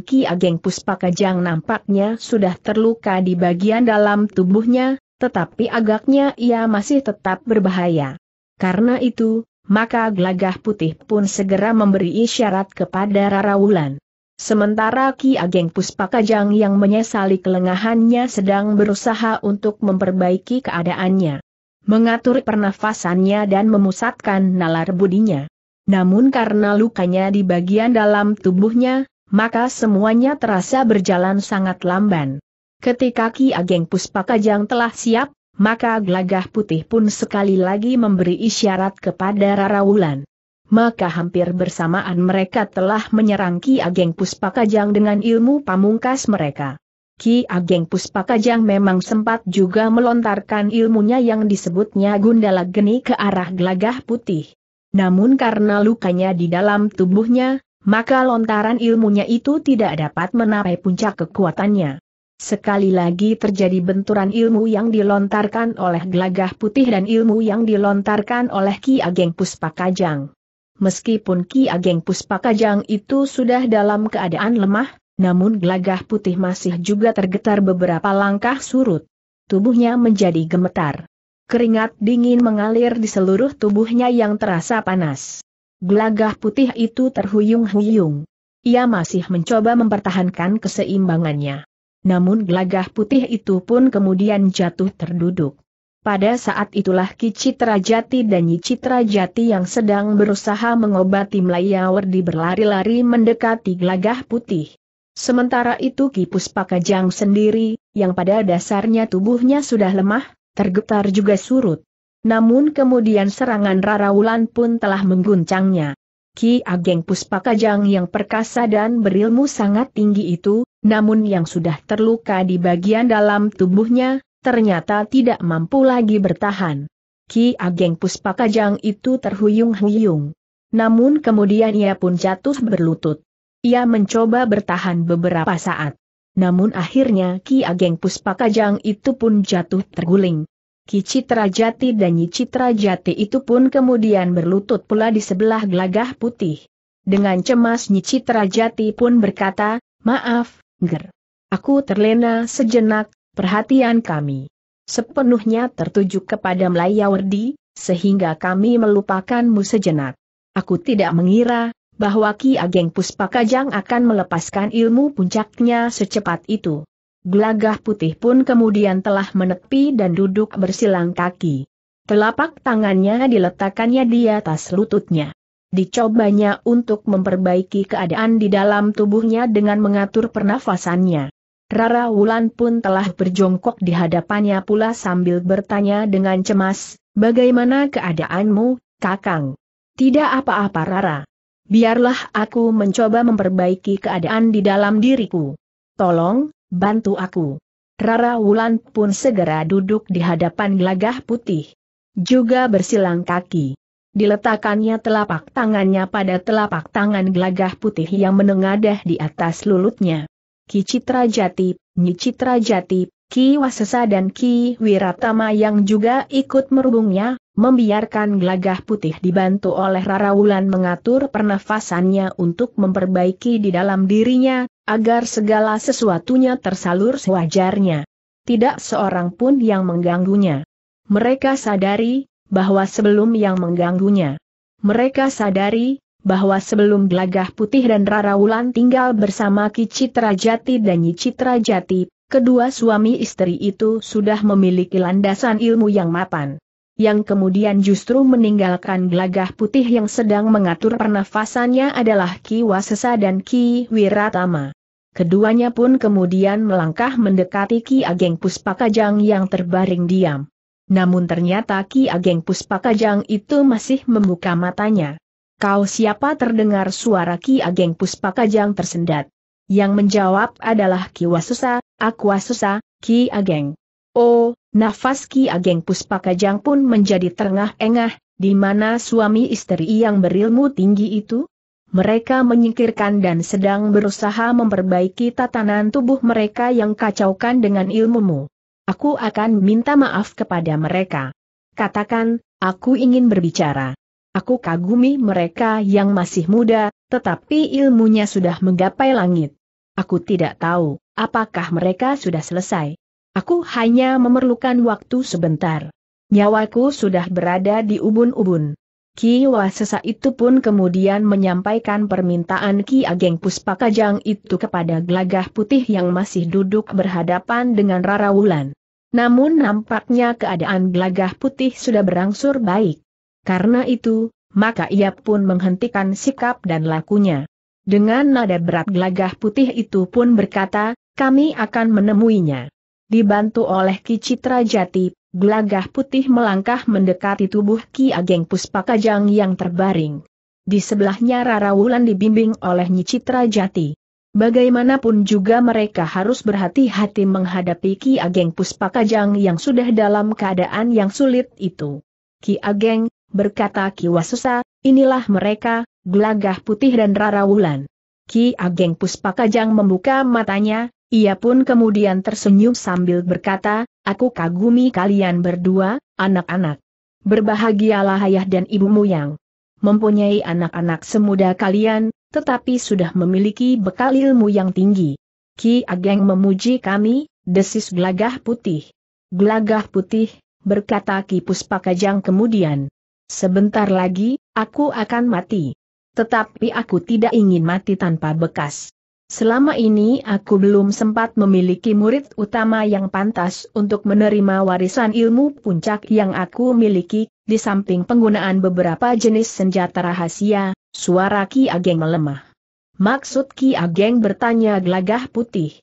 Ki Ageng Puspakajang nampaknya sudah terluka di bagian dalam tubuhnya, tetapi agaknya ia masih tetap berbahaya. Karena itu, maka gelagah putih pun segera memberi isyarat kepada Rara Wulan. Sementara Ki Ageng Puspakajang yang menyesali kelengahannya sedang berusaha untuk memperbaiki keadaannya. Mengatur pernafasannya dan memusatkan nalar budinya. Namun karena lukanya di bagian dalam tubuhnya, maka semuanya terasa berjalan sangat lamban. Ketika Ki Ageng Puspakajang telah siap, maka gelagah putih pun sekali lagi memberi isyarat kepada Rara Wulan. Maka hampir bersamaan mereka telah menyerang Ki Ageng Puspakajang dengan ilmu pamungkas mereka. Ki Ageng Puspakajang memang sempat juga melontarkan ilmunya yang disebutnya Gundala Geni ke arah gelagah putih. Namun karena lukanya di dalam tubuhnya, maka lontaran ilmunya itu tidak dapat menapai puncak kekuatannya. Sekali lagi terjadi benturan ilmu yang dilontarkan oleh gelagah putih dan ilmu yang dilontarkan oleh Ki Ageng Puspakajang. Meskipun Ki Ageng Puspakajang itu sudah dalam keadaan lemah, namun gelagah putih masih juga tergetar beberapa langkah surut. Tubuhnya menjadi gemetar. Keringat dingin mengalir di seluruh tubuhnya yang terasa panas. Gelagah putih itu terhuyung-huyung. Ia masih mencoba mempertahankan keseimbangannya. Namun gelagah putih itu pun kemudian jatuh terduduk. Pada saat itulah Ki Citra Jati dan Nyi Citra Jati yang sedang berusaha mengobati Melayawardi berlari-lari mendekati gelagah putih. Sementara itu Ki Pakajang sendiri, yang pada dasarnya tubuhnya sudah lemah, tergetar juga surut. Namun kemudian serangan Rara Wulan pun telah mengguncangnya. Ki Ageng Puspakajang yang perkasa dan berilmu sangat tinggi itu, namun yang sudah terluka di bagian dalam tubuhnya, ternyata tidak mampu lagi bertahan. Ki Ageng Puspakajang itu terhuyung-huyung. Namun kemudian ia pun jatuh berlutut. Ia mencoba bertahan beberapa saat. Namun akhirnya Ki Ageng Puspakajang itu pun jatuh terguling. Ki Citra Jati dan Nyi Citra Jati itu pun kemudian berlutut pula di sebelah gelagah putih. Dengan cemas Nyi Citra Jati pun berkata, maaf, Ger. Aku terlena sejenak, perhatian kami. Sepenuhnya tertuju kepada Melayawardi, sehingga kami melupakanmu sejenak. Aku tidak mengira, bahwa Ki Ageng Puspakajang akan melepaskan ilmu puncaknya secepat itu. Gelagah putih pun kemudian telah menepi dan duduk bersilang kaki. Telapak tangannya diletakkannya di atas lututnya. Dicobanya untuk memperbaiki keadaan di dalam tubuhnya dengan mengatur pernafasannya. Rara Wulan pun telah berjongkok di hadapannya pula sambil bertanya dengan cemas, bagaimana keadaanmu, Kakang? Tidak apa-apa Rara. Biarlah aku mencoba memperbaiki keadaan di dalam diriku. Tolong, bantu aku. Rara Wulan pun segera duduk di hadapan gelagah putih. Juga bersilang kaki. Diletakkannya telapak tangannya pada telapak tangan gelagah putih yang menengadah di atas lulutnya. Ki Citra Jati, Nyi Citra Jati, Ki Wasesa dan Ki Wiratama yang juga ikut merubungnya, membiarkan gelagah putih dibantu oleh Rara Wulan mengatur pernafasannya untuk memperbaiki di dalam dirinya, agar segala sesuatunya tersalur sewajarnya. Tidak seorang pun yang mengganggunya. Mereka sadari bahwa sebelum yang mengganggunya, mereka sadari bahwa sebelum Gelagah Putih dan Rara Wulan tinggal bersama Ki Jati dan Nyi Jati, kedua suami istri itu sudah memiliki landasan ilmu yang mapan. Yang kemudian justru meninggalkan Gelagah Putih yang sedang mengatur pernafasannya adalah Ki Wasesa dan Ki Wiratama. Keduanya pun kemudian melangkah mendekati Ki Ageng Puspakajang yang terbaring diam. Namun ternyata Ki Ageng Puspakajang itu masih membuka matanya. Kau siapa terdengar suara Ki Ageng Puspakajang tersendat. Yang menjawab adalah Ki Wasusa, aku Wasusa, Ki Ageng. Oh, nafas Ki Ageng Puspakajang pun menjadi terengah-engah, di mana suami istri yang berilmu tinggi itu? mereka menyingkirkan dan sedang berusaha memperbaiki tatanan tubuh mereka yang kacaukan dengan ilmumu. Aku akan minta maaf kepada mereka. Katakan, aku ingin berbicara. Aku kagumi mereka yang masih muda, tetapi ilmunya sudah menggapai langit. Aku tidak tahu, apakah mereka sudah selesai. Aku hanya memerlukan waktu sebentar. Nyawaku sudah berada di ubun-ubun. Ki Wasesa itu pun kemudian menyampaikan permintaan Ki Ageng Puspakajang itu kepada Glagah putih yang masih duduk berhadapan dengan Rara Wulan. Namun nampaknya keadaan Glagah putih sudah berangsur baik. Karena itu, maka ia pun menghentikan sikap dan lakunya. Dengan nada berat Glagah putih itu pun berkata, kami akan menemuinya. Dibantu oleh Ki Citra Jati, Gelagah putih melangkah mendekati tubuh Ki Ageng Puspakajang yang terbaring. Di sebelahnya Rara Wulan dibimbing oleh Nyi Citra Jati. Bagaimanapun juga mereka harus berhati-hati menghadapi Ki Ageng Puspakajang yang sudah dalam keadaan yang sulit itu. Ki Ageng, berkata Ki Wasusa, inilah mereka, Gelagah Putih dan Rara Wulan. Ki Ageng Puspakajang membuka matanya, ia pun kemudian tersenyum sambil berkata, aku kagumi kalian berdua, anak-anak. Berbahagialah ayah dan ibumu yang mempunyai anak-anak semuda kalian, tetapi sudah memiliki bekal ilmu yang tinggi. Ki Ageng memuji kami, desis gelagah putih. Gelagah putih, berkata Ki Puspakajang kemudian. Sebentar lagi, aku akan mati. Tetapi aku tidak ingin mati tanpa bekas. Selama ini aku belum sempat memiliki murid utama yang pantas untuk menerima warisan ilmu puncak yang aku miliki, di samping penggunaan beberapa jenis senjata rahasia, suara Ki Ageng melemah. Maksud Ki Ageng bertanya gelagah putih.